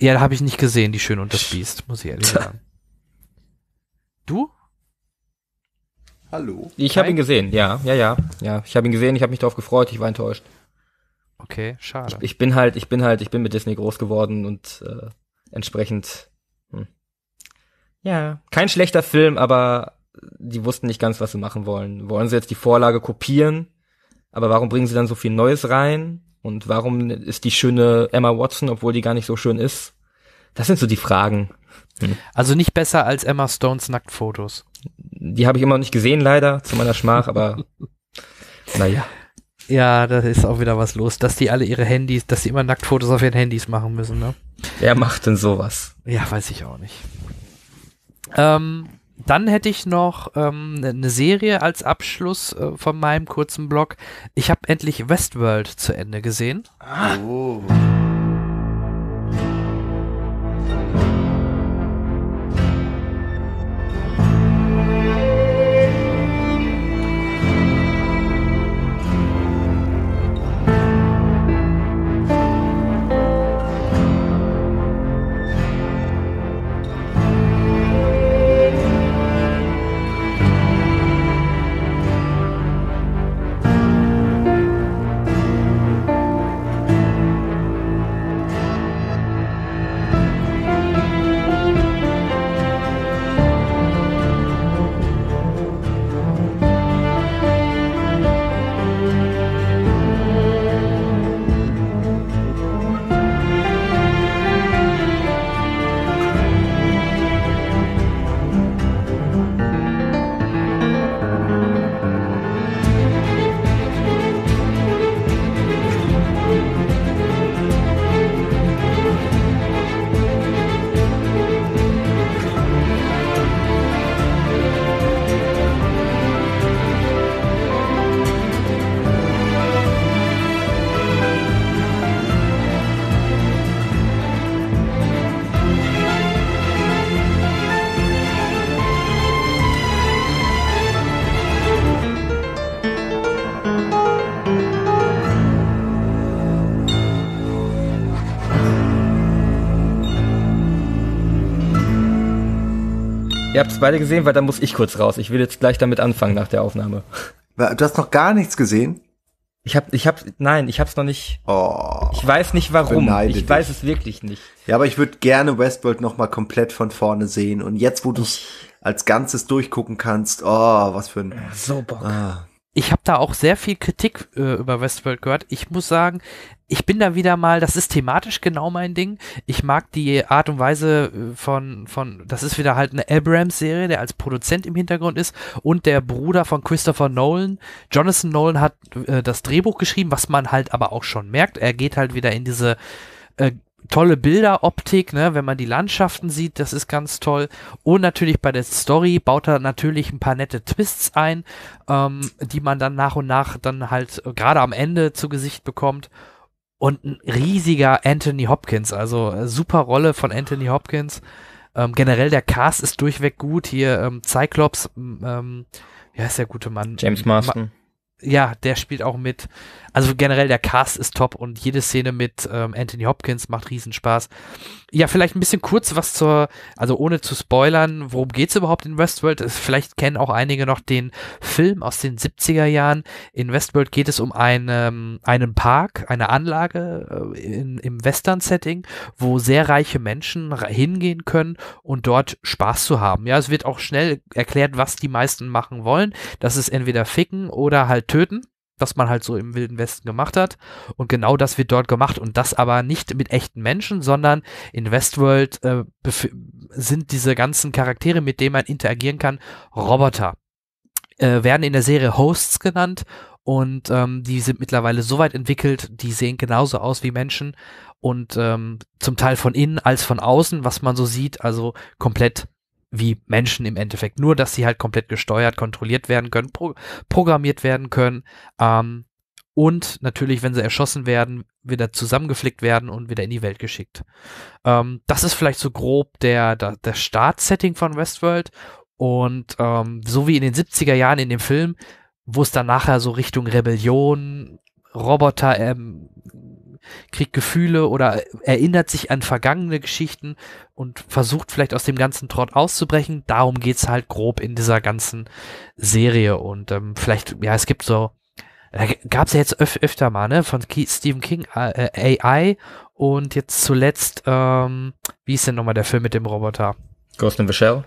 Ja, habe ich nicht gesehen, die Schöne und das Biest, muss ich ehrlich sagen. Du? Hallo. Ich habe ihn gesehen, ja, ja, ja, ja. Ich habe ihn gesehen, ich habe mich darauf gefreut, ich war enttäuscht. Okay, schade. Ich, ich, bin halt, ich bin halt, ich bin mit Disney groß geworden und äh, entsprechend. Hm. Ja, kein schlechter Film, aber die wussten nicht ganz, was sie machen wollen. Wollen sie jetzt die Vorlage kopieren? Aber warum bringen sie dann so viel Neues rein? Und warum ist die schöne Emma Watson, obwohl die gar nicht so schön ist? Das sind so die Fragen. Hm. Also nicht besser als Emma Stones Nacktfotos. Die habe ich immer noch nicht gesehen, leider, zu meiner Schmach, aber [laughs] naja. Ja, da ist auch wieder was los, dass die alle ihre Handys, dass die immer Nacktfotos auf ihren Handys machen müssen, ne? Wer macht denn sowas? Ja, weiß ich auch nicht. Ähm, dann hätte ich noch ähm, eine ne Serie als Abschluss äh, von meinem kurzen Blog. Ich habe endlich Westworld zu Ende gesehen. Ah. Oh. beide gesehen? Weil dann muss ich kurz raus. Ich will jetzt gleich damit anfangen nach der Aufnahme. Du hast noch gar nichts gesehen? Ich hab, ich hab, nein, ich hab's noch nicht. Oh, ich weiß nicht warum. Ich dich. weiß es wirklich nicht. Ja, aber ich würde gerne Westworld nochmal komplett von vorne sehen. Und jetzt, wo du es als Ganzes durchgucken kannst, oh, was für ein. So Bock. Ah ich habe da auch sehr viel Kritik äh, über Westworld gehört. Ich muss sagen, ich bin da wieder mal, das ist thematisch genau mein Ding. Ich mag die Art und Weise äh, von, von das ist wieder halt eine Abrams-Serie, der als Produzent im Hintergrund ist und der Bruder von Christopher Nolan. Jonathan Nolan hat äh, das Drehbuch geschrieben, was man halt aber auch schon merkt. Er geht halt wieder in diese äh, tolle Bilderoptik, ne, wenn man die Landschaften sieht, das ist ganz toll. Und natürlich bei der Story baut er natürlich ein paar nette Twists ein, ähm, die man dann nach und nach dann halt äh, gerade am Ende zu Gesicht bekommt. Und ein riesiger Anthony Hopkins, also äh, super Rolle von Anthony Hopkins. Ähm, generell der Cast ist durchweg gut. Hier ähm, Cyclops, ähm, wie heißt der gute Mann? James Marston. Ma ja, der spielt auch mit. Also generell der Cast ist top und jede Szene mit ähm, Anthony Hopkins macht riesen Spaß. Ja, vielleicht ein bisschen kurz was zur, also ohne zu spoilern, worum geht es überhaupt in Westworld? Vielleicht kennen auch einige noch den Film aus den 70er Jahren. In Westworld geht es um einen, ähm, einen Park, eine Anlage äh, in, im Western-Setting, wo sehr reiche Menschen hingehen können und dort Spaß zu haben. Ja, es wird auch schnell erklärt, was die meisten machen wollen. Das ist entweder ficken oder halt töten was man halt so im Wilden Westen gemacht hat. Und genau das wird dort gemacht. Und das aber nicht mit echten Menschen, sondern in Westworld äh, sind diese ganzen Charaktere, mit denen man interagieren kann, Roboter. Äh, werden in der Serie Hosts genannt. Und ähm, die sind mittlerweile so weit entwickelt, die sehen genauso aus wie Menschen und ähm, zum Teil von innen als von außen, was man so sieht, also komplett wie Menschen im Endeffekt. Nur, dass sie halt komplett gesteuert, kontrolliert werden können, pro programmiert werden können. Ähm, und natürlich, wenn sie erschossen werden, wieder zusammengeflickt werden und wieder in die Welt geschickt. Ähm, das ist vielleicht so grob der, der, der Startsetting von Westworld. Und ähm, so wie in den 70er Jahren in dem Film, wo es dann nachher so Richtung Rebellion, Roboter, ähm, kriegt Gefühle oder erinnert sich an vergangene Geschichten und versucht vielleicht aus dem ganzen Trott auszubrechen. Darum geht es halt grob in dieser ganzen Serie. Und ähm, vielleicht, ja, es gibt so, da es ja jetzt öf öfter mal, ne, von Ke Stephen King, äh, AI und jetzt zuletzt, ähm, wie ist denn nochmal der Film mit dem Roboter? Ghost in the Shell?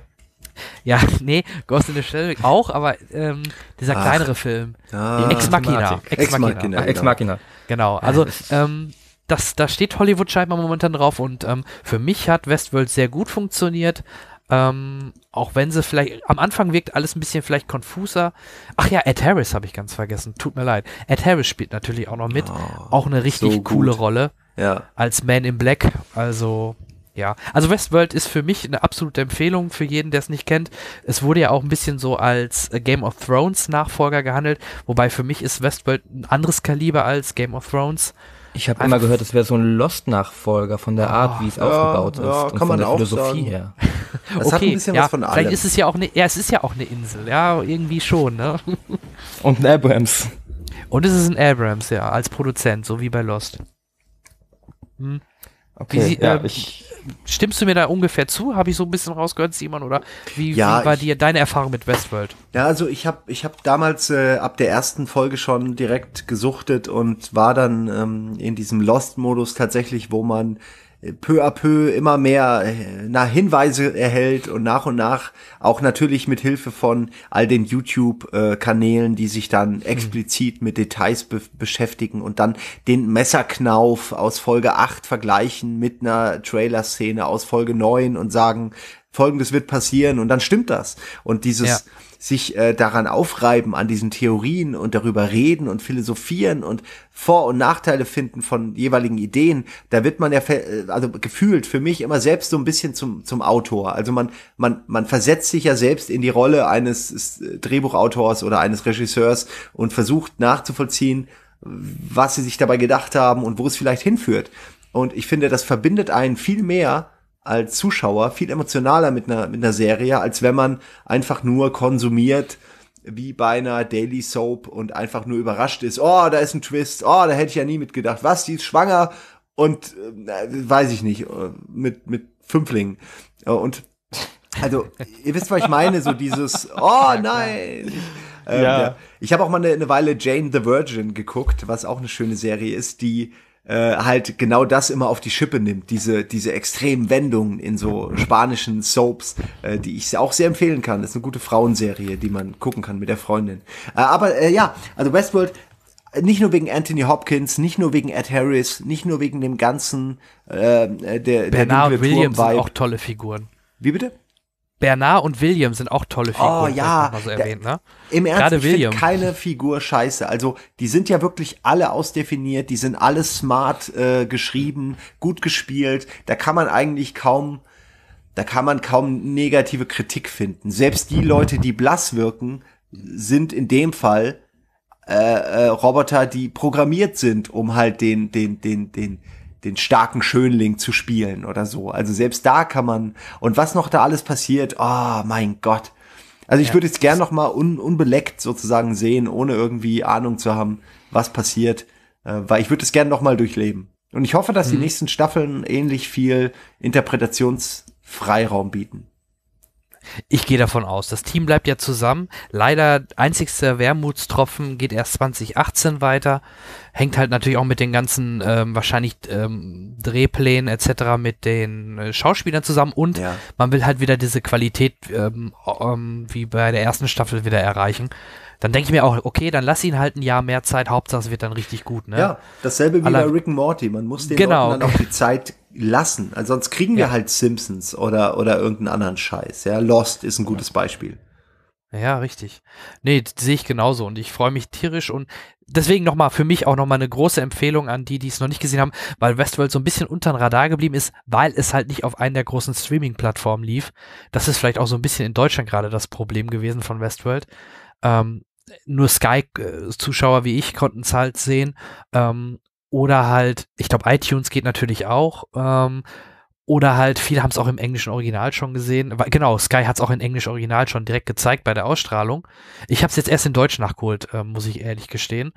[laughs] Ja, nee, Ghost in the Shell auch, aber ähm, dieser Ach, kleinere Film. Ah, Ex Machina. Ex Machina. Ex genau. Machina. Genau. genau. Also, ähm, das, da steht Hollywood scheinbar momentan drauf und ähm, für mich hat Westworld sehr gut funktioniert. Ähm, auch wenn sie vielleicht, am Anfang wirkt alles ein bisschen vielleicht konfuser. Ach ja, Ed Harris habe ich ganz vergessen. Tut mir leid. Ed Harris spielt natürlich auch noch mit. Oh, auch eine richtig so coole Rolle. Ja. Als Man in Black. Also ja, also Westworld ist für mich eine absolute Empfehlung für jeden, der es nicht kennt. Es wurde ja auch ein bisschen so als äh, Game of Thrones Nachfolger gehandelt, wobei für mich ist Westworld ein anderes Kaliber als Game of Thrones. Ich habe immer gehört, es wäre so ein Lost-Nachfolger von der Art, oh, wie es ja, aufgebaut ist ja, und von der Philosophie sagen. her. Das [laughs] okay, hat ein bisschen ja, was von allem. Vielleicht ist es ja auch eine, ja, es ist ja auch eine Insel, ja, irgendwie schon, ne? [laughs] Und ein Abrams. Und es ist ein Abrams, ja, als Produzent, so wie bei Lost. Hm. Okay, sie, ja, äh, ich, stimmst du mir da ungefähr zu? Habe ich so ein bisschen rausgehört, Simon? Oder wie, ja, wie war ich, dir deine Erfahrung mit Westworld? Ja, also ich habe ich hab damals äh, ab der ersten Folge schon direkt gesuchtet und war dann ähm, in diesem Lost-Modus tatsächlich, wo man peu à peu immer mehr äh, na, Hinweise erhält und nach und nach auch natürlich mit Hilfe von all den YouTube-Kanälen, die sich dann mhm. explizit mit Details be beschäftigen und dann den Messerknauf aus Folge 8 vergleichen mit einer Trailer-Szene aus Folge 9 und sagen, Folgendes wird passieren und dann stimmt das. Und dieses ja sich äh, daran aufreiben, an diesen Theorien und darüber reden und philosophieren und Vor- und Nachteile finden von jeweiligen Ideen, da wird man ja, äh, also gefühlt für mich immer selbst so ein bisschen zum, zum Autor. Also man, man, man versetzt sich ja selbst in die Rolle eines äh, Drehbuchautors oder eines Regisseurs und versucht nachzuvollziehen, was sie sich dabei gedacht haben und wo es vielleicht hinführt. Und ich finde, das verbindet einen viel mehr als Zuschauer viel emotionaler mit einer, mit einer Serie, als wenn man einfach nur konsumiert wie bei einer Daily Soap und einfach nur überrascht ist, oh, da ist ein Twist, oh, da hätte ich ja nie mitgedacht, was, die ist schwanger und äh, weiß ich nicht, äh, mit, mit Fünflingen. Äh, und also, ihr wisst, was ich meine, so dieses, [laughs] oh nein. Ähm, ja. ja. Ich habe auch mal eine, eine Weile Jane the Virgin geguckt, was auch eine schöne Serie ist, die äh, halt genau das immer auf die Schippe nimmt, diese, diese extremen Wendungen in so spanischen Soaps, äh, die ich auch sehr empfehlen kann. Das ist eine gute Frauenserie, die man gucken kann mit der Freundin. Äh, aber äh, ja, also Westworld, äh, nicht nur wegen Anthony Hopkins, nicht nur wegen Ed Harris, nicht nur wegen dem ganzen äh, äh der Bernard der Williams sind auch tolle Figuren. Wie bitte? Bernard und William sind auch tolle oh, Figuren. Oh ja, so erwähnt, ne? im Ernst, Gerade ich William. keine Figur scheiße. Also die sind ja wirklich alle ausdefiniert, die sind alle smart äh, geschrieben, gut gespielt. Da kann man eigentlich kaum, da kann man kaum negative Kritik finden. Selbst die Leute, die blass wirken, sind in dem Fall äh, äh, Roboter, die programmiert sind, um halt den den den den den starken Schönling zu spielen oder so. Also selbst da kann man und was noch da alles passiert, oh mein Gott. Also ich ja, würde jetzt gern noch mal un, unbeleckt sozusagen sehen, ohne irgendwie Ahnung zu haben, was passiert, äh, weil ich würde es gern noch mal durchleben. Und ich hoffe, dass mhm. die nächsten Staffeln ähnlich viel Interpretationsfreiraum bieten. Ich gehe davon aus. Das Team bleibt ja zusammen. Leider einzigster Wermutstropfen geht erst 2018 weiter. Hängt halt natürlich auch mit den ganzen ähm, wahrscheinlich ähm, Drehplänen etc. mit den äh, Schauspielern zusammen und ja. man will halt wieder diese Qualität ähm, ähm, wie bei der ersten Staffel wieder erreichen dann denke ich mir auch, okay, dann lass ihn halt ein Jahr mehr Zeit, Hauptsache es wird dann richtig gut, ne? Ja, dasselbe wie Aller bei Rick and Morty, man muss den genau. dann auch die Zeit lassen. Also sonst kriegen wir ja. halt Simpsons oder, oder irgendeinen anderen Scheiß. Ja, Lost ist ein gutes Beispiel. Ja, richtig. Nee, sehe ich genauso und ich freue mich tierisch und deswegen nochmal für mich auch nochmal eine große Empfehlung an die, die es noch nicht gesehen haben, weil Westworld so ein bisschen unter den Radar geblieben ist, weil es halt nicht auf einer der großen Streaming-Plattformen lief. Das ist vielleicht auch so ein bisschen in Deutschland gerade das Problem gewesen von Westworld. Ähm, nur Sky-Zuschauer äh, wie ich konnten es halt sehen ähm, oder halt, ich glaube, iTunes geht natürlich auch. Ähm, oder halt, viele haben es auch im englischen Original schon gesehen. Genau, Sky hat es auch im englischen Original schon direkt gezeigt bei der Ausstrahlung. Ich habe es jetzt erst in Deutsch nachgeholt, äh, muss ich ehrlich gestehen.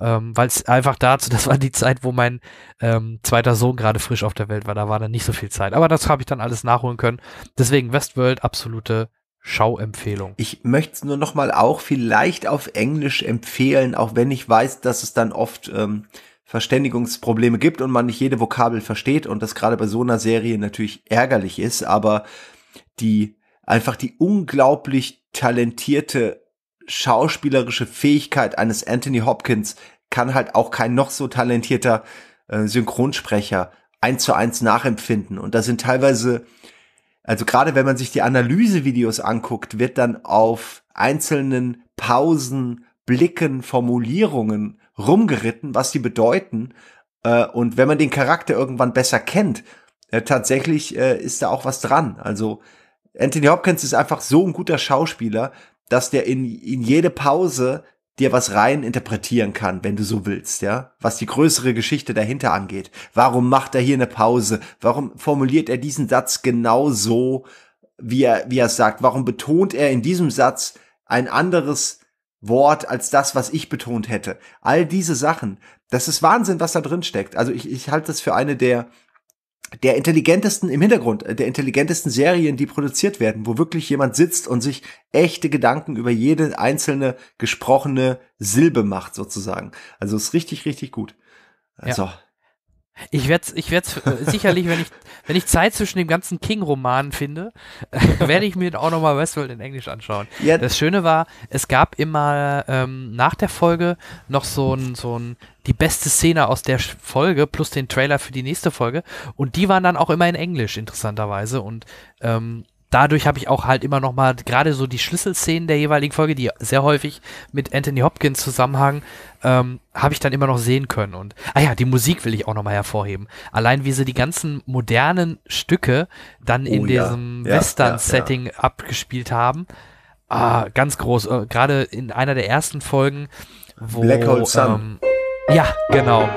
Ähm, Weil es einfach dazu, [laughs] das war die Zeit, wo mein ähm, zweiter Sohn gerade frisch auf der Welt war. Da war dann nicht so viel Zeit. Aber das habe ich dann alles nachholen können. Deswegen Westworld, absolute Schauempfehlung. Ich möchte es nur nochmal auch vielleicht auf Englisch empfehlen, auch wenn ich weiß, dass es dann oft... Ähm Verständigungsprobleme gibt und man nicht jede Vokabel versteht und das gerade bei so einer Serie natürlich ärgerlich ist, aber die einfach die unglaublich talentierte schauspielerische Fähigkeit eines Anthony Hopkins kann halt auch kein noch so talentierter äh, Synchronsprecher eins zu eins nachempfinden. Und da sind teilweise, also gerade wenn man sich die Analysevideos anguckt, wird dann auf einzelnen Pausen, Blicken, Formulierungen rumgeritten, was die bedeuten. Äh, und wenn man den Charakter irgendwann besser kennt, äh, tatsächlich äh, ist da auch was dran. Also Anthony Hopkins ist einfach so ein guter Schauspieler, dass der in, in jede Pause dir was rein interpretieren kann, wenn du so willst, ja, was die größere Geschichte dahinter angeht. Warum macht er hier eine Pause? Warum formuliert er diesen Satz genau so, wie er, wie er es sagt? Warum betont er in diesem Satz ein anderes Wort als das, was ich betont hätte. All diese Sachen, das ist Wahnsinn, was da drin steckt. Also ich, ich halte das für eine der der intelligentesten im Hintergrund, äh, der intelligentesten Serien, die produziert werden, wo wirklich jemand sitzt und sich echte Gedanken über jede einzelne gesprochene Silbe macht, sozusagen. Also ist richtig, richtig gut. Also, ja. Ich werde es ich werd's, äh, sicherlich, wenn ich, wenn ich Zeit zwischen dem ganzen King-Roman finde, [laughs] werde ich mir auch nochmal Westworld in Englisch anschauen. Ja. Das Schöne war, es gab immer ähm, nach der Folge noch so ein, so ein, die beste Szene aus der Folge plus den Trailer für die nächste Folge und die waren dann auch immer in Englisch, interessanterweise. Und ähm, dadurch habe ich auch halt immer noch mal gerade so die Schlüsselszenen der jeweiligen Folge, die sehr häufig mit Anthony Hopkins zusammenhang, ähm, habe ich dann immer noch sehen können. Und ah ja, die Musik will ich auch noch mal hervorheben. Allein wie sie die ganzen modernen Stücke dann oh, in diesem ja, Western-Setting ja, abgespielt haben, ah, ganz groß. Äh, gerade in einer der ersten Folgen, wo Black Hole Sun. Ähm, ja, genau.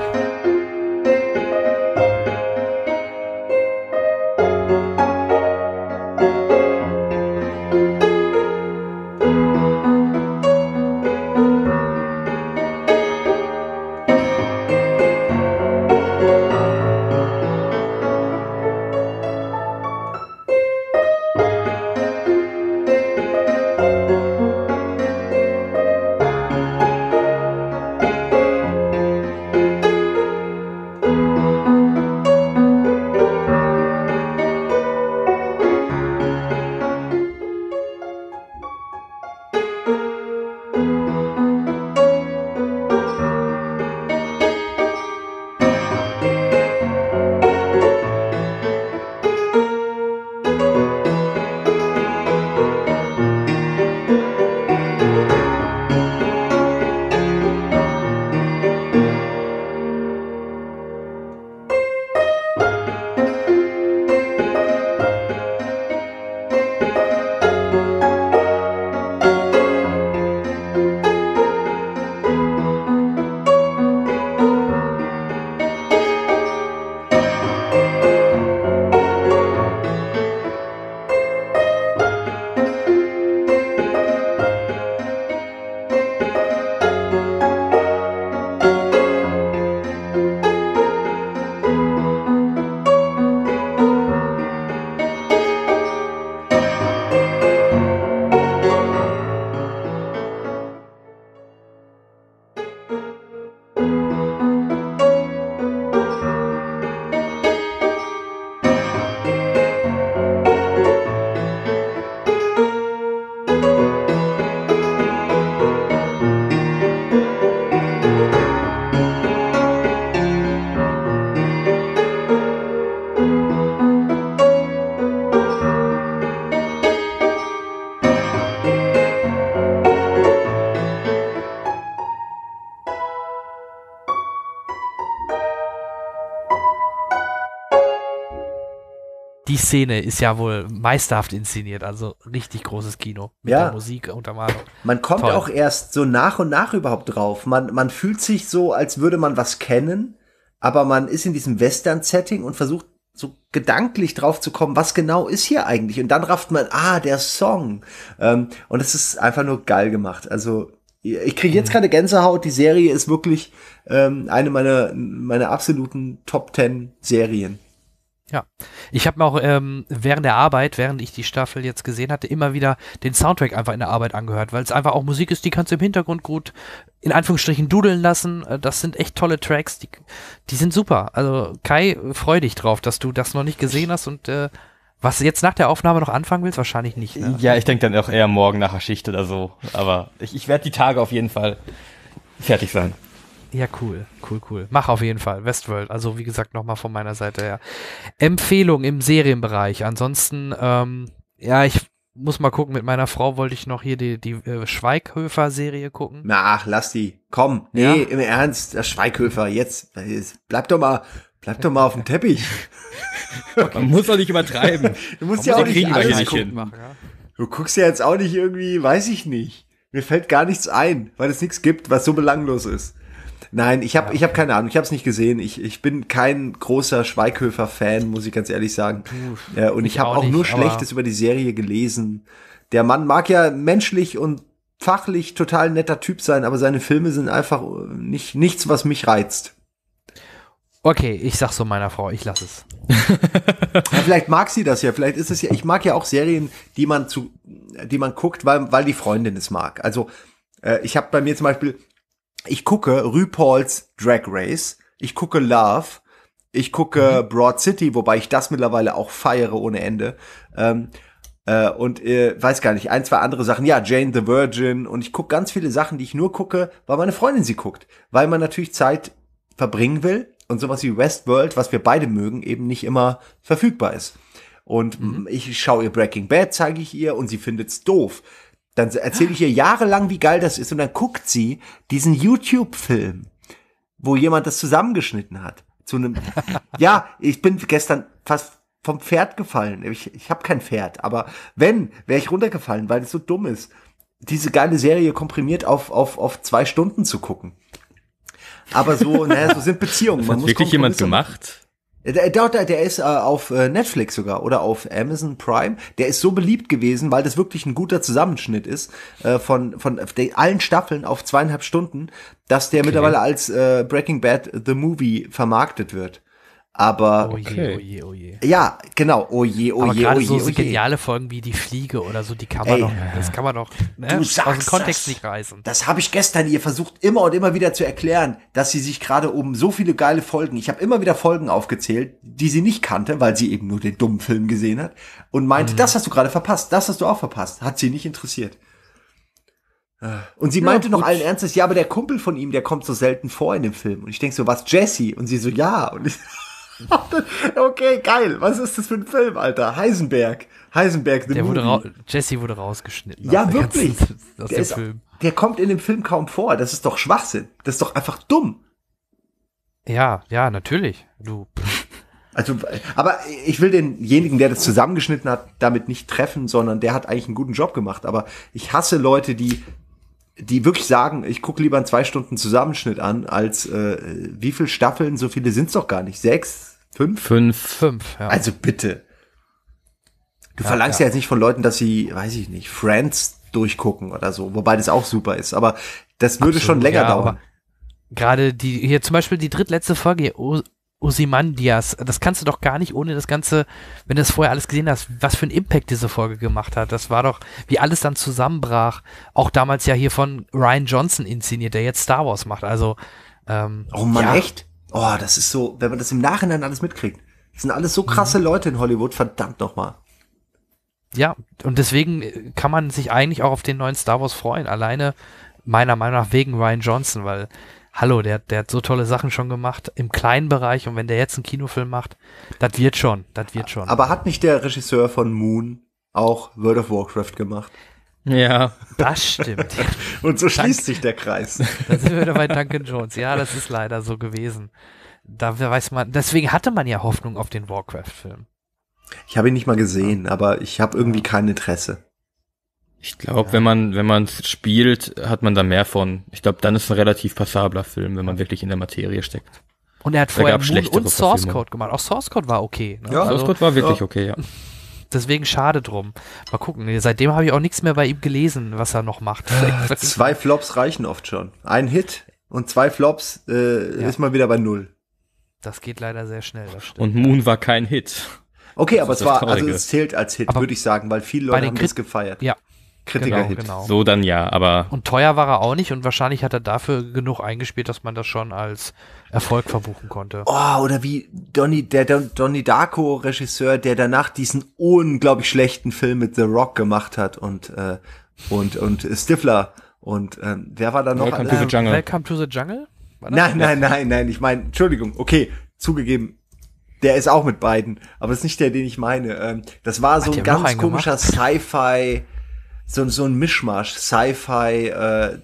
Szene ist ja wohl meisterhaft inszeniert, also richtig großes Kino mit ja. der Musik Untermalung. Man kommt Toll. auch erst so nach und nach überhaupt drauf. Man, man fühlt sich so, als würde man was kennen, aber man ist in diesem Western-Setting und versucht so gedanklich drauf zu kommen, was genau ist hier eigentlich? Und dann rafft man, ah, der Song. Ähm, und es ist einfach nur geil gemacht. Also ich kriege jetzt mhm. gerade Gänsehaut. Die Serie ist wirklich ähm, eine meiner, meiner absoluten Top 10 Serien. Ja, ich habe mir auch ähm, während der Arbeit, während ich die Staffel jetzt gesehen hatte, immer wieder den Soundtrack einfach in der Arbeit angehört, weil es einfach auch Musik ist, die kannst du im Hintergrund gut in Anführungsstrichen dudeln lassen. Äh, das sind echt tolle Tracks, die, die sind super. Also Kai, freu dich drauf, dass du das noch nicht gesehen hast und äh, was jetzt nach der Aufnahme noch anfangen willst, wahrscheinlich nicht. Ne? Ja, ich denke dann auch eher morgen nach der Schicht oder so. Aber ich, ich werde die Tage auf jeden Fall fertig sein. Ja, cool, cool, cool. Mach auf jeden Fall. Westworld. Also, wie gesagt, nochmal von meiner Seite her. Empfehlung im Serienbereich. Ansonsten, ähm, ja, ich muss mal gucken. Mit meiner Frau wollte ich noch hier die, die äh, Schweighöfer-Serie gucken. ach, lass die. Komm. Nee, ja? im Ernst. Das Schweighöfer, jetzt. jetzt. Bleib doch mal. Bleib doch mal auf dem Teppich. [laughs] Okay. Man muss doch nicht übertreiben. [laughs] Du musst Man ja auch nicht alles gucken. Du guckst ja jetzt auch nicht irgendwie, weiß ich nicht. Mir fällt gar nichts ein, weil es nichts gibt, was so belanglos ist. Nein, ich habe ja, okay. ich hab keine Ahnung, ich habe es nicht gesehen. Ich, ich bin kein großer Schweighöfer-Fan, muss ich ganz ehrlich sagen. Puh, und ich, ich habe auch, auch nicht, nur Schlechtes über die Serie gelesen. Der Mann mag ja menschlich und fachlich total netter Typ sein, aber seine Filme sind einfach äh, nicht, nichts, was mich reizt. Okay, ich sag so meiner Frau, ich lass es. [laughs] ja, vielleicht mag sie das ja, vielleicht ist es ja, ich mag ja auch Serien, die man zu, die man guckt, weil, weil die Freundin es mag. Also, äh, ich habe bei mir zum Beispiel ich gucke RuPaul's Drag Race, ich gucke Love, ich gucke mhm. Broad City, wobei ich das mittlerweile auch feiere ohne Ende. Ähm, äh, und äh, weiß gar nicht, ein, zwei andere Sachen. Ja, Jane the Virgin und ich gucke ganz viele Sachen, die ich nur gucke, weil meine Freundin sie guckt. Weil man natürlich Zeit verbringen will und sowas wie Westworld, was wir beide mögen, eben nicht immer verfügbar ist. Und mhm. ich schaue ihr Breaking Bad, zeige ich ihr und sie findet's doof. Dann erzähle ich ihr jahrelang, wie geil das ist und dann guckt sie diesen YouTube-Film, wo jemand das zusammengeschnitten hat. Zu einem, [laughs] ja, ich bin gestern fast vom Pferd gefallen. Ich, ich habe kein Pferd, aber wenn, wäre ich runtergefallen, weil es so dumm ist, diese geile Serie komprimiert auf, auf, auf zwei Stunden zu gucken. Aber so, [laughs] naja, ne, so sind Beziehungen. das hat wirklich jemand gemacht? Der, der, der ist äh, auf äh, Netflix sogar oder auf Amazon Prime. Der ist so beliebt gewesen, weil das wirklich ein guter Zusammenschnitt ist äh, von, von äh, allen Staffeln auf zweieinhalb Stunden, dass der okay. mittlerweile als äh, Breaking Bad The Movie vermarktet wird. Aber okay. oh je, oh ja, genau, oh je, oh aber je, oh je, so, oh so geniale Folgen wie die Fliege oder so, die kann man doch, das kann man doch ne, du sagst aus dem Kontext das, nicht reißen. Das habe ich gestern ihr versucht immer und immer wieder zu erklären, dass sie sich gerade um so viele geile Folgen, ich habe immer wieder Folgen aufgezählt, die sie nicht kannte, weil sie eben nur den dummen Film gesehen hat und meinte, mhm. das hast du gerade verpasst, das hast du auch verpasst, hat sie nicht interessiert. Und sie meinte ja, noch allen Ernstes, ja, aber der Kumpel von ihm, der kommt so selten vor in dem Film. Und ich denk so, was, Jesse? Und sie so, ja. Und ich, [laughs] okay, geil. Was ist das für ein Film, Alter? Heisenberg. Heisenberg, the der Movie. Wurde Jesse wurde rausgeschnitten. Ja, wirklich. Ganzen, aus der, dem ist, Film. der kommt in dem Film kaum vor. Das ist doch Schwachsinn. Das ist doch einfach dumm. Ja, ja, natürlich. Du. Also, aber ich will denjenigen, der das zusammengeschnitten hat, damit nicht treffen, sondern der hat eigentlich einen guten Job gemacht. Aber ich hasse Leute, die die wirklich sagen, ich gucke lieber einen zwei Stunden Zusammenschnitt an, als äh, wie viele Staffeln, so viele sind es doch gar nicht. Sechs? Fünf? Fünf, fünf, ja. Also bitte. Du ja, verlangst ja. ja jetzt nicht von Leuten, dass sie, weiß ich nicht, Friends durchgucken oder so, wobei das auch super ist, aber das würde Absolut, schon länger ja, dauern. Gerade die, hier zum Beispiel die drittletzte Folge, oh, Osimandias. Das kannst du doch gar nicht ohne das Ganze, wenn du es vorher alles gesehen hast, was für ein Impact diese Folge gemacht hat. Das war doch, wie alles dann zusammenbrach. Auch damals ja hier von Ryan Johnson inszeniert, der jetzt Star Wars macht. Also, ähm, Oh man, ja. echt? Oh, das ist so, wenn man das im Nachhinein alles mitkriegt. Das sind alles so mhm. krasse mhm. Leute in Hollywood, verdammt nochmal. Ja, und deswegen äh, kann man sich eigentlich auch auf den neuen Star Wars freuen. Alleine meiner Meinung nach wegen Ryan Johnson, weil hallo, der, der hat so tolle Sachen schon gemacht im kleinen Bereich und wenn der jetzt einen Kinofilm macht, das wird schon, das wird schon. Aber hat nicht der Regisseur von Moon auch World of Warcraft gemacht? Ja, das stimmt. [laughs] und so schließt Dank, sich der Kreis. [laughs] Da sind wir wieder bei Duncan Jones. Ja, das ist leider so gewesen. Da weiß man, deswegen hatte man ja Hoffnung auf den Warcraft-Film. Ich habe ihn nicht mal gesehen, aber ich habe irgendwie kein Interesse. Ich glaube, ja. wenn man wenn man spielt, hat man da mehr von. Ich glaube, dann ist ein relativ passabler Film, wenn man wirklich in der Materie steckt. Und er hat da vorher Moon und Source Code gemacht. Auch Source Code war okay. Ne? Ja. Also, Source Code war wirklich ja. okay, ja. Deswegen schade drum. Mal gucken. Seitdem habe ich auch nichts mehr bei ihm gelesen, was er noch macht. zwei Flops reichen oft schon. Ein Hit und zwei Flops äh, ja. ist mal wieder bei null. Das geht leider sehr schnell. und Moon war kein Hit. Okay, das aber es war, also es zählt als Hit, würde ich sagen, weil viele Leute haben Kri das gefeiert. Ja, Kritikerhit. Genau, genau. So dann ja, aber. Und teuer war er auch nicht und wahrscheinlich hat er dafür genug eingespielt, dass man das schon als Erfolg verbuchen konnte. Oh, oder wie Donny, der Don, Donny Darko Regisseur, der danach diesen unglaublich schlechten Film mit The Rock gemacht hat und, äh, und, und Stifler. Und ähm, wer war da noch? Welcome to the äh, Jungle. Welcome to the Jungle? Nein, nein, nein, nein. Ich meine, Entschuldigung, okay, zugegeben, der ist auch mit beiden, aber das ist nicht der, den ich meine. Ähm, das war so Hat ein ganz komischer Sci-Fi so, so ein Mischmasch, Sci-Fi, äh,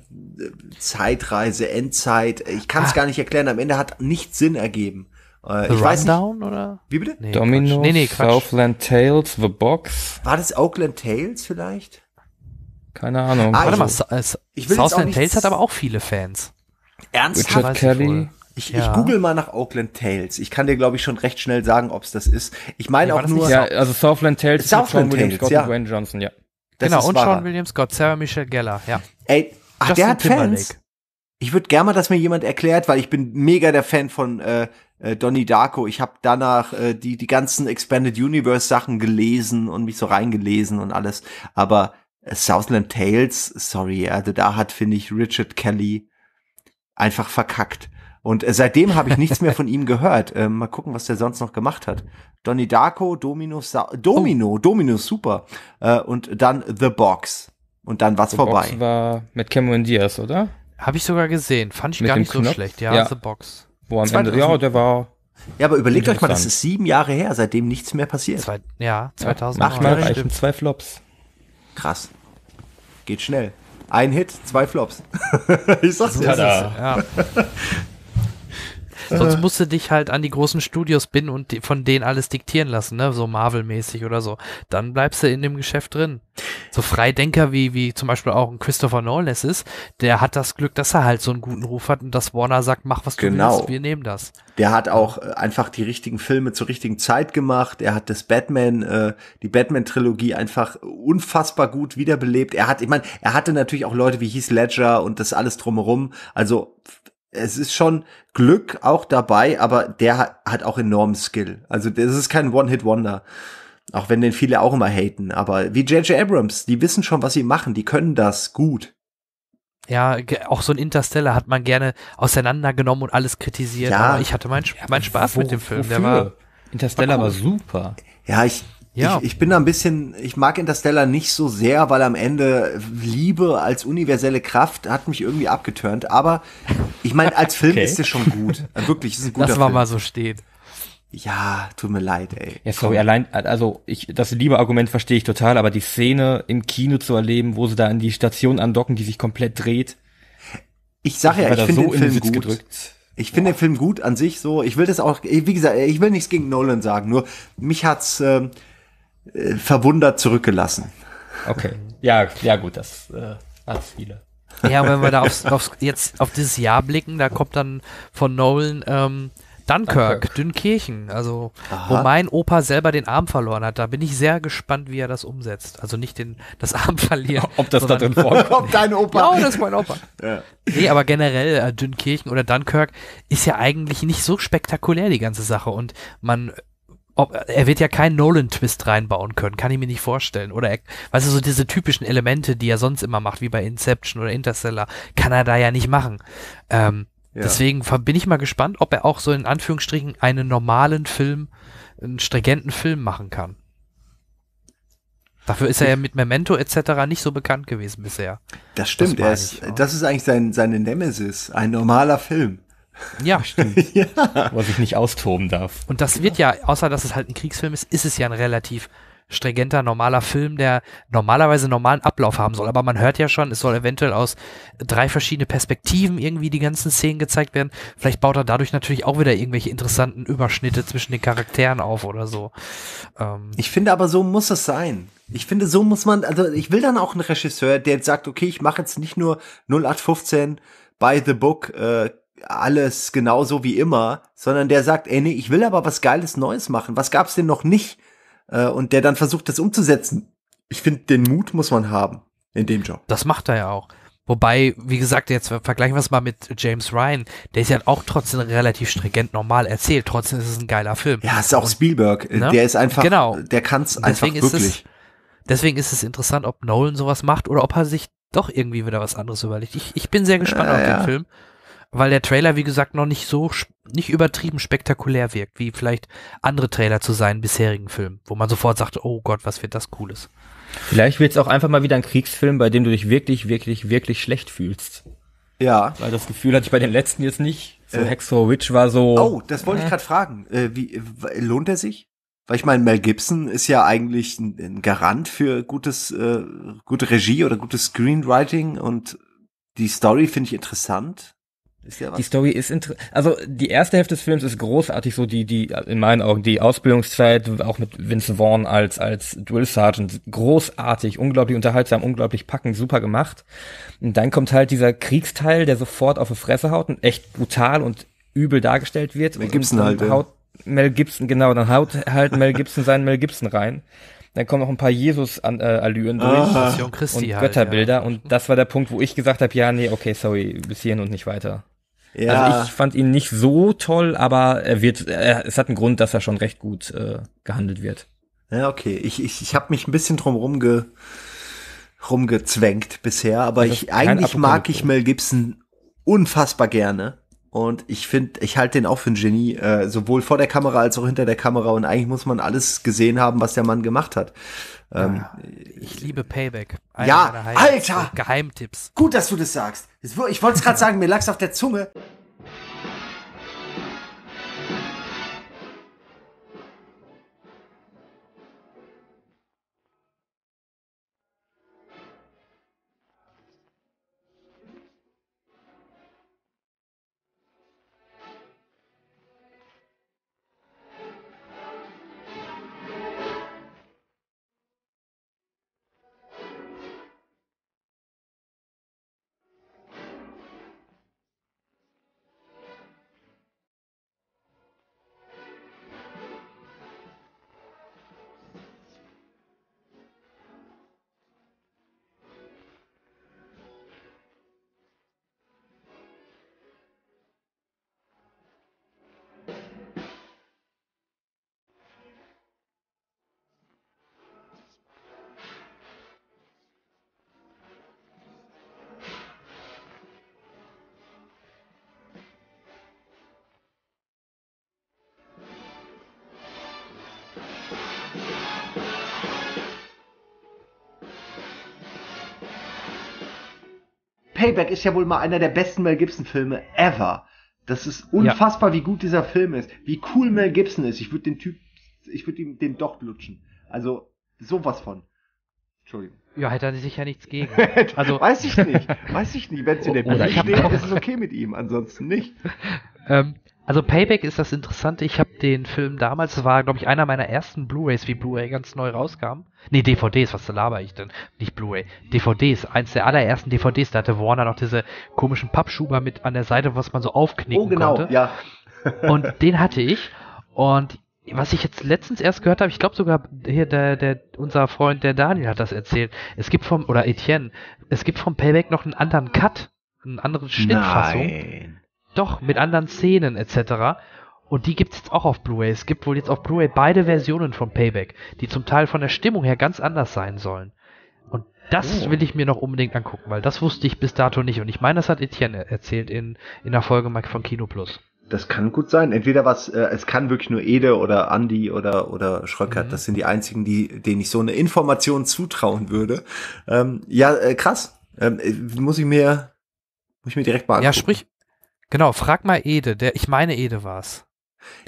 Zeitreise, Endzeit. Ich kann es ah. gar nicht erklären. Am Ende hat nichts Sinn ergeben. Äh, ich weiß nicht, oder? Wie bitte? Nee, Domino, Nee, nee, Southland Tales, The Box. War das Oakland Tales vielleicht? Keine Ahnung. Ah, Warte also, mal, äh, ich will Southland Tales hat aber auch viele Fans. Ernsthaft? Kelly. Ich, ja. ich google mal nach Oakland Tales. Ich kann dir, glaube ich, schon recht schnell sagen, ob's das ist. Ich meine ja, auch nur. Ja, also Southland Tales Southland ist Tales, William Scott ja. und Dwayne Johnson, ja. Das genau, und wahrer. Sean William Scott, Sarah Michelle Geller, ja. Ey, ach, der hat Timberlake. Fans. Ich würde gerne mal, dass mir jemand erklärt, weil ich bin mega der Fan von äh, äh Donnie Darko. Ich habe danach äh, die, die ganzen Expanded Universe Sachen gelesen und mich so reingelesen und alles. Aber äh, Southland Tales, sorry, also da hat, finde ich, Richard Kelly einfach verkackt. Und äh, seitdem habe ich nichts mehr von ihm gehört. [laughs] Ähm, mal gucken, was der sonst noch gemacht hat. Donnie Darko, Domino, Sa Domino, oh. Domino, super. Äh, und dann The Box. Und dann war's The vorbei. Box war mit Cameron Diaz, oder? Habe ich sogar gesehen. Fand ich mit gar nicht so schlecht. Ja, ja, The Box. Wo am Ende, ja, der war. Ja, aber überlegt euch mal, das ist sieben Jahre her, seitdem nichts mehr passiert. Zwei, ja, 2008. Acht Mal reichen zwei Flops. Krass. Geht schnell. Ein Hit, zwei Flops. [laughs] ich sag's dir. Ja. Sonst äh. musst du dich halt an die großen Studios binden und von denen alles diktieren lassen, ne? So Marvel-mäßig oder so. Dann bleibst du in dem Geschäft drin. So Freidenker wie, wie zum Beispiel auch ein Christopher Nolan ist, der hat das Glück, dass er halt so einen guten Ruf hat und dass Warner sagt, mach was du genau. willst, wir nehmen das. Der hat auch äh, einfach die richtigen Filme zur richtigen Zeit gemacht. Er hat das Batman, äh, die Batman-Trilogie einfach unfassbar gut wiederbelebt. Er hat, ich meine, er hatte natürlich auch Leute wie Heath Ledger und das alles drumherum. Also es ist schon Glück auch dabei, aber der hat, hat auch enormen Skill. Also das ist kein One-Hit-Wonder. Auch wenn den viele auch immer haten. Aber wie J.J. Abrams, die wissen schon, was sie machen. Die können das gut. Ja, auch so ein Interstellar hat man gerne auseinandergenommen und alles kritisiert. Ja. Aber ich hatte meinen mein Spaß Wo, mit dem Film. Wofür? Der war Interstellar war, cool. war super. Ja, ich, ja. Ich, ich, bin da ein bisschen, ich mag Interstellar nicht so sehr, weil am Ende Liebe als universelle Kraft hat mich irgendwie abgeturnt. Aber ich meine, als Film okay. ist es schon gut. Äh, wirklich, ist ein guter Film. Das war mal so steht. Ja, tut mir leid, ey. Ja, sorry, allein, also ich, das Liebe-Argument verstehe ich total, aber die Szene im Kino zu erleben, wo sie da an die Station andocken, die sich komplett dreht. Ich sage ja, ich finde so den Film gut. Gedrückt. Ich finde den Film gut an sich so. Ich will das auch, wie gesagt, ich will nichts gegen Nolan sagen, nur mich hat's, äh, äh, verwundert zurückgelassen. Okay. Ja, ja gut, das äh, hat viele. Ja, wenn wir da aufs, aufs, jetzt auf dieses Jahr blicken, da kommt dann von Nolan ähm, Dunkirk, Dunkirk, Dünkirchen, also Aha. wo mein Opa selber den Arm verloren hat. Da bin ich sehr gespannt, wie er das umsetzt. Also nicht den, das Arm verlieren. [laughs] Ob das da drin vorkommt. [laughs] Ob dein Opa. Ja, genau, das ist mein Opa. Ja. Nee, aber generell äh, Dünkirchen oder Dunkirk ist ja eigentlich nicht so spektakulär, die ganze Sache. Und man ob, er wird ja keinen Nolan-Twist reinbauen können, kann ich mir nicht vorstellen. Oder er, weißt du, so diese typischen Elemente, die er sonst immer macht, wie bei Inception oder Interstellar, kann er da ja nicht machen. Ähm, ja. Deswegen bin ich mal gespannt, ob er auch so in Anführungsstrichen einen normalen Film, einen stringenten Film machen kann. Dafür ist er ja mit Memento etc. nicht so bekannt gewesen bisher. Das stimmt, das, ist, ich, das ist eigentlich sein, seine Nemesis, ein normaler Film. Ja, stimmt. [laughs] ja. Was ich nicht austoben darf. Und das wird ja, außer dass es halt ein Kriegsfilm ist, ist es ja ein relativ stringenter, normaler Film, der normalerweise normalen Ablauf haben soll. Aber man hört ja schon, es soll eventuell aus drei verschiedene Perspektiven irgendwie die ganzen Szenen gezeigt werden. Vielleicht baut er dadurch natürlich auch wieder irgendwelche interessanten Überschnitte zwischen den Charakteren auf oder so. Ähm ich finde aber, so muss es sein. Ich finde, so muss man, also ich will dann auch einen Regisseur, der sagt, okay, ich mache jetzt nicht nur 0815 by the book äh, alles genauso wie immer, sondern der sagt, ey, nee, ich will aber was Geiles Neues machen. Was gab's denn noch nicht? Äh, und der dann versucht, das umzusetzen. Ich finde, den Mut muss man haben in dem Job. Das macht er ja auch. Wobei, wie gesagt, jetzt vergleichen wir es mal mit James Ryan. Der ist ja auch trotzdem relativ stringent normal erzählt. Trotzdem ist es ein geiler Film. Ja, ist auch Spielberg. Ne? Der ist einfach, genau. der kann es einfach wirklich. deswegen ist es interessant, ob Nolan sowas macht oder ob er sich doch irgendwie wieder was anderes überlegt. Ich, ich bin sehr gespannt ja, auf ja. den Film weil der Trailer, wie gesagt, noch nicht so, nicht übertrieben spektakulär wirkt, wie vielleicht andere Trailer zu seinen bisherigen Filmen, wo man sofort sagt, oh Gott, was wird das Cooles. Vielleicht wird es auch einfach mal wieder ein Kriegsfilm, bei dem du dich wirklich, wirklich, wirklich schlecht fühlst. Ja. Weil das Gefühl hatte ich bei den letzten jetzt nicht. So äh, Hexo Witch war so. Oh, das wollte äh. ich gerade fragen. Äh, wie, lohnt er sich? Weil ich meine, Mel Gibson ist ja eigentlich ein, ein Garant für gutes, äh, gute Regie oder gutes Screenwriting und die Story finde ich interessant. Ja die Story ist also die erste Hälfte des Films ist großartig, so die die in meinen Augen die Ausbildungszeit auch mit Vince Vaughn als als Drill Sergeant großartig, unglaublich unterhaltsam, unglaublich packend, super gemacht. Und dann kommt halt dieser Kriegsteil, der sofort auf die Fresse haut und echt brutal und übel dargestellt wird. Mel Gibson und, und halt. Haut, ja. Mel Gibson genau, dann haut halt Mel Gibson seinen Mel Gibson rein. Dann kommen noch ein paar Jesus-Allüren ah. durch Christi und halt, Götterbilder. Halt, ja. Und das war der Punkt, wo ich gesagt habe, ja, nee, okay, sorry, bis hierhin und nicht weiter. Ja. Also ich fand ihn nicht so toll, aber er wird, er, es hat einen Grund, dass er schon recht gut äh, gehandelt wird. Ja, okay. Ich, ich, ich habe mich ein bisschen drum ge, rumgezwängt bisher, aber also ich, eigentlich mag ich Mel Gibson unfassbar gerne. Und ich finde, ich halte den auch für ein Genie, äh, sowohl vor der Kamera als auch hinter der Kamera. Und eigentlich muss man alles gesehen haben, was der Mann gemacht hat. Ähm, ich liebe Payback. Einer ja, Alter! Geheimtipps. Gut, dass du das sagst. Ich wollte es gerade [laughs] sagen, mir lag's auf der Zunge. Payback ist ja wohl mal einer der besten Mel Gibson-Filme ever. Das ist unfassbar, ja. wie gut dieser Film ist, wie cool Mel Gibson ist. Ich würde den Typ, ich würde ihm den doch lutschen. Also sowas von. Entschuldigung. Ja, hätte er sicher nichts gegen. [laughs] Also weiß ich nicht, weiß ich nicht. Wenn es in der Bühne steht, ist es okay mit ihm, ansonsten nicht. [laughs] ähm, also Payback ist das Interessante. Ich habe den Film damals, das war, glaube ich, einer meiner ersten Blu-Rays, wie Blu-ray ganz neu rauskam. Nee, DVDs, was laber ich denn? Nicht Blu-ray. DVDs, eins der allerersten DVDs. Da hatte Warner noch diese komischen Pappschuber mit an der Seite, was man so aufknicken oh, genau, konnte. ja. [laughs] und den hatte ich. Und was ich jetzt letztens erst gehört habe, ich glaube sogar hier der, der, unser Freund, der Daniel hat das erzählt. Es gibt vom, oder Etienne, es gibt vom Payback noch einen anderen Cut, eine andere Schnittfassung. Nein. Doch, mit anderen Szenen etc. Und die gibt es jetzt auch auf Blu-ray. Es gibt wohl jetzt auf Blu-ray beide Versionen von Payback, die zum Teil von der Stimmung her ganz anders sein sollen. Und das oh. will ich mir noch unbedingt angucken, weil das wusste ich bis dato nicht. Und ich meine, das hat Etienne erzählt in, in der Folge von Kino Plus. Das kann gut sein. Entweder was, äh, es kann wirklich nur Ede oder Andi oder oder Schröckert. Mhm. Das sind die einzigen, die denen ich so eine Information zutrauen würde. Ähm, ja, äh, krass. Ähm, äh, muss ich mir muss ich mir direkt mal angucken. Ja, sprich Genau, frag mal Ede, der, ich meine Ede war es.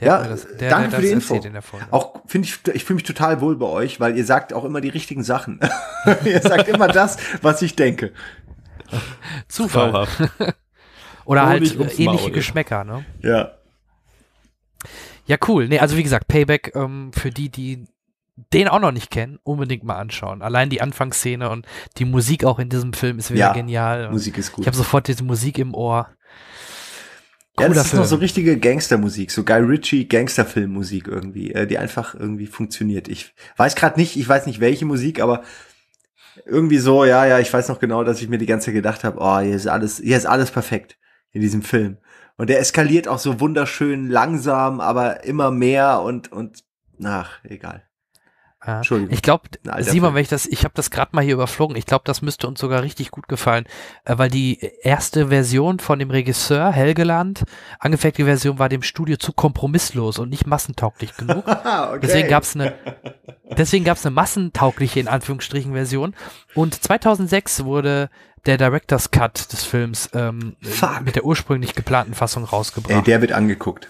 ja, das, der, danke der für die Info. In auch finde ich, ich fühle mich total wohl bei euch, weil ihr sagt auch immer die richtigen Sachen. [laughs] ihr sagt immer das, was ich denke. Zufall. [laughs] Oder Honig halt äh, ähnliche Maul, Geschmäcker, ne? Ja. Ja, cool. Nee, also wie gesagt, Payback ähm, für die, die den auch noch nicht kennen, unbedingt mal anschauen. Allein die Anfangsszene und die Musik auch in diesem Film ist wieder ja, genial. Musik ist gut. Ich habe sofort diese Musik im Ohr. Ja, das ist noch so richtige Gangstermusik, so Guy Ritchie Gangsterfilmmusik irgendwie, äh, die einfach irgendwie funktioniert. Ich weiß gerade nicht, ich weiß nicht welche Musik, aber irgendwie so, ja, ja, ich weiß noch genau, dass ich mir die ganze Zeit gedacht habe, oh, hier ist alles, hier ist alles perfekt in diesem Film. Und der eskaliert auch so wunderschön langsam, aber immer mehr und und ach, egal. Entschuldigung. Ich glaube, Simon, wenn ich das, ich habe das gerade mal hier überflogen. Ich glaube, das müsste uns sogar richtig gut gefallen, äh, weil die erste Version von dem Regisseur Helgeland, angefertigte Version, war dem Studio zu kompromisslos und nicht massentauglich genug. [laughs] okay. Deswegen gab es eine, deswegen gab es eine massentaugliche in Anführungsstrichen Version. Und 2006 wurde der Director's Cut des Films ähm, mit der ursprünglich geplanten Fassung rausgebracht. Ey, der wird angeguckt.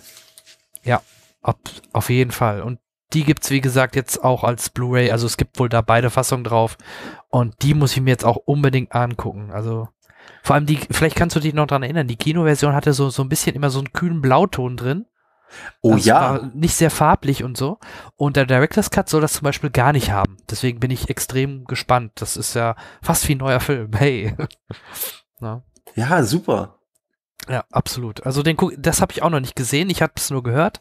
Ja, ob, auf jeden Fall. Und die gibt es, wie gesagt jetzt auch als Blu-ray. Also es gibt wohl da beide Fassungen drauf. Und die muss ich mir jetzt auch unbedingt angucken. Also vor allem die, vielleicht kannst du dich noch dran erinnern, die Kinoversion hatte so, so ein bisschen immer so einen kühlen Blauton drin. Oh das ja. War nicht sehr farblich und so. Und der Director's Cut soll das zum Beispiel gar nicht haben. Deswegen bin ich extrem gespannt. Das ist ja fast wie ein neuer Film. [laughs] Hey. ja. ja, super. Ja, absolut. Also den das habe ich auch noch nicht gesehen. Ich habe es nur gehört.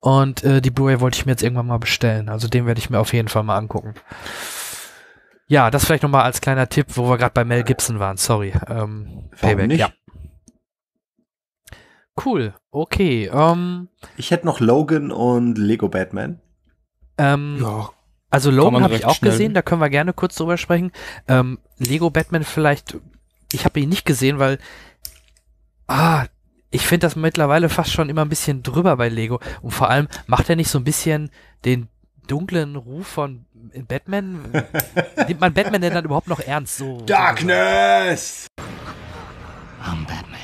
Und äh, die Blu-ray wollte ich mir jetzt irgendwann mal bestellen. Also den werde ich mir auf jeden Fall mal angucken. Ja, das vielleicht nochmal als kleiner Tipp, wo wir gerade bei Mel Gibson waren. Sorry. Ähm, Payback, nicht? ja. Cool, okay. Ähm, ich hätte noch Logan und Lego Batman. Ähm, ja, also Logan habe ich auch schnell. gesehen, da können wir gerne kurz drüber sprechen. Ähm, Lego Batman vielleicht, ich habe ihn nicht gesehen, weil ah, ich finde das mittlerweile fast schon immer ein bisschen drüber bei Lego. Und vor allem macht er nicht so ein bisschen den dunklen Ruf von äh, Batman. [laughs] Nimmt man Batman denn dann überhaupt noch ernst? So, Darkness! I'm Batman.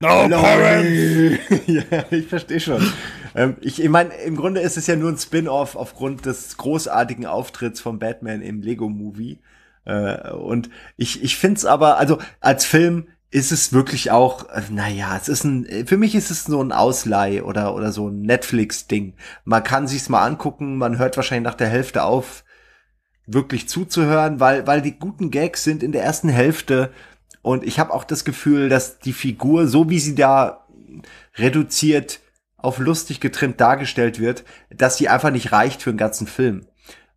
No, no parents! [laughs] ja, ich verstehe schon. ähm, ich, ich meine, im Grunde ist es ja nur ein Spin-off aufgrund des großartigen Auftritts von Batman im Lego-Movie. Äh, und ich, ich finde es aber, also als Film ist es wirklich auch, äh, naja, es ist ein, äh, für mich ist es so ein Ausleih oder, oder so ein Netflix-Ding. Man kann sich's mal angucken, man hört wahrscheinlich nach der Hälfte auf, wirklich zuzuhören, weil, weil die guten Gags sind in der ersten Hälfte und ich habe auch das Gefühl, dass die Figur, so wie sie da reduziert auf lustig getrimmt dargestellt wird, dass sie einfach nicht reicht für einen ganzen Film.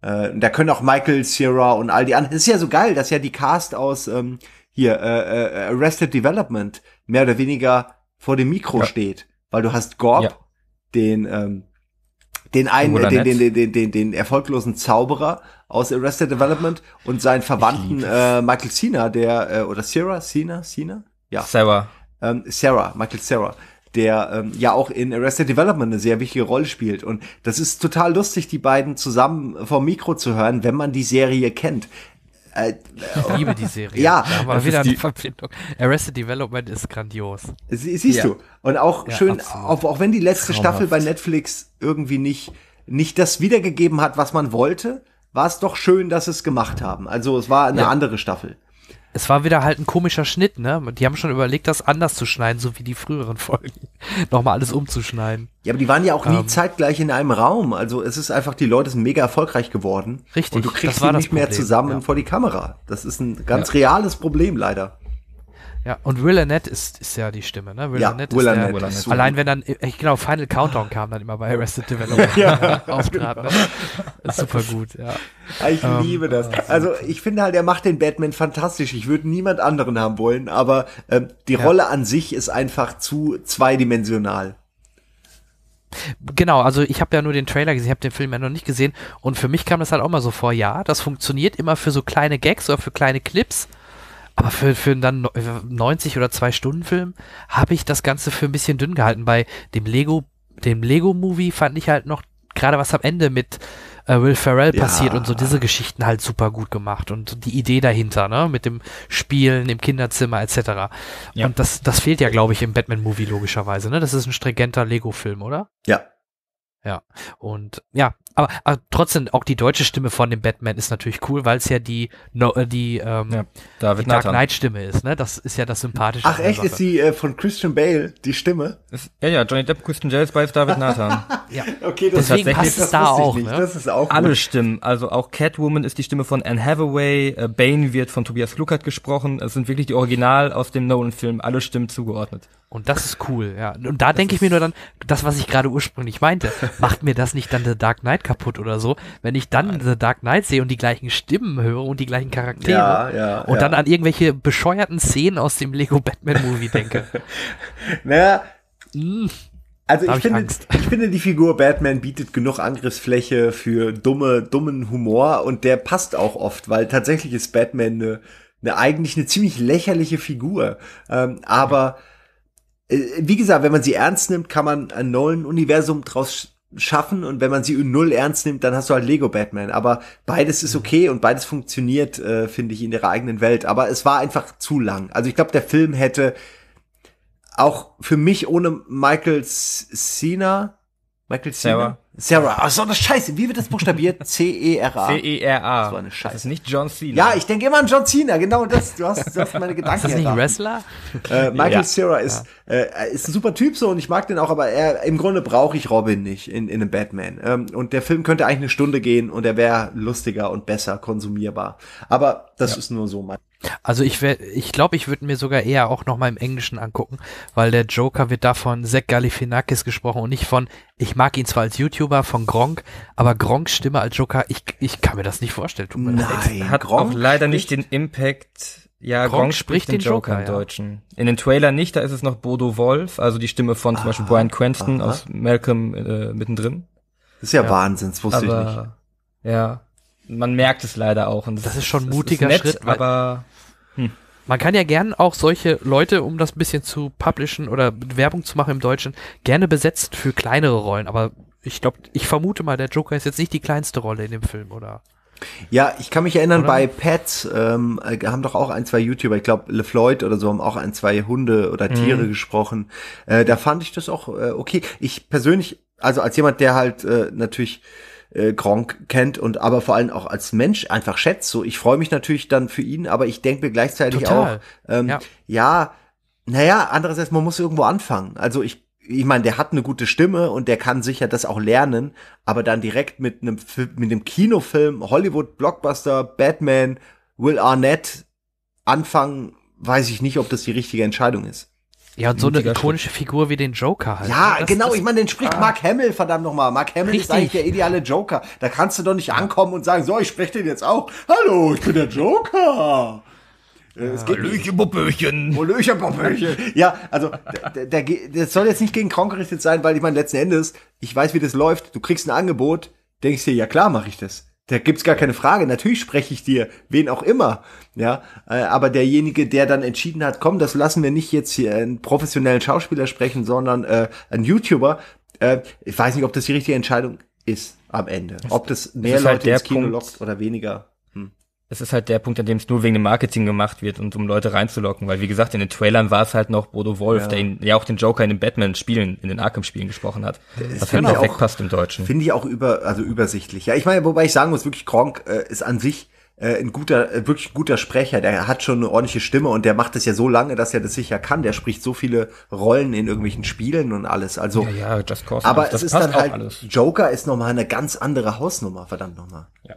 Äh, da können auch Michael, Sierra und all die anderen. Das ist ja so geil, dass ja die Cast aus ähm, hier, äh, äh, Arrested Development mehr oder weniger vor dem Mikro ja. steht. Weil du hast Gorb, ja. den, ähm, den einen, äh, den, den, den, den, den, den erfolglosen Zauberer aus Arrested Development und seinen Verwandten äh, Michael Cena, der, äh, oder Sarah, Cena, Cena? Ja. Sarah. Ähm, Sarah, Michael Sarah der ähm, ja auch in Arrested Development eine sehr wichtige Rolle spielt. Und das ist total lustig, die beiden zusammen äh, vom Mikro zu hören, wenn man die Serie kennt. Äh, ich liebe die Serie. Ja, aber wieder eine Verbindung. Arrested Development ist grandios. Sie, siehst ja. du. Und auch ja, schön, auch, auch, wenn die letzte Traumhaft. Staffel bei Netflix irgendwie nicht, nicht das wiedergegeben hat, was man wollte, war es doch schön, dass es gemacht haben. Also es war eine ja. andere Staffel. Es war wieder halt ein komischer Schnitt, ne? Die haben schon überlegt, das anders zu schneiden, so wie die früheren [laughs] Folgen. Nochmal alles umzuschneiden. Ja, aber die waren ja auch nie ähm, zeitgleich in einem Raum. Also es ist einfach, die Leute sind mega erfolgreich geworden. Richtig. Und du kriegst sie nicht Problem, mehr zusammen ja. vor die Kamera. Das ist ein ganz ja. reales Problem leider. Ja, und Will Arnett ist, ist ja die Stimme, ne? Will ja, Arnett Will ist Arnett. Der, Will Arnett. Allein wenn dann, äh, ich glaube, Final Countdown kam dann immer bei Arrested Development [laughs] ja, [laughs] auftrat. Ne? Super gut, ja. Ich ähm, liebe das. Also ich finde halt, er macht den Batman fantastisch. Ich würde niemand anderen haben wollen, aber ähm, die ja. Rolle an sich ist einfach zu zweidimensional. Genau, also ich habe ja nur den Trailer gesehen, ich habe den Film ja noch nicht gesehen und für mich kam das halt auch mal so vor, ja, das funktioniert immer für so kleine Gags oder für kleine Clips, aber für, für dann 90 oder 2 Stunden Film habe ich das Ganze für ein bisschen dünn gehalten. Bei dem Lego, dem Lego Movie fand ich halt noch gerade was am Ende mit äh, Will Ferrell passiert ja. und so diese Geschichten halt super gut gemacht und die Idee dahinter, ne, mit dem Spielen im Kinderzimmer etc. Ja. Und das, das fehlt ja, glaube ich, im Batman-Movie logischerweise, ne? Das ist ein stringenter Lego-Film, oder? Ja, ja, und ja, aber, aber, trotzdem, auch die deutsche Stimme von dem Batman ist natürlich cool, weil es ja die, no, äh, die, ähm, ja, David die Dark Knight-Stimme ist, ne? Das ist ja das Sympathische. Ach echt, ist die äh, von Christian Bale die Stimme? Ist, ja, ja, Johnny Depp, Christian Bale ist bei David Nathan. [laughs] ja. Okay, das Deswegen passt es da auch, ne? Das ist auch Alle gut. Stimmen, also auch Catwoman ist die Stimme von Anne Hathaway, äh, Bane wird von Tobias Luckert gesprochen, es sind wirklich die Original aus dem Nolan-Film, alle Stimmen zugeordnet. Und das ist cool, ja. Und da denke ich mir nur dann, das, was ich gerade ursprünglich meinte, macht mir das nicht dann The Dark Knight kaputt oder so, wenn ich dann Nein. The Dark Knight sehe und die gleichen Stimmen höre und die gleichen Charaktere ja, ja, und ja. dann an irgendwelche bescheuerten Szenen aus dem Lego Batman Movie denke. [laughs] naja. Hm. Also ich, ich finde, Angst. ich finde, die Figur Batman bietet genug Angriffsfläche für dumme, dummen Humor und der passt auch oft, weil tatsächlich ist Batman eine, eine eigentlich eine ziemlich lächerliche Figur. Ähm, aber äh, wie gesagt, wenn man sie ernst nimmt, kann man ein neuen Universum draus schaffen und wenn man sie in null ernst nimmt, dann hast du halt Lego Batman. Aber beides ist okay und beides funktioniert, äh, finde ich, in ihrer eigenen Welt. Aber es war einfach zu lang. Also ich glaube, der Film hätte auch für mich ohne Michael Cena, Michael Cena, Sarah. Ach so eine Scheiße. Wie wird das buchstabiert? [laughs] C-E-R-A. C-E-R-A. Das war eine Scheiße. Das ist nicht John Cena. Ja, ich denke immer an John Cena. Genau das. Du hast, du hast meine [laughs] Gedanken. Ist das nicht ein Wrestler? Äh, Michael ja. Sarah ist, ja. äh, ist ein super Typ so und ich mag den auch, aber er, im Grunde brauche ich Robin nicht in, in einem Batman. Ähm, und der Film könnte eigentlich eine Stunde gehen und er wäre lustiger und besser konsumierbar. Aber das ja. ist nur so mein. Also ich wär, ich glaube, ich würde mir sogar eher auch noch mal im Englischen angucken, weil der Joker wird da von Zack Galifianakis gesprochen und nicht von, ich mag ihn zwar als YouTuber, von Gronk, aber Gronks Stimme als Joker, ich, ich kann mir das nicht vorstellen. Tut mir Nein, hat Gronk auch leider nicht den Impact. Ja, Gronk, Gronk spricht, den, den Joker, Joker, im Deutschen. In den Trailer nicht, da ist es noch Bodo Wolf, also die Stimme von ah, zum Beispiel ah, Brian Cranston ah, aus Malcolm äh, mittendrin. Das ist ja, ja. Wahnsinn, das wusste aber, ich nicht. Ja, man merkt es leider auch. Und das, das ist schon ein mutiger nett, Schritt, aber hm. man kann ja gern auch solche Leute, um das ein bisschen zu publishen oder Werbung zu machen im Deutschen, gerne besetzt für kleinere Rollen. Aber ich glaube, ich vermute mal, der Joker ist jetzt nicht die kleinste Rolle in dem Film, oder? Ja, ich kann mich erinnern, oder? bei Pets ähm, äh, haben doch auch ein, zwei YouTuber, ich glaube LeFloid oder so, haben auch ein, zwei Hunde oder mhm. Tiere mhm. gesprochen. Äh, da fand ich das auch äh, okay. Ich persönlich, also als jemand, der halt äh, natürlich äh, Gronk kennt und aber vor allem auch als Mensch einfach schätzt. So, ich freue mich natürlich dann für ihn, aber ich denke mir gleichzeitig Total. auch, ähm, ja, ja naja, andererseits, man muss irgendwo anfangen. Also ich ich meine, der hat eine gute Stimme und der kann sicher das auch lernen, aber dann direkt mit einem mit einem Kinofilm, Hollywood Blockbuster, Batman, Will Arnett anfangen, weiß ich nicht, ob das die richtige Entscheidung ist. Ja, und so eine ikonische Schritt. Figur wie den Joker halt. Ja, ne? das, genau, das, ich meine, den spricht ah. Mark Hamill, verdammt nochmal. Mark Hamill Richtig. ist eigentlich der ideale Joker. Da kannst du doch nicht ankommen und sagen, so, ich spreche den jetzt auch. Hallo, ich bin der Joker. Äh, es geht Hallöchen, Popöchen. Hallöchen, Popöchen. Ja, also der, der, das soll jetzt nicht gegen Kron gerichtet sein, weil ich meine, letzten Endes, ich weiß, wie das läuft. Du kriegst ein Angebot, denkst dir, ja klar mache ich das. Da gibt's gar keine Frage. Natürlich spreche ich dir, wen auch immer. Ja, äh, aber derjenige, der dann entschieden hat, komm, das lassen wir nicht jetzt hier einen professionellen Schauspieler sprechen, sondern äh, einen YouTuber. Äh, ich weiß nicht, ob das die richtige Entscheidung ist am Ende. Ob das mehr das halt Leute halt ins Kino Punkt, lockt oder weniger es ist halt der Punkt, an dem es nur wegen dem Marketing gemacht wird und um Leute reinzulocken, weil wie gesagt, in den Trailern war es halt noch Bodo Wolf, ja. der ihn, ja auch den Joker in den Batman-Spielen, in den Arkham-Spielen gesprochen hat. Das was halt perfekt passt im Deutschen. Finde ich auch über, also übersichtlich. Ja, ich meine, wobei ich sagen muss, wirklich Kronk äh, ist an sich äh, ein guter, äh, wirklich ein guter Sprecher, der hat schon eine ordentliche Stimme und der macht das ja so lange, dass er das sicher kann. Der spricht so viele Rollen in irgendwelchen Spielen und alles. Also, ja, ja, Just Cause aber es ist dann halt, alles. Joker ist nochmal eine ganz andere Hausnummer, verdammt nochmal. Ja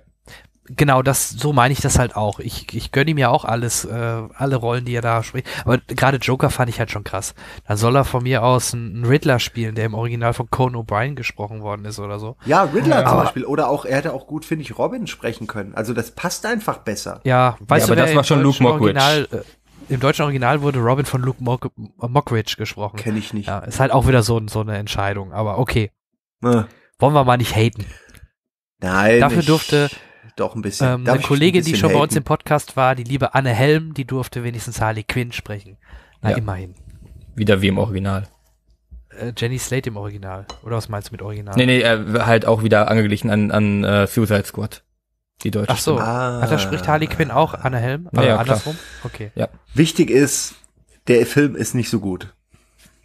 genau, das, so meine ich das halt auch. Ich, ich gönne ihm ja auch alles, äh, alle Rollen, die er da spricht. Aber gerade Joker fand ich halt schon krass. Dann soll er von mir aus einen Riddler spielen, der im Original von Conan O'Brien gesprochen worden ist oder so. Ja, Riddler ja. zum Beispiel. Oder auch, er hätte auch gut, finde ich, Robin sprechen können. Also das passt einfach besser. Ja, weißt ja, du, aber das war schon Luke Mockridge. Äh, im deutschen Original wurde Robin von Luke Mock Mockridge gesprochen. Kenne ich nicht. Ja, ist halt auch wieder so, so eine Entscheidung, aber okay. Äh. Wollen wir mal nicht haten. Nein. Dafür durfte, doch, ein bisschen. Ähm, eine Kollegin, bisschen die schon helfen? bei uns im Podcast war, die liebe Anne Helm, die durfte wenigstens Harley Quinn sprechen. Na, ja. immerhin. Wieder wie im Original. Äh, Jenny Slate im Original. Oder was meinst du mit Original? Nee, nee, äh, halt auch wieder angeglichen an, an uh, Suicide Squad. Die deutsche. Ach so. Ah. Ach, also da spricht Harley Quinn auch Anne Helm. Aber ja, andersrum. Klar. Okay. Ja. Wichtig ist, der Film ist nicht so gut.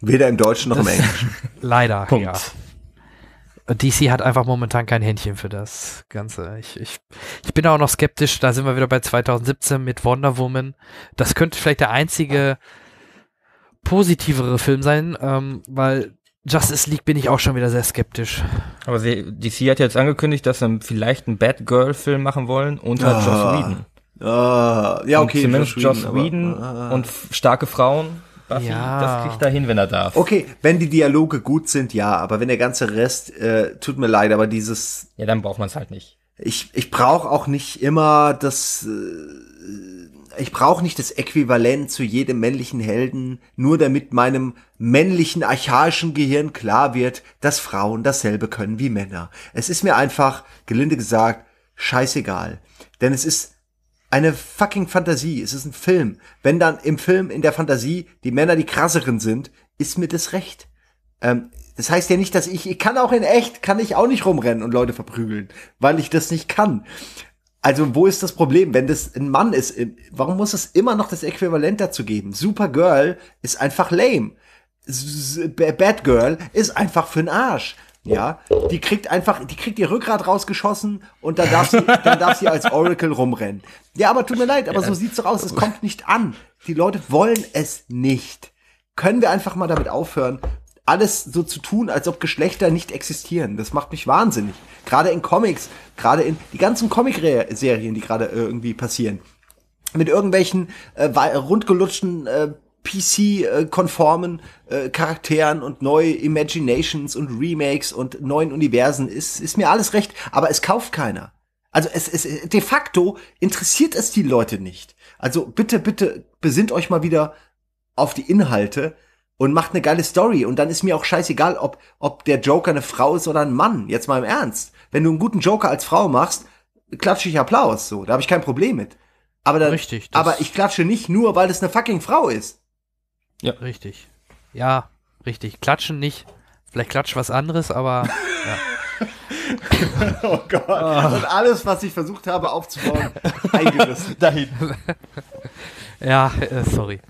Weder im Deutschen noch das im Englischen. [laughs] Leider. Punkt. Ja. DC hat einfach momentan kein Händchen für das Ganze. Ich, ich, ich bin auch noch skeptisch, da sind wir wieder bei 2017 mit Wonder Woman. Das könnte vielleicht der einzige positivere Film sein, ähm, weil Justice League bin ich auch schon wieder sehr skeptisch. Aber sie, DC hat jetzt angekündigt, dass sie vielleicht einen Bad Girl film machen wollen unter ah. Joss Whedon. Ah, ja, okay. Und zumindest Joss Whedon, Joss Whedon aber, ah. und starke Frauen Buffy, ja. das kriegt er hin, wenn er darf. Okay, wenn die Dialoge gut sind, ja, aber wenn der ganze Rest, äh, tut mir leid, aber dieses. Ja, dann braucht man es halt nicht. Ich, ich brauche auch nicht immer das. Äh, ich brauche nicht das Äquivalent zu jedem männlichen Helden, nur damit meinem männlichen archaischen Gehirn klar wird, dass Frauen dasselbe können wie Männer. Es ist mir einfach, gelinde gesagt, scheißegal. Denn es ist eine fucking Fantasie. Es ist ein Film. Wenn dann im Film, in der Fantasie, die Männer die krasseren sind, ist mir das recht. Ähm, das heißt ja nicht, dass ich, ich kann auch in echt, kann ich auch nicht rumrennen und Leute verprügeln, weil ich das nicht kann. Also wo ist das Problem, wenn das ein Mann ist? Warum muss es immer noch das Äquivalent dazu geben? Supergirl ist einfach lame. Bad Girl ist einfach für'n Arsch. Ja, die kriegt einfach, die kriegt ihr Rückgrat rausgeschossen und dann darf sie, dann darf sie als Oracle rumrennen. Ja, aber tut mir leid, aber ja. so sieht's doch aus. Es kommt nicht an. Die Leute wollen es nicht. Können wir einfach mal damit aufhören, alles so zu tun, als ob Geschlechter nicht existieren? Das macht mich wahnsinnig. Gerade in Comics, gerade in die ganzen Comic-Serien, die gerade äh, irgendwie passieren mit irgendwelchen äh, rundgelutschten äh, PC-konformen äh, Charakteren und neue Imaginations und Remakes und neuen Universen ist, ist mir alles recht, aber es kauft keiner. Also es, es de facto interessiert es die Leute nicht. Also bitte, bitte besinnt euch mal wieder auf die Inhalte und macht eine geile Story. Und dann ist mir auch scheißegal, ob, ob der Joker eine Frau ist oder ein Mann. Jetzt mal im Ernst. Wenn du einen guten Joker als Frau machst, klatsche ich Applaus. So, da habe ich kein Problem mit. Aber, dann, Richtig, aber ich klatsche nicht nur, weil das eine fucking Frau ist. Ja. Richtig. Ja, richtig. Klatschen nicht. Vielleicht klatscht was anderes, aber. [laughs] Ja. oh Gott. Ah. Und alles, was ich versucht habe aufzubauen, [laughs] eingerissen. Dahin. ja, äh, sorry.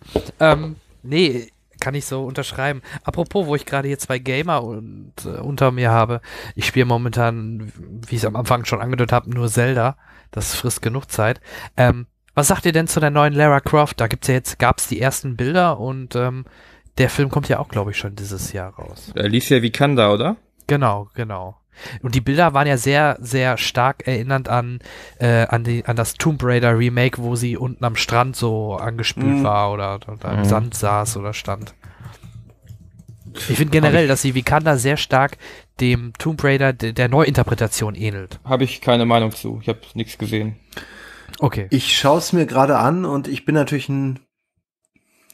Ähm, nee, kann ich so unterschreiben. Apropos, wo ich gerade hier zwei Gamer und, äh, unter mir habe, ich spiele momentan, wie ich es am Anfang schon angedeutet habe, nur Zelda. Das frisst genug Zeit. Ähm, was sagt ihr denn zu der neuen Lara Croft? Da es ja jetzt, gab's die ersten Bilder und ähm, der Film kommt ja auch, glaube ich, schon dieses Jahr raus. Er Alicia Vikander, oder? Genau, genau. Und die Bilder waren ja sehr, sehr stark erinnernd an, äh, an, die, an das Tomb Raider Remake, wo sie unten am Strand so angespült mm. war oder, oder mm. im mhm. Sand saß oder stand. Ich finde generell, ich, dass die Vikanda sehr stark dem Tomb Raider de, der Neuinterpretation ähnelt. Habe ich keine Meinung zu. Ich habe nichts gesehen. Okay. Ich schaue es mir gerade an und ich bin natürlich ein.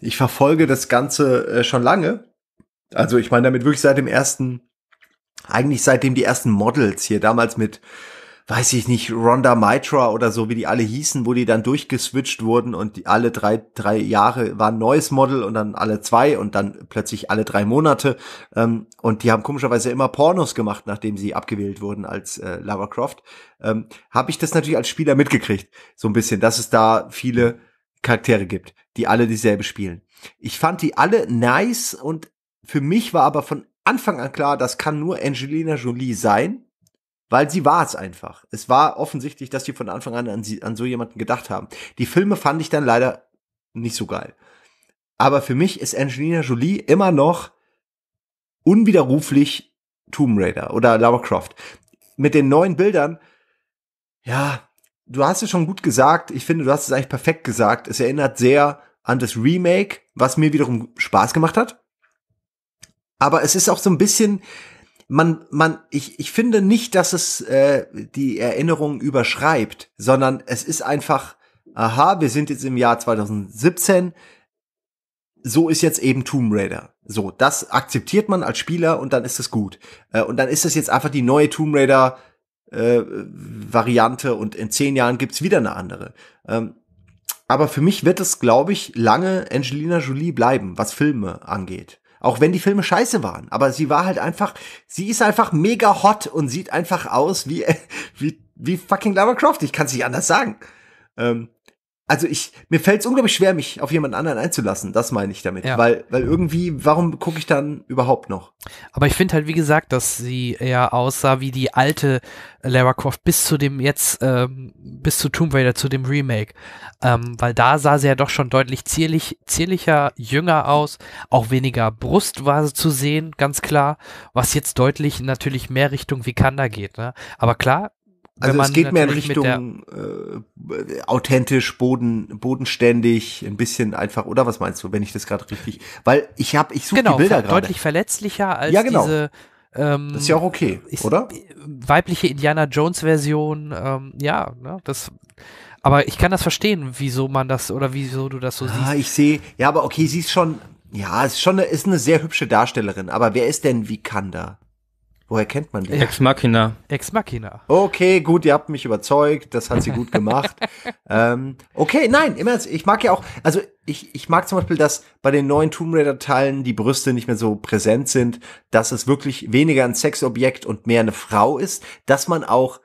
Ich verfolge das Ganze äh, schon lange. Also ich meine damit wirklich seit dem ersten, eigentlich seitdem die ersten Models hier damals mit weiß ich nicht, Ronda Mitra oder so, wie die alle hießen, wo die dann durchgeswitcht wurden und die alle drei, drei Jahre war ein neues Model und dann alle zwei und dann plötzlich alle drei Monate. Ähm, und die haben komischerweise immer Pornos gemacht, nachdem sie abgewählt wurden als äh, Lara Croft. Ähm, Habe ich das natürlich als Spieler mitgekriegt, so ein bisschen, dass es da viele Charaktere gibt, die alle dieselbe spielen. Ich fand die alle nice und für mich war aber von Anfang an klar, das kann nur Angelina Jolie sein, weil sie war es einfach. Es war offensichtlich, dass sie von Anfang an an, sie, an so jemanden gedacht haben. Die Filme fand ich dann leider nicht so geil. Aber für mich ist Angelina Jolie immer noch unwiderruflich Tomb Raider oder Lara Croft. Mit den neuen Bildern, ja, du hast es schon gut gesagt. Ich finde, du hast es eigentlich perfekt gesagt. Es erinnert sehr an das Remake, was mir wiederum Spaß gemacht hat. Aber es ist auch so ein bisschen, man, man, ich, ich finde nicht, dass es äh, die Erinnerung überschreibt, sondern es ist einfach, aha, wir sind jetzt im Jahr 2017, so ist jetzt eben Tomb Raider. So, das akzeptiert man als Spieler und dann ist es gut. Äh, und dann ist es jetzt einfach die neue Tomb Raider äh, Variante und in zehn Jahren gibt's wieder eine andere. Ähm, aber für mich wird es, glaube ich, lange Angelina Jolie bleiben, was Filme angeht. Auch wenn die Filme scheiße waren. Aber sie war halt einfach, sie ist einfach mega hot und sieht einfach aus wie, [laughs] wie, wie fucking Lara Croft. Ich kann es nicht anders sagen. Ähm, also ich, mir fällt es unglaublich schwer, mich auf jemand anderen einzulassen. Das meine ich damit. Ja. Weil, weil irgendwie, warum gucke ich dann überhaupt noch? Aber ich finde halt, wie gesagt, dass sie eher aussah wie die alte Lara Croft bis zu dem jetzt, ähm, bis zu Tomb Raider, zu dem Remake. Ähm, weil da sah sie ja doch schon deutlich zierlich, zierlicher, jünger aus. Auch weniger Brust war sie zu sehen, ganz klar. Was jetzt deutlich natürlich mehr Richtung Vikanda geht. Ne? Aber klar, also es geht mehr in Richtung äh, authentisch, boden, bodenständig, ein bisschen einfach, oder was meinst du, wenn ich das gerade richtig, weil ich habe, ich suche genau, die Bilder gerade. deutlich verletzlicher als ja, genau. diese ähm, Das ist ja auch okay, oder? Äh, weibliche Indiana Jones Version, ähm, ja, ne, das aber ich kann das verstehen, wieso man das oder wieso du das so ah, siehst. Ah, ich sehe, ja, aber okay, sie ist schon, ja, ist schon, eine, ist eine sehr hübsche Darstellerin, aber wer ist denn Vikanda? Woher kennt man den? Ex Machina. Ex Machina. Okay, gut, ihr habt mich überzeugt, das hat sie gut gemacht. [laughs] ähm, okay, nein, immer, ich mag ja auch, also ich, ich mag zum Beispiel, dass bei den neuen Tomb Raider-Teilen die Brüste nicht mehr so präsent sind, dass es wirklich weniger ein Sexobjekt und mehr eine Frau ist, dass man auch,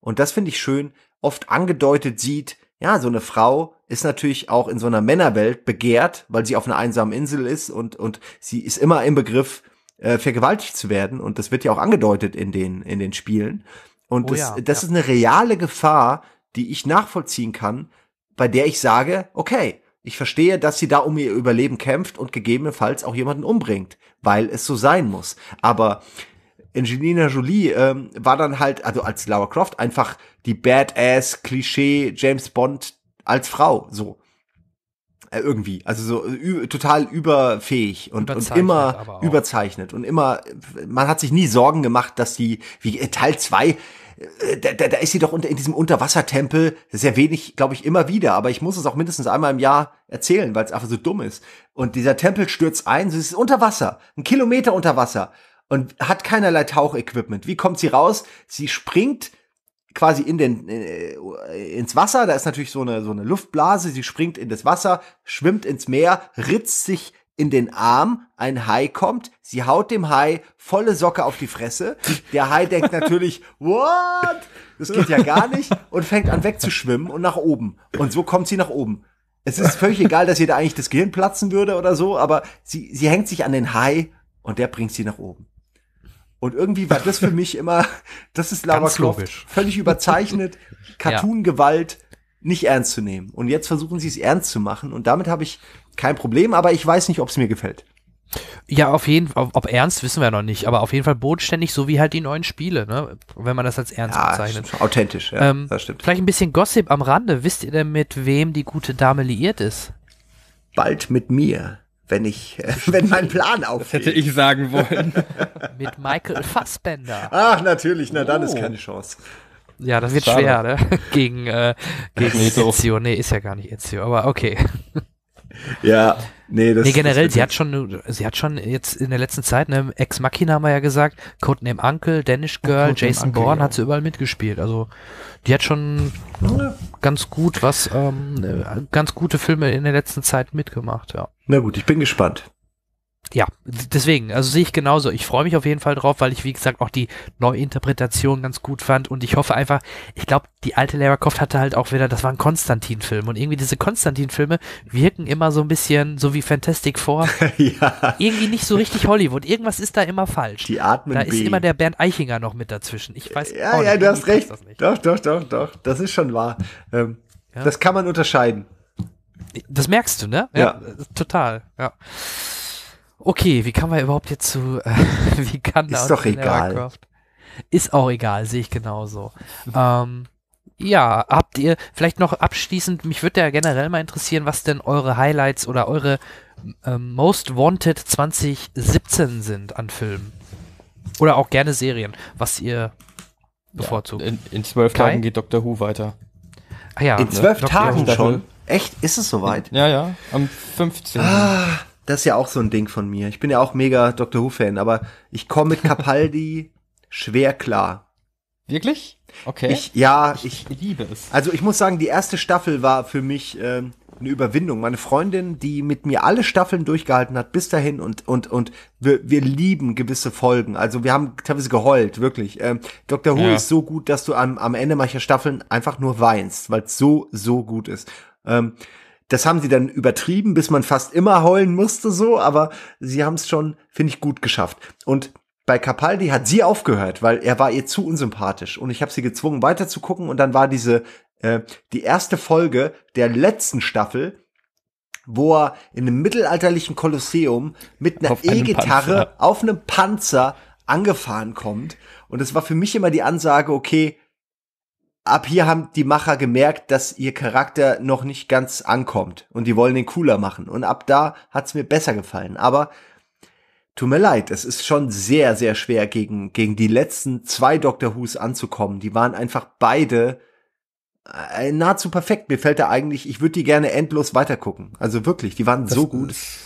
und das finde ich schön, oft angedeutet sieht, ja, so eine Frau ist natürlich auch in so einer Männerwelt begehrt, weil sie auf einer einsamen Insel ist und, und sie ist immer im Begriff, äh, vergewaltigt zu werden. Und das wird ja auch angedeutet in den, in den Spielen. Und oh, das, ja, das ja. ist eine reale Gefahr, die ich nachvollziehen kann, bei der ich sage, okay, ich verstehe, dass sie da um ihr Überleben kämpft und gegebenenfalls auch jemanden umbringt, weil es so sein muss. Aber Angelina Jolie ähm, war dann halt, also als Laura Croft, einfach die Badass, Klischee, James Bond als Frau, so. Äh, irgendwie. Also so äh, total überfähig und, und immer überzeichnet. Und immer, man hat sich nie Sorgen gemacht, dass die, wie äh, Teil zwei da, da, da ist sie doch unter, in diesem Unterwassertempel sehr wenig, glaube ich, immer wieder. Aber ich muss es auch mindestens einmal im Jahr erzählen, weil es einfach so dumm ist. Und dieser Tempel stürzt ein, sie ist unter Wasser, ein Kilometer unter Wasser und hat keinerlei Tauchequipment. Wie kommt sie raus? Sie springt quasi in den äh, ins Wasser, da ist natürlich so eine so eine Luftblase, sie springt in das Wasser, schwimmt ins Meer, ritzt sich in den Arm, ein Hai kommt, sie haut dem Hai volle Socke auf die Fresse. Der Hai denkt [laughs] natürlich, what? Das geht ja gar nicht und fängt an wegzuschwimmen und nach oben. Und so kommt sie nach oben. Es ist völlig egal, dass ihr da eigentlich das Gehirn platzen würde oder so, aber sie, sie hängt sich an den Hai und der bringt sie nach oben. Und irgendwie war das für mich immer, das ist [laughs] Lara Ganz Croft, logisch. völlig überzeichnet, [laughs] Cartoon-Gewalt nicht ernst zu nehmen. Und jetzt versuchen sie es ernst zu machen. Und damit habe ich kein Problem, aber ich weiß nicht, ob es mir gefällt. Ja, auf jeden Fall, ob ernst wissen wir noch nicht, aber auf jeden Fall bodenständig, so wie halt die neuen Spiele, ne? wenn man das als ernst ja, bezeichnet. Authentisch, ja, ähm, das stimmt. Vielleicht ein bisschen Gossip am Rande. Wisst ihr denn, mit wem die gute Dame liiert ist? Bald mit mir wenn ich, äh, [laughs] wenn mein Plan aufgeht. Das hätte ich sagen wollen. [laughs] Mit Michael Fassbender. Ach, natürlich, na dann oh. ist keine Chance. Ja, das wird Schade. schwer, ne? [laughs] Gegen, äh, gegen Ezio. Nee, ist ja gar nicht Ezio, aber okay. Ja, nee, das nee, generell, das sie hat schon, sie hat schon jetzt in der letzten Zeit, ne, Ex Machina haben wir ja gesagt, Codename Uncle, Danish oh, Girl, oh, Jason Uncle, Bourne ja. hat sie überall mitgespielt. Also, die hat schon ne, ganz gut was, ähm, äh, ganz gute Filme in der letzten Zeit mitgemacht, ja. Na gut, ich bin gespannt ja, deswegen, also sehe ich genauso. Ich freue mich auf jeden Fall drauf, weil ich, wie gesagt, auch die Neuinterpretation ganz gut fand und ich hoffe einfach, ich glaube, die alte Lara Croft hatte halt auch wieder, das war ein Konstantin-Film und irgendwie diese Konstantin-Filme wirken immer so ein bisschen, so wie Fantastic Four, [laughs] ja. irgendwie nicht so richtig Hollywood. Irgendwas ist da immer falsch. Die atmen Da ist B. immer der Bernd Eichinger noch mit dazwischen. Ich weiß Ja, ja, nicht, du hast recht. Doch, doch, doch, doch. Das ist schon wahr. Ähm, ja. Das kann man unterscheiden. Das merkst du, ne? ja. ja. total, ja. Okay, wie kann man überhaupt jetzt zu. Äh, [laughs] wie kann Ist doch egal. Warcraft? Ist auch egal, sehe ich genauso. ähm, ja, habt ihr vielleicht noch abschließend, mich würde ja generell mal interessieren, was denn eure Highlights oder eure äh, Most Wanted 2017 sind an Filmen. Oder auch gerne Serien, was ihr bevorzugt. Ja, in, in, zwölf Kai? Tagen geht Doctor Who weiter. Ah, ja, in ne? zwölf ne? Tagen schon? Echt? Ist es soweit? Ja, ja, am 15. Ah das ist ja auch so ein Ding von mir. Ich bin ja auch mega Dr. Who-Fan, aber ich komme mit Capaldi [laughs] schwer klar. Wirklich? Okay. Ich, ja, ich, ich, liebe es. Also ich muss sagen, die erste Staffel war für mich äh, eine Überwindung. Meine Freundin, die mit mir alle Staffeln durchgehalten hat bis dahin und und und wir, wir lieben gewisse Folgen. Also wir haben teilweise geheult, wirklich. Ähm, Dr. Who ja. ist so gut, dass du am, am Ende mancher Staffeln einfach nur weinst, weil es so so gut ist. Ähm, das haben sie dann übertrieben, bis man fast immer heulen musste, so, aber sie haben es schon, finde ich, gut geschafft. Und bei Capaldi hat sie aufgehört, weil er war ihr zu unsympathisch und ich habe sie gezwungen weiterzugucken und dann war diese äh, die erste Folge der letzten Staffel, wo er in einem mittelalterlichen Kolosseum mit einer E-Gitarre auf einem Panzer angefahren kommt und es war für mich immer die Ansage, okay, ab hier haben die Macher gemerkt, dass ihr Charakter noch nicht ganz ankommt und die wollen den cooler machen. Und ab da hat's mir besser gefallen. Aber tut mir leid, es ist schon sehr, sehr schwer gegen, gegen die letzten zwei Doctor Who's anzukommen. Die waren einfach beide äh, nahezu perfekt. Mir fällt da eigentlich, ich würde die gerne endlos weitergucken. Also wirklich, die waren das so gut. Ist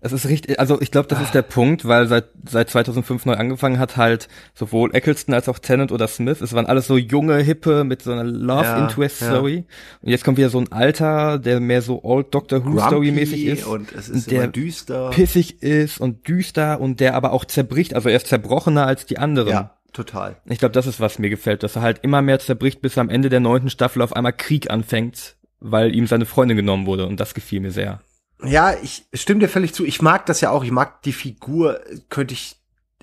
es ist richtig, also ich glaube, das ah. ist der ah. Punkt, weil seit, seit 2005 neu angefangen hat halt sowohl Eccleston als auch Tennant oder Smith. Es waren alles so junge, hippe mit so einer Love ja, Interest Story. Ja. Und jetzt kommt wieder so ein Alter, der mehr so Old Doctor Who Story mäßig ist. Und es ist und der düster. Pissig ist und düster und der aber auch zerbricht. Also er ist zerbrochener als die anderen. Ja. Total. Ich glaube, das ist, was mir gefällt, dass er halt immer mehr zerbricht, bis am Ende der neunten Staffel auf einmal Krieg anfängt, weil ihm seine Freundin genommen wurde. Und das gefiel mir sehr ja, ich stimme dir völlig zu. Ich mag das ja auch. Ich mag die Figur, könnte ich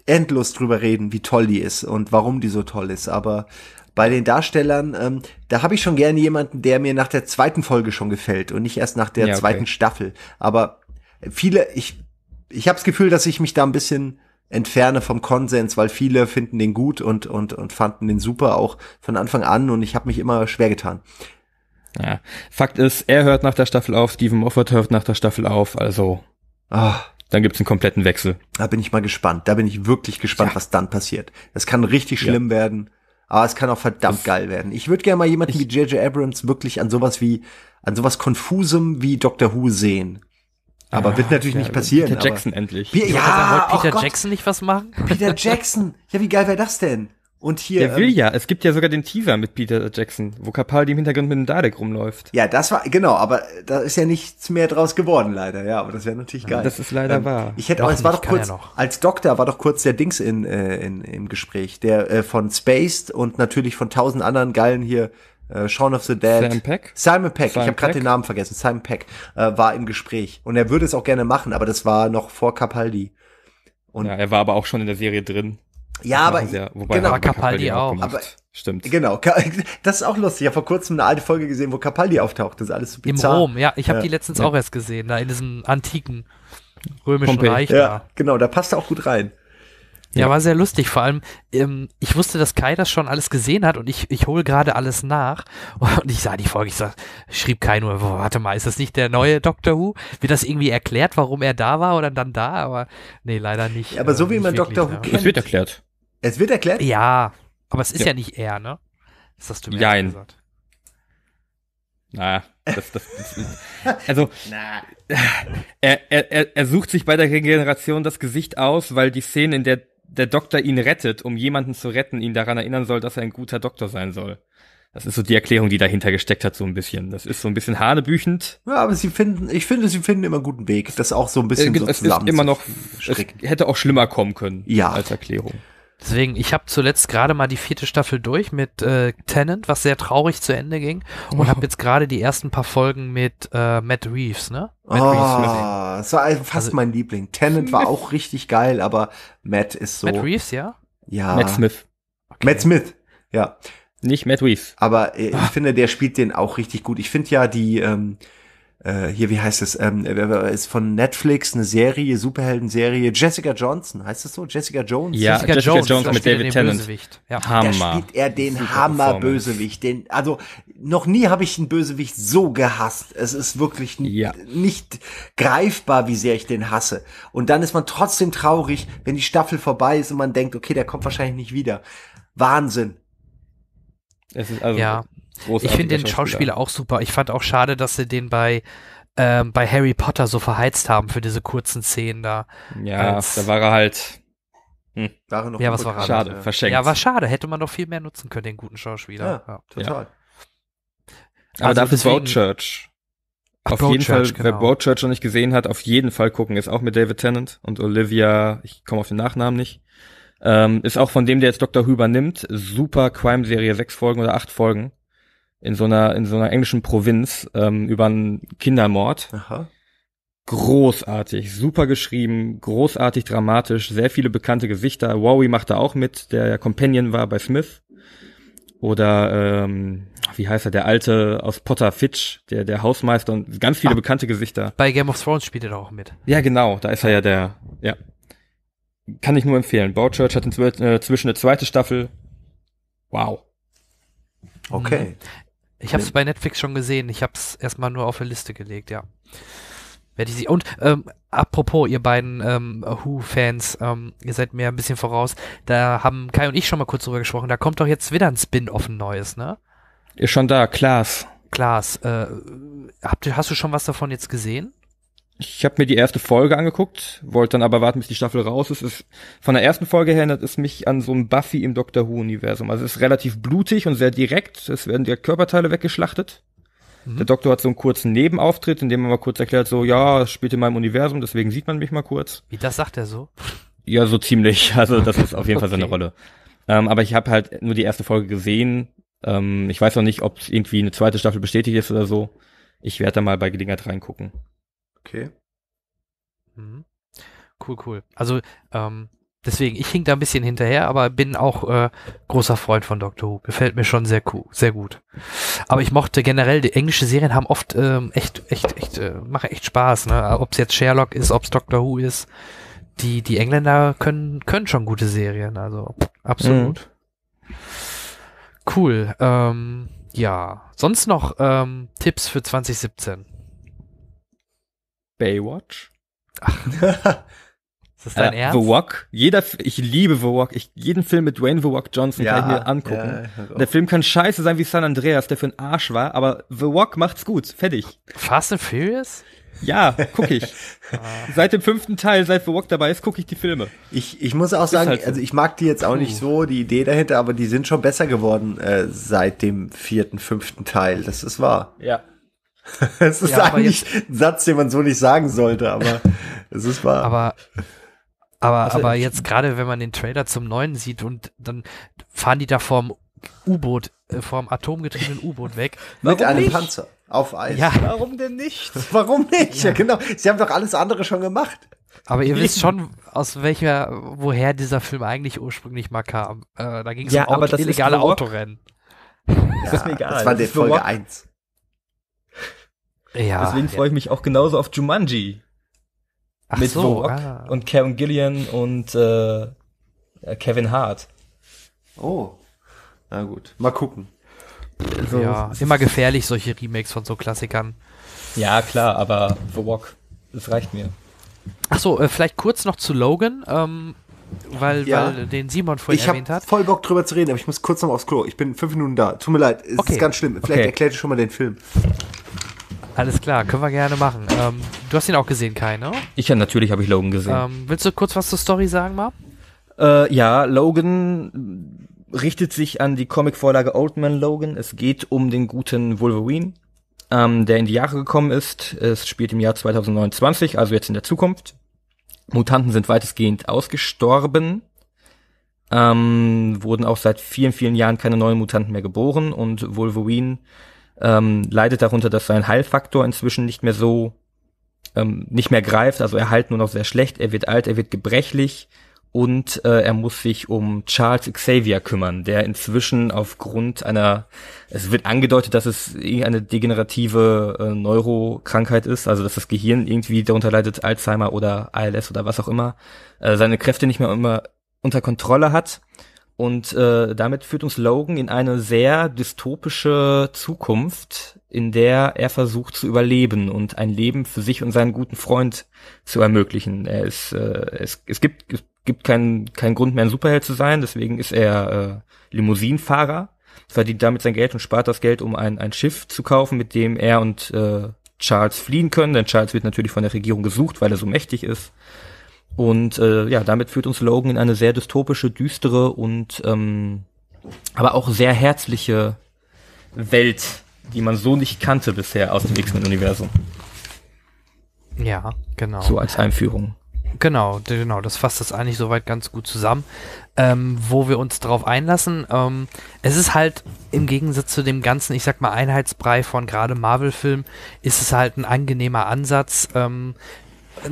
endlos drüber reden, wie toll die ist und warum die so toll ist. Aber bei den Darstellern, ähm, da habe ich schon gerne jemanden, der mir nach der zweiten Folge schon gefällt und nicht erst nach der ja, okay. zweiten Staffel. Aber viele, ich, ich habe das Gefühl, dass ich mich da ein bisschen entferne vom Konsens, weil viele finden den gut und, und, und fanden den super auch von Anfang an und ich habe mich immer schwer getan. Ja. Fakt ist, er hört nach der Staffel auf, Steven Moffat hört nach der Staffel auf, also ah. dann gibt's einen kompletten Wechsel. Da bin ich mal gespannt. Da bin ich wirklich gespannt, ja. was dann passiert. Es kann richtig schlimm ja. werden, aber es kann auch verdammt das geil werden. Ich würde gerne mal jemanden wie J.J. Abrams wirklich an sowas wie, an sowas Konfusem wie Doctor Who sehen. Aber ja, wird natürlich ja, nicht passieren. Peter Jackson endlich. Wie, ja, wollte Peter oh Jackson nicht was machen? Peter Jackson. Ja, wie geil wäre das denn? Und hier. Der will ähm, ja. Es gibt ja sogar den Teaser mit Peter Jackson, wo Capaldi im Hintergrund mit dem Dalek rumläuft. Ja, das war, genau, aber äh, da ist ja nichts mehr draus geworden, leider. Ja, aber das wäre natürlich geil. das ist leider ähm, wahr. Ich hätte doch, auch, es war doch kurz, als Doktor war doch kurz der Dings in, äh, in, im Gespräch, der äh, von Spaced und natürlich von tausend anderen geilen hier äh, Shaun of the Dead. Simon Peck? Simon Peck, Simon ich habe gerade den Namen vergessen. Simon Peck äh, war im Gespräch und er würde es auch gerne machen, aber das war noch vor Capaldi. Und ja, er war aber auch schon in der Serie drin. Ja, aber ja, wobei genau, Capaldi auch. Gemacht. Aber, Stimmt. Genau. [laughs] Das ist auch lustig. Ich habe vor kurzem eine alte Folge gesehen, wo Capaldi auftaucht. Das ist alles so bizarr. Im Rom, ja. Ich habe ja. die letztens ja. auch erst gesehen, da in diesem antiken römischen Pompey. Reich. Ja, da. genau. Da passt er auch gut rein. Ja, war sehr lustig. Vor allem, ähm, ich wusste, dass Kai das schon alles gesehen hat und ich, ich hole gerade alles nach. [laughs] Und ich sah die Folge, ich sag, schrieb Kai nur, warte mal, ist das nicht der neue Doctor Who? Wird das irgendwie erklärt, warum er da war oder dann da? Aber nee, leider nicht. Ja, aber so äh, wie man Doctor Who kennt. Es wird erklärt. Es wird erklärt? Ja, aber es ist ja, ja nicht er, ne? Das hast du mir Nein. gesagt. Na, das, das, das also er, er, er sucht sich bei der Regeneration das Gesicht aus, weil die Szene, in der der Doktor ihn rettet, um jemanden zu retten, ihn daran erinnern soll, dass er ein guter Doktor sein soll. Das ist so die Erklärung, die dahinter gesteckt hat, so ein bisschen. Das ist so ein bisschen hanebüchend. Ja, aber sie finden, ich finde, sie finden immer guten Weg, das auch so ein bisschen äh, so es zusammen. Ist immer noch, es hätte auch schlimmer kommen können ja. als Erklärung. Ja. Deswegen, ich habe zuletzt gerade mal die vierte Staffel durch mit äh, Tennant, was sehr traurig zu Ende ging. Und oh. habe jetzt gerade die ersten paar Folgen mit äh, Matt Reeves, ne? Matt oh, Reeves das war fast also, mein Liebling. Tennant war auch richtig geil, aber Matt ist so. Matt Reeves, ja? Ja. Matt Smith. Okay. Matt Smith, ja. Nicht Matt Reeves. Aber äh, ich ah. finde, der spielt den auch richtig gut. Ich finde ja die, ähm, äh, hier, wie heißt es, ähm, äh, ist von Netflix eine Serie, Superhelden-Serie, Jessica Johnson, heißt das so? Jessica Jones? Ja, Jessica, Jessica Jones, Jones mit David Tennant. Bösewicht. Ja. Hammer. Da spielt er den Hammer-Bösewicht. Den, also, noch nie habe ich einen Bösewicht so gehasst. Es ist wirklich ja. nicht greifbar, wie sehr ich den hasse. Und dann ist man trotzdem traurig, wenn die Staffel vorbei ist und man denkt, okay, der kommt wahrscheinlich nicht wieder. Wahnsinn. Es ist also ja. Großartiger ich finde den Schauspieler. auch super. Ich fand auch schade, dass sie den bei ähm, bei Harry Potter so verheizt haben für diese kurzen Szenen da. Ja, da war er halt. Hm. War er noch ja, was war schade, ja. verschenkt. Ja, war schade. Hätte man doch viel mehr nutzen können, den guten Schauspieler. Ja, ja. total. Also Aber also dafür ist Broadchurch. Auf Broad jeden Church, Fall, genau. wer Broadchurch noch nicht gesehen hat, auf jeden Fall gucken. Ist auch mit David Tennant und Olivia, ich komme auf den Nachnamen nicht. Ähm, ist auch von dem, der jetzt Dr. Huber nimmt. Super Crime-Serie, sechs Folgen oder acht Folgen in so einer, in so einer englischen Provinz ähm, über einen Kindermord. Aha. Großartig, super geschrieben, großartig dramatisch, sehr viele bekannte Gesichter. Wowie da auch mit, der ja Companion war bei Smith. Oder ähm, wie heißt er, der alte aus Potter Fitch, der, der Hausmeister und ganz viele ah, bekannte Gesichter. Bei Game of Thrones spielt er da auch mit. Ja, genau, da ist er ja der, ja. Kann ich nur empfehlen. Bowchurch hat inzwischen äh, eine zweite Staffel. Wow. Mhm. Okay. Ich habe es bei Netflix schon gesehen. Ich habe es erstmal nur auf eine Liste gelegt, ja. Werde ich sie. Und ähm, apropos, ihr beiden ähm, Who-Fans, ähm, ihr seid mir ein bisschen voraus. Da haben Kai und ich schon mal kurz drüber gesprochen. Da kommt doch jetzt wieder ein Spin-off neues, ne? Ist schon da, Klaas. Klaas, äh, habt, hast du schon was davon jetzt gesehen? Ich habe mir die erste Folge angeguckt, wollte dann aber warten, bis die Staffel raus ist. ist von der ersten Folge her erinnert es mich an so ein Buffy im Doctor Who-Universum. Also es ist relativ blutig und sehr direkt. Es werden direkt Körperteile weggeschlachtet. Mhm. Der Doktor hat so einen kurzen Nebenauftritt, in dem er mal kurz erklärt, so, ja, es spielt in meinem Universum, deswegen sieht man mich mal kurz. Wie, das sagt er so? Ja, so ziemlich. [laughs] Also das ist auf jeden Fall okay. seine Rolle. Ähm, aber ich habe halt nur die erste Folge gesehen. Ähm, ich weiß noch nicht, ob irgendwie eine zweite Staffel bestätigt ist oder so. Ich werde da mal bei Gelegenheit reingucken. Okay. Mhm. Cool, cool. Also, ähm, deswegen, ich hing da ein bisschen hinterher, aber bin auch äh, großer Freund von Doctor Who. Gefällt mir schon sehr, cool, sehr gut. Aber ich mochte generell, die englische Serien haben oft ähm, echt, echt, echt, äh, machen echt Spaß, ne? Ob es jetzt Sherlock ist, ob es Doctor Who ist. Die, die Engländer können, können schon gute Serien, also absolut. Mhm. Cool. Ähm, ja. Sonst noch ähm, Tipps für 2017. Baywatch. Ach. [laughs] Ist das dein äh, Ernst? The Rock. Jeder, ich liebe The Rock. Ich, jeden Film mit Dwayne The Rock Johnson ja, kann ich mir angucken. Ja, der Film kann scheiße sein wie San Andreas, der für ein Arsch war, aber The Rock macht's gut. Fertig. Fast and Furious? Ja, guck ich. [laughs] seit dem fünften Teil, seit The Walk dabei ist, gucke ich die Filme. Ich, ich muss auch sagen, halt so. also ich mag die jetzt auch nicht so, die Idee dahinter, aber die sind schon besser geworden äh, seit dem vierten, fünften Teil. Das ist wahr. Ja. [laughs] Es ist ja, eigentlich jetzt, ein Satz, den man so nicht sagen sollte, aber es ist wahr. Aber, aber, also, aber jetzt gerade, wenn man den Trailer zum neuen sieht und dann fahren die da vorm U-Boot, äh, vorm atomgetriebenen U-Boot weg. [laughs] Mit einem nicht? Panzer auf Eis. Ja. Warum denn nicht? [laughs] Warum nicht? Ja. ja. genau. Sie haben doch alles andere schon gemacht. Aber ihr wisst schon, aus welcher, woher dieser Film eigentlich ursprünglich mal kam. Äh, da ging es ja, um Auto, illegale Autorennen. Ja, das ist mir egal. Das war der Folge 1. Ja, Deswegen freue ja. ich mich auch genauso auf Jumanji. Ach mit so, Rock ah. und Kevin Gillian und äh, äh Kevin Hart. Oh. Na gut, mal gucken. Also, ja, immer gefährlich, solche Remakes von so Klassikern. Ja, klar, aber The Rock, das reicht mir. Achso, äh, vielleicht kurz noch zu Logan, ähm, weil, ja. weil den Simon vorhin ich erwähnt hat. Ich hab voll Bock drüber zu reden, aber ich muss kurz noch aufs Klo. Ich bin fünf Minuten da. Tut mir leid, es okay. ist ganz schlimm. Vielleicht okay. erklärt ihr schon mal den Film. Alles klar, können wir gerne machen. Ähm, du hast ihn auch gesehen, Kai, ne? Ich ja, natürlich habe ich Logan gesehen. Ähm, willst du kurz was zur Story sagen, Marv? Äh, ja, Logan richtet sich an die Comicvorlage Old Man Logan. Es geht um den guten Wolverine, ähm, der in die Jahre gekommen ist. Es spielt im Jahr 2029, also jetzt in der Zukunft. Mutanten sind weitestgehend ausgestorben. Ähm, wurden auch seit vielen, vielen Jahren keine neuen Mutanten mehr geboren und Wolverine ähm, leidet darunter, dass sein Heilfaktor inzwischen nicht mehr so ähm, nicht mehr greift. Also er heilt nur noch sehr schlecht, er wird alt, er wird gebrechlich und äh, er muss sich um Charles Xavier kümmern, der inzwischen aufgrund einer, es wird angedeutet, dass es irgendeine degenerative äh, Neurokrankheit ist, also dass das Gehirn irgendwie darunter leidet, Alzheimer oder ALS oder was auch immer, äh, seine Kräfte nicht mehr immer unter Kontrolle hat und äh, damit führt uns Logan in eine sehr dystopische Zukunft, in der er versucht zu überleben und ein Leben für sich und seinen guten Freund zu ermöglichen. Er ist, äh, es, es gibt, es gibt keinen keinen Grund mehr, ein Superheld zu sein, deswegen ist er äh, Limousinenfahrer, verdient damit sein Geld und spart das Geld, um ein, ein Schiff zu kaufen, mit dem er und äh, Charles fliehen können, denn Charles wird natürlich von der Regierung gesucht, weil er so mächtig ist. Und äh, ja, damit führt uns Logan in eine sehr dystopische, düstere und ähm, aber auch sehr herzliche Welt, die man so nicht kannte bisher aus dem X-Men-Universum. Ja, genau. So als Einführung. Genau, genau, das fasst das eigentlich soweit ganz gut zusammen, ähm, wo wir uns drauf einlassen. Ähm, es ist halt im Gegensatz zu dem ganzen, ich sag mal, Einheitsbrei von gerade Marvel-Filmen, ist es halt ein angenehmer Ansatz, ähm,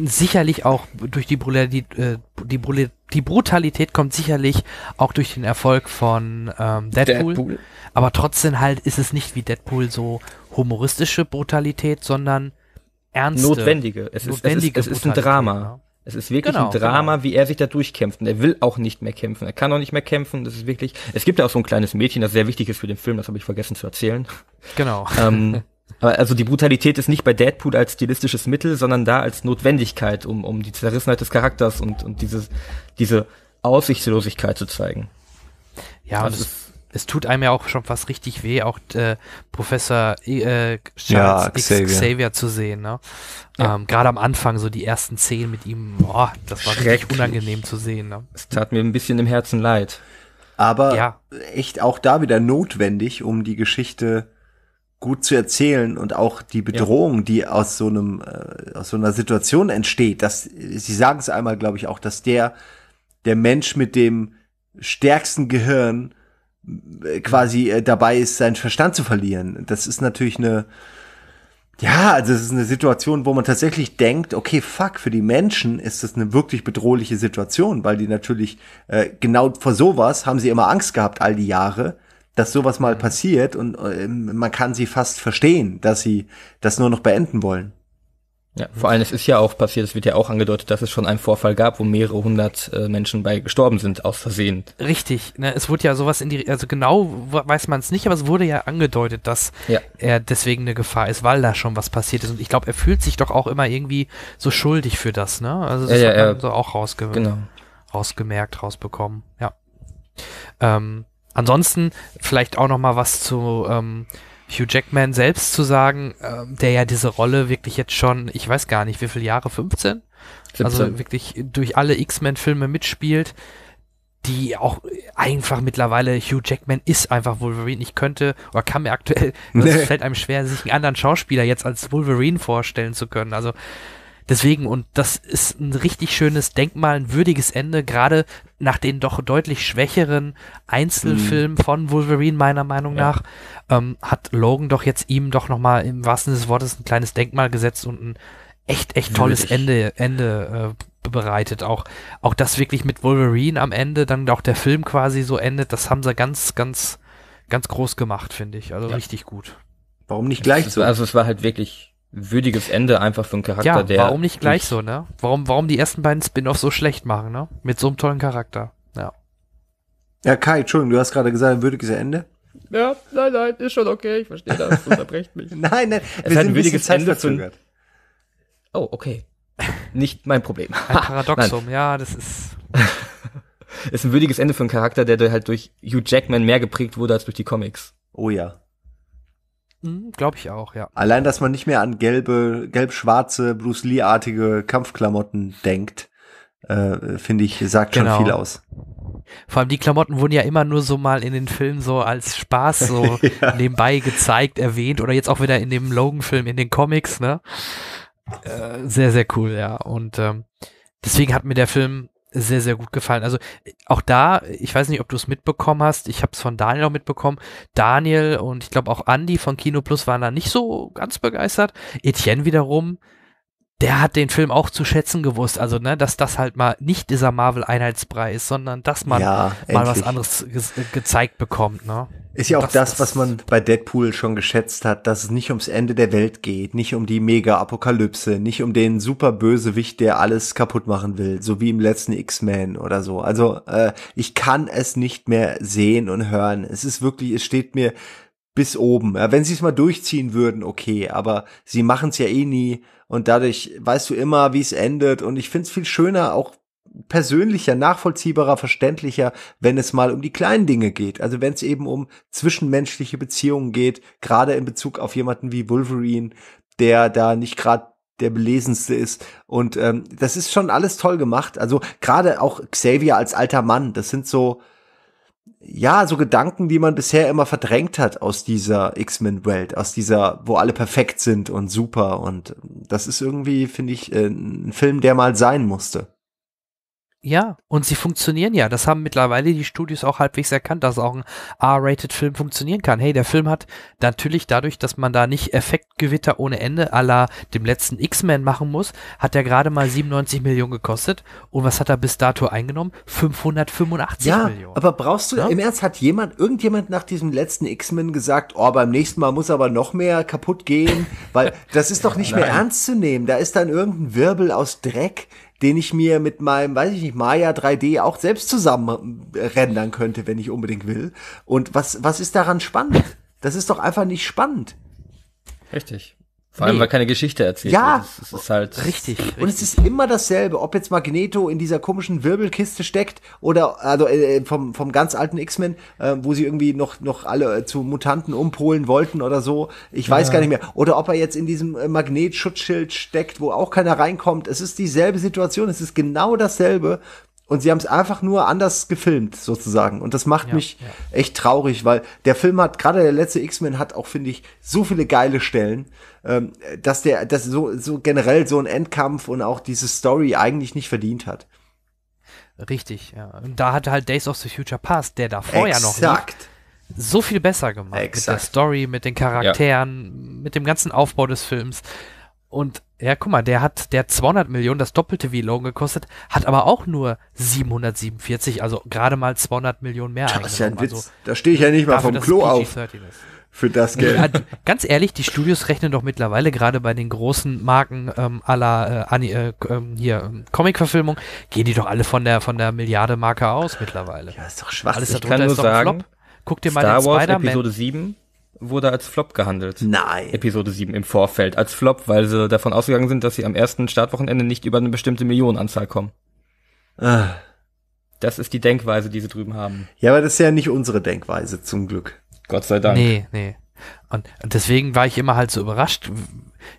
sicherlich auch durch die, Brula die, äh, die, Brula die, Brutalität kommt sicherlich auch durch den Erfolg von ähm, Deadpool. Deadpool. Aber trotzdem halt ist es nicht wie Deadpool so humoristische Brutalität, sondern ernste. Notwendige. Es, notwendige ist, es, ist, es ist ein Drama. Genau. Es ist wirklich genau, ein Drama, genau. wie er sich da durchkämpft. Und er will auch nicht mehr kämpfen. Er kann auch nicht mehr kämpfen. Das ist wirklich. Es gibt ja auch so ein kleines Mädchen, das sehr wichtig ist für den Film, das habe ich vergessen zu erzählen. Genau. Ähm, [laughs] Aber also die Brutalität ist nicht bei Deadpool als stilistisches Mittel, sondern da als Notwendigkeit, um, um die Zerrissenheit des Charakters und, und dieses, diese Aussichtslosigkeit zu zeigen. Ja, also und es, es tut einem ja auch schon fast richtig weh, auch äh, Professor äh, Charles ja, Xavier. Xavier. zu sehen. Ne? Ja. Ähm, Gerade am Anfang, so die ersten Szenen mit ihm, boah, das war richtig unangenehm zu sehen. Ne? Es tat mir ein bisschen im Herzen leid. Aber ja. echt auch da wieder notwendig, um die Geschichte gut zu erzählen und auch die Bedrohung, ja. die aus so einem äh, aus so einer Situation entsteht, dass sie sagen es einmal, glaube ich, auch, dass der der Mensch mit dem stärksten Gehirn äh, quasi äh, dabei ist, seinen Verstand zu verlieren. Das ist natürlich eine ja, also es ist eine Situation, wo man tatsächlich denkt, okay, fuck, für die Menschen ist das eine wirklich bedrohliche Situation, weil die natürlich äh, genau vor sowas haben sie immer Angst gehabt all die Jahre dass sowas mal mhm. passiert und äh, man kann sie fast verstehen, dass sie das nur noch beenden wollen. Ja, vor allem, es ist ja auch passiert, es wird ja auch angedeutet, dass es schon einen Vorfall gab, wo mehrere hundert äh, Menschen bei gestorben sind, aus Versehen. Richtig, ne? es wurde ja sowas in die, also genau weiß man es nicht, aber es wurde ja angedeutet, dass ja. er deswegen eine Gefahr ist, weil da schon was passiert ist. Und ich glaube, er fühlt sich doch auch immer irgendwie so schuldig für das, ne? Also das ja, hat ja, man so auch rausge genau. rausgemerkt, rausbekommen, ja. Ähm, Ansonsten vielleicht auch noch mal was zu ähm, Hugh Jackman selbst zu sagen, äh, der ja diese Rolle wirklich jetzt schon, ich weiß gar nicht, wie viele Jahre, 15? 17. Also wirklich durch alle X-Men-Filme mitspielt, die auch einfach mittlerweile, Hugh Jackman ist einfach Wolverine. Ich könnte, oder kann mir aktuell, es nee. fällt einem schwer, sich einen anderen Schauspieler jetzt als Wolverine vorstellen zu können. Also Deswegen, und das ist ein richtig schönes Denkmal, ein würdiges Ende, gerade nach den doch deutlich schwächeren Einzelfilmen mhm. von Wolverine, meiner Meinung ja. nach, ähm, hat Logan doch jetzt ihm doch nochmal im wahrsten Sinne des Wortes ein kleines Denkmal gesetzt und ein echt, echt Würdig. tolles Ende, Ende äh, bereitet. Auch, auch das wirklich mit Wolverine am Ende, dann auch der Film quasi so endet, das haben sie ganz, ganz, ganz groß gemacht, finde ich. Also ja. richtig gut. Warum nicht gleich so? Also es war halt wirklich würdiges Ende einfach für einen Charakter, ja, der. Warum nicht gleich so, ne? Warum, warum die ersten beiden Spin-offs so schlecht machen, ne? Mit so einem tollen Charakter. Ja. Ja, Kai, Entschuldigung, du hast gerade gesagt, ein würdiges Ende. Ja, nein, nein, ist schon okay, ich verstehe das, [laughs] unterbrecht mich. nein, nein, es wir sind ein würdiges Ende für Oh, okay. Nicht mein Problem. Ein Paradoxum, ja, das ist. [laughs] ist ein würdiges Ende für einen Charakter, der halt durch Hugh Jackman mehr geprägt wurde als durch die Comics. Oh ja. Hm, Glaube ich auch, ja. Allein, dass man nicht mehr an gelbe, gelb-schwarze, Bruce Lee-artige Kampfklamotten denkt, äh, finde ich, sagt genau. schon viel aus. Vor allem die Klamotten wurden ja immer nur so mal in den Filmen so als Spaß so [laughs] ja. nebenbei gezeigt, erwähnt oder jetzt auch wieder in dem Logan-Film, in den Comics, ne? Äh, sehr, sehr cool, ja. Und ähm, deswegen hat mir der Film sehr, sehr gut gefallen. Also auch da, ich weiß nicht, ob du es mitbekommen hast, ich habe es von Daniel auch mitbekommen. Daniel und ich glaube auch Andy von Kino Plus waren da nicht so ganz begeistert. Etienne wiederum der hat den Film auch zu schätzen gewusst. Also, ne, dass das halt mal nicht dieser Marvel-Einheitsbrei ist, sondern dass man ja, mal was anderes ge gezeigt bekommt, ne? Ist ja auch das, das, was man bei Deadpool schon geschätzt hat, dass es nicht ums Ende der Welt geht, nicht um die Mega-Apokalypse, nicht um den super Bösewicht, der alles kaputt machen will, so wie im letzten X-Men oder so. Also äh, ich kann es nicht mehr sehen und hören. Es ist wirklich, es steht mir bis oben. Ja, wenn sie es mal durchziehen würden, okay, aber sie machen es ja eh nie und dadurch weißt du immer, wie es endet. Und ich finde es viel schöner, auch persönlicher, nachvollziehbarer, verständlicher, wenn es mal um die kleinen Dinge geht. Also wenn es eben um zwischenmenschliche Beziehungen geht, gerade in Bezug auf jemanden wie Wolverine, der da nicht gerade der belesenste ist. Und ähm, das ist schon alles toll gemacht. Also gerade auch Xavier als alter Mann, das sind so, ja, so Gedanken, die man bisher immer verdrängt hat aus dieser X-Men-Welt, aus dieser, wo alle perfekt sind und super. Und das ist irgendwie, finde ich, äh, ein Film, der mal sein musste. Ja, und sie funktionieren ja. Das haben mittlerweile die Studios auch halbwegs erkannt, dass auch ein R-Rated-Film funktionieren kann. Hey, der Film hat natürlich dadurch, dass man da nicht Effektgewitter ohne Ende à la dem letzten X-Men machen muss, hat er gerade mal 97 Millionen gekostet. Und was hat er bis dato eingenommen? 585 ja, Millionen. Aber brauchst du, ja? Ne? im Ernst, hat jemand, irgendjemand nach diesem letzten X-Men gesagt, oh, beim nächsten Mal muss aber noch mehr kaputt gehen, weil das ist doch nicht Nein. mehr ernst zu nehmen. Da ist dann irgendein Wirbel aus Dreck, den ich mir mit meinem, weiß ich nicht, Maya 3D auch selbst zusammen rendern könnte, wenn ich unbedingt will. Und was, was ist daran spannend? Das ist doch einfach nicht spannend. Richtig. Vor allem, nee. weil keine Geschichte erzählt ja, Es ist halt richtig. [laughs] Und es ist immer dasselbe, ob jetzt Magneto in dieser komischen Wirbelkiste steckt oder also äh, äh, vom, vom ganz alten X-Men, äh, wo sie irgendwie noch, noch alle äh, zu Mutanten umpolen wollten oder so. Ich weiß gar nicht mehr. Oder ob er jetzt in diesem äh, Magnetschutzschild steckt, wo auch keiner reinkommt. Es ist dieselbe Situation, es ist genau dasselbe. Und sie haben es einfach nur anders gefilmt, sozusagen. Und das macht ja, mich ja. echt traurig, weil der Film hat, gerade der letzte X-Men hat auch, finde ich, so viele geile Stellen, ähm, dass der, dass so, so generell so ein Endkampf und auch diese Story eigentlich nicht verdient hat. Richtig, ja. Und da hat halt Days of the Future Past, der da vorher noch lief, so viel besser gemacht. Exakt. Mit der Story, mit den Charakteren, ja. mit dem ganzen Aufbau des Films. Und ja, guck mal, der hat, der 200 Millionen, das doppelte wie Logan gekostet, hat aber auch nur 747, also gerade mal 200 Millionen mehr. Das ist ja ein Witz. Also, da stehe ich ja nicht mal dafür, vom Klo auf. Für das Geld. Ja, ganz ehrlich, die Studios rechnen doch mittlerweile gerade bei den großen Marken ähm, aller äh, äh, ähm, hier ähm, Comic-Verfilmung, gehen die doch alle von der von der Milliarde Marke aus mittlerweile. Ja, ist doch schwach. Alles ich darunter kann nur ist doch sagen, Guck dir mal Star Wars Episode 7 wurde als Flop gehandelt. Nein. Episode 7 im Vorfeld als Flop, weil sie davon ausgegangen sind, dass sie am ersten Startwochenende nicht über eine bestimmte Millionenanzahl kommen. Ah. Das ist die Denkweise, die sie drüben haben. Ja, aber das ist ja nicht unsere Denkweise, zum Glück. Gott sei Dank. Nee, nee. Und deswegen war ich immer halt so überrascht,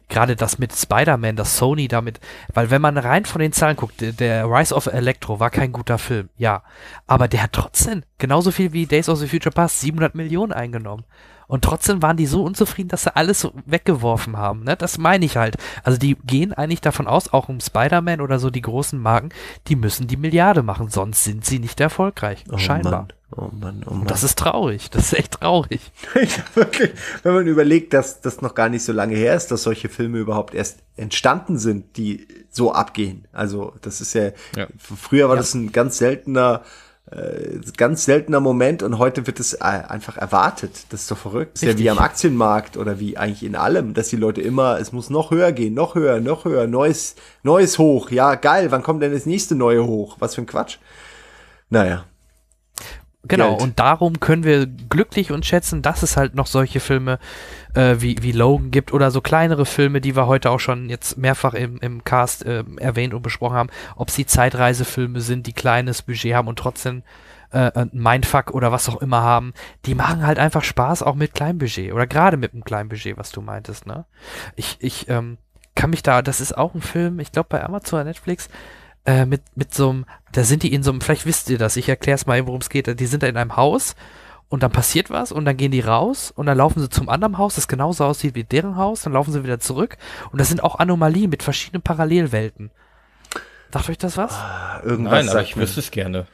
gerade das mit Spider-Man, das Sony damit, weil wenn man rein von den Zahlen guckt, der Rise of Electro war kein guter Film, ja, aber der hat trotzdem genauso viel wie Days of the Future Past 700 Millionen eingenommen. Und trotzdem waren die so unzufrieden, dass sie alles weggeworfen haben. Ne? Das meine ich halt. Also die gehen eigentlich davon aus, auch um Spider-Man oder so die großen Marken, die müssen die Milliarde machen, sonst sind sie nicht erfolgreich. Oh scheinbar. Mann, oh Mann, oh Mann. Das ist traurig. Das ist echt traurig. [laughs] Wirklich, wenn man überlegt, dass das noch gar nicht so lange her ist, dass solche Filme überhaupt erst entstanden sind, die so abgehen. Also das ist ja, ja. früher war ja. das ein ganz seltener äh, ganz seltener Moment und heute wird es äh, einfach erwartet. Das ist doch verrückt. Richtig. Ist ja wie am Aktienmarkt oder wie eigentlich in allem, dass die Leute immer, es muss noch höher gehen, noch höher, noch höher, neues, neues hoch. Ja, geil, wann kommt denn das nächste neue hoch? Was für ein Quatsch. Naja. Genau, Geld. und darum können wir glücklich uns schätzen, dass es halt noch solche Filme äh, wie, wie Logan gibt oder so kleinere Filme, die wir heute auch schon jetzt mehrfach im, im Cast äh, erwähnt und besprochen haben, ob sie Zeitreisefilme sind, die kleines Budget haben und trotzdem äh, äh Mindfuck oder was auch immer haben, die machen halt einfach Spaß auch mit kleinem Budget oder gerade mit einem kleinen Budget, was du meintest, ne? Ich, ich ähm, kann mich da, das ist auch ein Film, ich glaube bei Amazon, Netflix, äh, mit, mit so einem, da sind die in so einem, vielleicht wisst ihr das, ich erkläre es mal, worum es geht, die sind da in einem Haus und dann passiert was und dann gehen die raus und dann laufen sie zum anderen Haus, das genauso aussieht wie deren Haus, dann laufen sie wieder zurück und das sind auch Anomalien mit verschiedenen Parallelwelten. Dacht euch das was? Ah, irgendwas Nein, aber ich wüsste es gerne.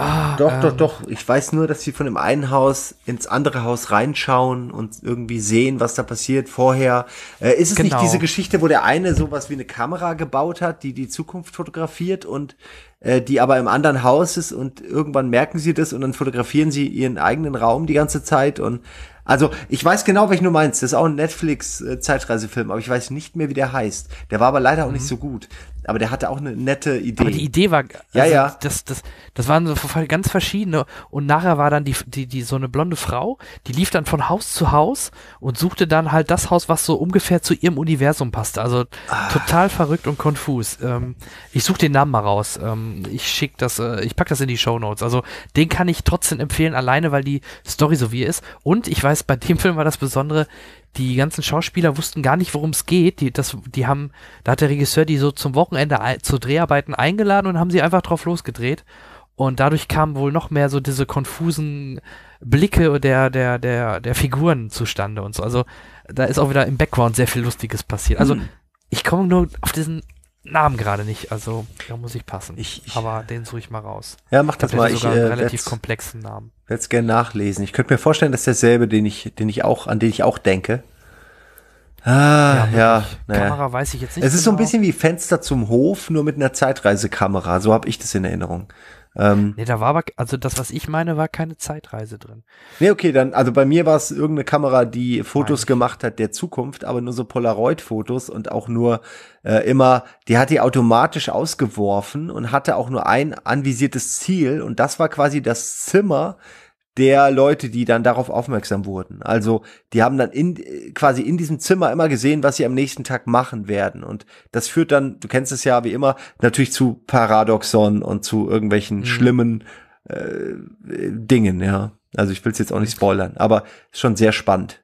Ah, doch, ähm, doch, doch. Ich weiß nur, dass sie von dem einen Haus ins andere Haus reinschauen und irgendwie sehen, was da passiert vorher. Äh, ist es genau. nicht diese Geschichte, wo der eine sowas wie eine Kamera gebaut hat, die die Zukunft fotografiert und äh, die aber im anderen Haus ist und irgendwann merken sie das und dann fotografieren sie ihren eigenen Raum die ganze Zeit und also ich weiß genau, welchen du meinst. Das ist auch ein Netflix-Zeitreisefilm, aber ich weiß nicht mehr, wie der heißt. Der war aber leider auch mhm. nicht so gut. Aber der hatte auch eine nette Idee. Aber die Idee war, also ja, ja. Das, das, das waren so ganz verschiedene. Und nachher war dann die, die, die, so eine blonde Frau, die lief dann von Haus zu Haus und suchte dann halt das Haus, was so ungefähr zu ihrem Universum passte. Also ah. total verrückt und konfus. Ähm, ich suche den Namen mal raus. Ähm, ich schick das, äh, ich packe das in die Show Notes. Also den kann ich trotzdem empfehlen, alleine, weil die Story so wie ist. Und ich weiß heißt, bei dem Film war das Besondere, die ganzen Schauspieler wussten gar nicht, worum es geht. Die, das, die haben, da hat der Regisseur die so zum Wochenende zu Dreharbeiten eingeladen und haben sie einfach drauf losgedreht. Und dadurch kamen wohl noch mehr so diese konfusen Blicke der, der, der, der Figuren zustande und so. Also da ist auch wieder im Background sehr viel Lustiges passiert. Also hm. ich komme nur auf diesen Namen gerade nicht, also da muss ich passen. Ich, ich, Aber den suche ich mal raus. Ja, mach das, mal. Sogar ich, äh, einen relativ komplexen Namen. Werde es gerne nachlesen. Ich könnte mir vorstellen, dass derselbe, den ich, den ich auch, an den ich auch denke. Ah, ja. ja naja. Kamera weiß ich jetzt nicht. Es ist genau. so ein genau. bisschen wie Fenster zum Hof, nur mit einer Zeitreisekamera. So habe ich das in Erinnerung. Ähm, nee, da war aber, also das, was ich meine, war keine Zeitreise drin. Nee, okay, dann, also bei mir war es irgendeine Kamera, die Fotos Nein. gemacht hat der Zukunft, aber nur so Polaroid-Fotos und auch nur äh, immer, die hat die automatisch ausgeworfen und hatte auch nur ein anvisiertes Ziel und das war quasi das Zimmer der Leute, die dann darauf aufmerksam wurden. Also die haben dann in, quasi in diesem Zimmer immer gesehen, was sie am nächsten Tag machen werden. Und das führt dann, du kennst es ja wie immer, natürlich zu Paradoxon und zu irgendwelchen mhm. schlimmen äh, Dingen, ja. Also ich will es jetzt auch nicht spoilern, aber schon sehr spannend.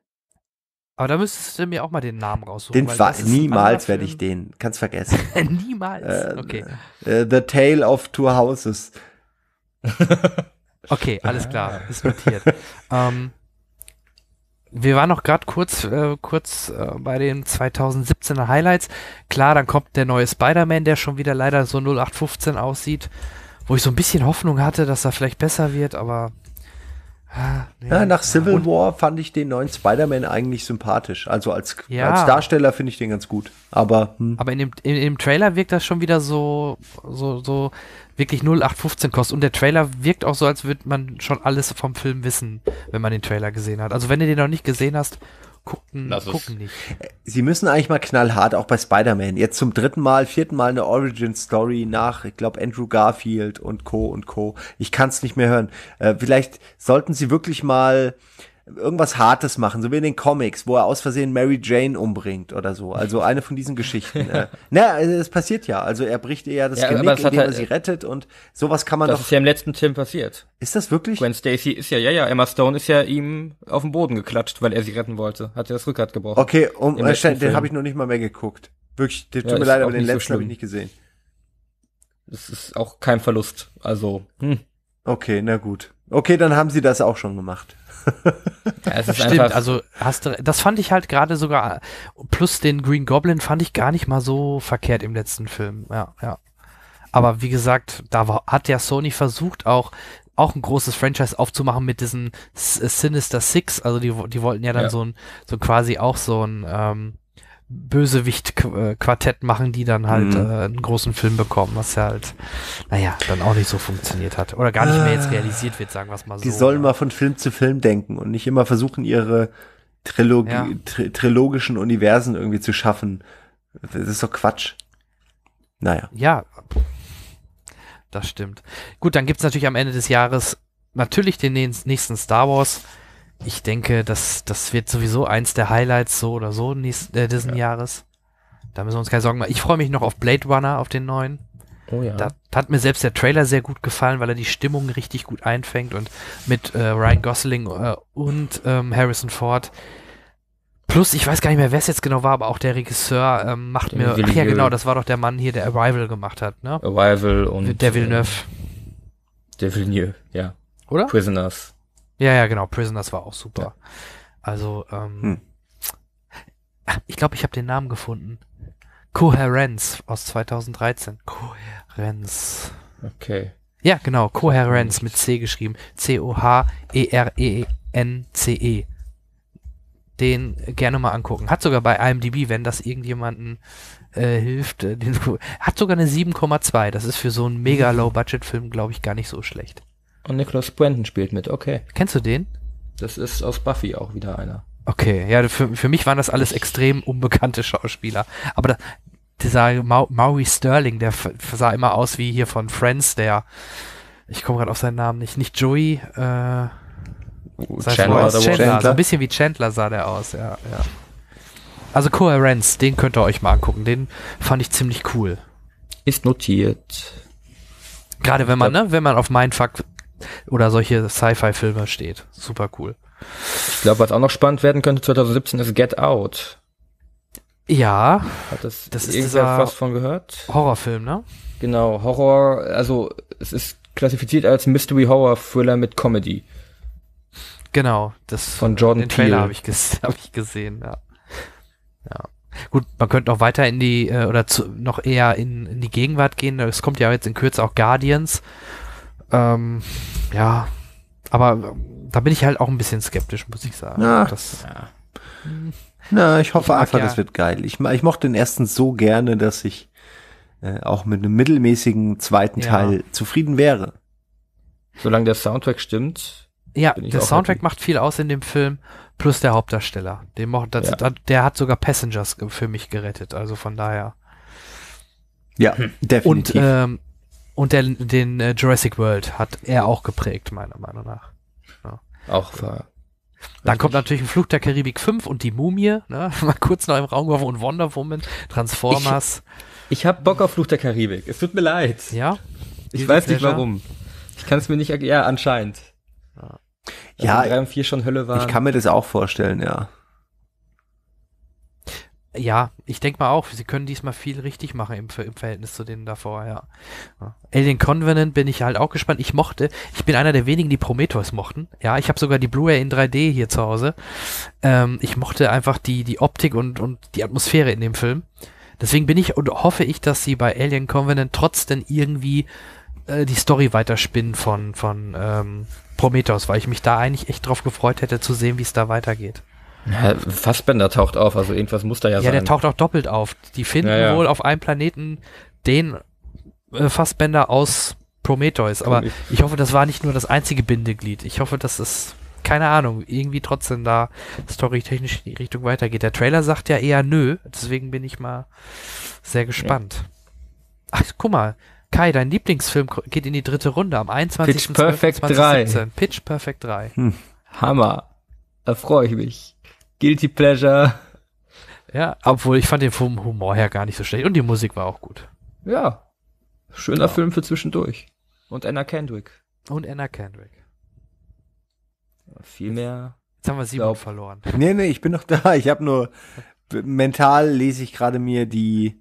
Aber da müsstest du mir auch mal den Namen raussuchen. Den war, niemals werde ich den. Kannst vergessen. [laughs] niemals. Ähm, äh, okay. the Tale of Two Houses. [laughs] Okay, alles klar, ist notiert. ähm, wir waren noch gerade kurz, äh, kurz äh, bei den 2017er Highlights. Klar, dann kommt der neue Spider-Man, der schon wieder leider so 0815 aussieht, wo ich so ein bisschen Hoffnung hatte, dass er vielleicht besser wird, aber. Ah, nee. ja, nach Civil ja, War fand ich den neuen Spider-Man eigentlich sympathisch. Also als, ja. als Darsteller finde ich den ganz gut. Aber, hm. aber in, dem, in, in, dem Trailer wirkt das schon wieder so, so, so wirklich 0815 kostet. Und der Trailer wirkt auch so, als würde man schon alles vom Film wissen, wenn man den Trailer gesehen hat. Also wenn du den noch nicht gesehen hast, gucken, das gucken nicht. Äh, sie müssen eigentlich mal knallhart, auch bei Spider-Man, jetzt zum dritten Mal, vierten Mal eine Origin-Story nach, ich glaube, Andrew Garfield und Co. und Co. Ich kann es nicht mehr hören. Äh, vielleicht sollten Sie wirklich mal irgendwas Hartes machen, so wie in den Comics, wo er aus Versehen Mary Jane umbringt oder so. Also eine von diesen Geschichten. äh, [laughs] also es passiert ja. Also er bricht ihr ja das ja, Genick, indem halt, er sie rettet und sowas kann man das doch. Das ist ja im letzten Film passiert. Ist das wirklich? Gwen Stacy ist ja, ja, ja, Emma Stone ist ja ihm auf den Boden geklatscht, weil er sie retten wollte. Hat ja das Rückgrat gebrochen. Okay, um, äh, den habe ich noch nicht mal mehr geguckt. Wirklich, tut ja, mir leid, aber den letzten so habe ich nicht gesehen. Es ist auch kein Verlust. Also, hm. Okay, na gut. Okay, dann haben sie das auch schon gemacht. Ja, Stimmt, also hast du, das fand ich halt gerade sogar, plus den Green Goblin fand ich gar nicht mal so verkehrt im letzten Film. Ja, ja. Aber wie gesagt, da war, hat ja Sony versucht auch, auch ein großes Franchise aufzumachen mit diesen Sinister Six. Also die, die wollten ja dann ja. so ein, so quasi auch so ein, ähm, Bösewicht-Quartett äh, machen, die dann halt mhm. äh, einen großen Film bekommen, was ja halt, naja, dann auch nicht so funktioniert hat. Oder gar nicht mehr jetzt ah. realisiert wird, sagen wir es mal so. Die sollen mal von Film zu Film denken und nicht immer versuchen, ihre Trilogi ja. tri trilogischen Universen irgendwie zu schaffen. Das ist doch Quatsch. Naja. Ja, das stimmt. Gut, dann gibt es natürlich am Ende des Jahres natürlich den nächsten Star Wars ich denke, das, das wird sowieso eins der Highlights so oder so nächsten, äh, diesen ja. Jahres. Da müssen wir uns keine Sorgen machen. Ich freue mich noch auf Blade Runner, auf den neuen. Oh ja. Da hat mir selbst der Trailer sehr gut gefallen, weil er die Stimmung richtig gut einfängt und mit äh, Ryan Gosling äh, und ähm, Harrison Ford. Plus, ich weiß gar nicht mehr, wer es jetzt genau war, aber auch der Regisseur ähm, macht der mir. Villeneuve. Ach ja, genau, das war doch der Mann hier, der Arrival gemacht hat, ne? Arrival und. Der ähm, Villeneuve. Der Villeneuve, ja. Oder? Prisoners. Ja, ja, genau. Prisoners war auch super. Ja. Also, ähm, hm. Ah, ich glaube, ich habe den Namen gefunden. Kohärenz aus 2013. Kohärenz. Okay. Ja, genau. Kohärenz mit C geschrieben. C-O-H-E-R-E-N-C-E. E, -E den gerne mal angucken. Hat sogar bei IMDb, wenn das irgendjemanden äh, hilft, äh, den, hat sogar eine 7,2. Das ist für so einen mega [laughs] Low-Budget-Film, glaube ich, gar nicht so schlecht. Und Nicholas Brandon spielt mit, okay. Kennst du den? Das ist aus Buffy auch wieder einer. Okay, ja, für, für mich waren das alles extrem unbekannte Schauspieler. Aber da, dieser Ma Maui Sterling, der sah immer aus wie hier von Friends, der, ich komme gerade auf seinen Namen nicht, nicht Joey, äh, oh, Chandler, oder Chandler. Chandler. So ein bisschen wie Chandler sah der aus, ja, ja. Also Coherence, den könnt ihr euch mal angucken. Den fand ich ziemlich cool. Ist notiert. Gerade wenn man, ne, wenn man auf Mindfuck oder solche Sci-Fi-Filme steht. Super cool. Ich glaube, was auch noch spannend werden könnte 2017 ist Get Out. Ja. Hat das, das ist irgendwer fast von gehört? Horrorfilm, ne? Genau, Horror, also es ist klassifiziert als Mystery Horror Thriller mit Comedy. Genau, das von Jordan den Peele. Trailer habe ich, [laughs] hab ich gesehen, ja. ja. Gut, man könnte noch weiter in die, äh, oder zu, noch eher in, in die Gegenwart gehen. Es kommt ja jetzt in Kürze auch Guardians ähm, ja, aber da bin ich halt auch ein bisschen skeptisch, muss ich sagen. Na, das, ja. Na ich hoffe ich einfach, ja. das wird geil. Ich, ich mochte den ersten so gerne, dass ich äh, auch mit einem mittelmäßigen zweiten ja. Teil zufrieden wäre. Solange der Soundtrack stimmt. Ja, der Soundtrack happy. macht viel aus in dem Film, plus der Hauptdarsteller. Den mo das, ja. der hat sogar Passengers für mich gerettet, also von daher. Ja, hm. definitiv. Und ähm, und der, den äh, Jurassic World hat er auch geprägt, meiner Meinung nach. Ja. Auch war. Dann kommt natürlich ein Flug der Karibik 5 und die Mumie, ne? [laughs] mal kurz noch im Raum geworfen und Wonder Woman, Transformers. Ich, ich hab Bock auf Fluch der Karibik. Es tut mir leid. Ja. Ich Easy weiß Pleasure. nicht warum. Ich kann es mir nicht erklären. Ja, anscheinend. Ja. Also ja 3 und 4 schon Hölle war. Ich kann mir das auch vorstellen, ja. Ja, ich denke mal auch, sie können diesmal viel richtig machen im, im Verhältnis zu denen davor, ja. Alien Convenant bin ich halt auch gespannt. Ich mochte, ich bin einer der wenigen, die Prometheus mochten. Ja, ich habe sogar die Blu-ray in 3D hier zu Hause. Ähm, ich mochte einfach die, die Optik und, und die Atmosphäre in dem Film. Deswegen bin ich und hoffe ich, dass sie bei Alien Convenant trotzdem irgendwie äh, die Story weiterspinnen von, von ähm, Prometheus, weil ich mich da eigentlich echt drauf gefreut hätte zu sehen, wie es da weitergeht. Ja, Fassbender taucht auf, also irgendwas muss da ja, ja sein. Ja, der taucht auch doppelt auf. Die finden ja, wohl auf einem Planeten den äh, Fassbender aus Prometheus. Aber ich, ich hoffe, das war nicht nur das einzige Bindeglied. Ich hoffe, dass es, keine Ahnung, irgendwie trotzdem da storytechnisch in die Richtung weitergeht. Der Trailer sagt ja eher nö, deswegen bin ich mal sehr gespannt. Ach, guck mal, Kai, dein Lieblingsfilm geht in die dritte Runde am 21. Pitch Perfect 3. Pitch Perfect 3. Hm, Hammer. Da freue ich mich. Guilty Pleasure. Ja, obwohl ich fand den vom Humor her gar nicht so schlecht und die Musik war auch gut. Ja. Schöner ja. Film für zwischendurch. Und Anna Kendrick. Und Anna Kendrick. Viel mehr. Jetzt haben wir sieben glaub, verloren. Nee, nee, ich bin noch [laughs] da. Ich habe nur mental lese ich gerade mir die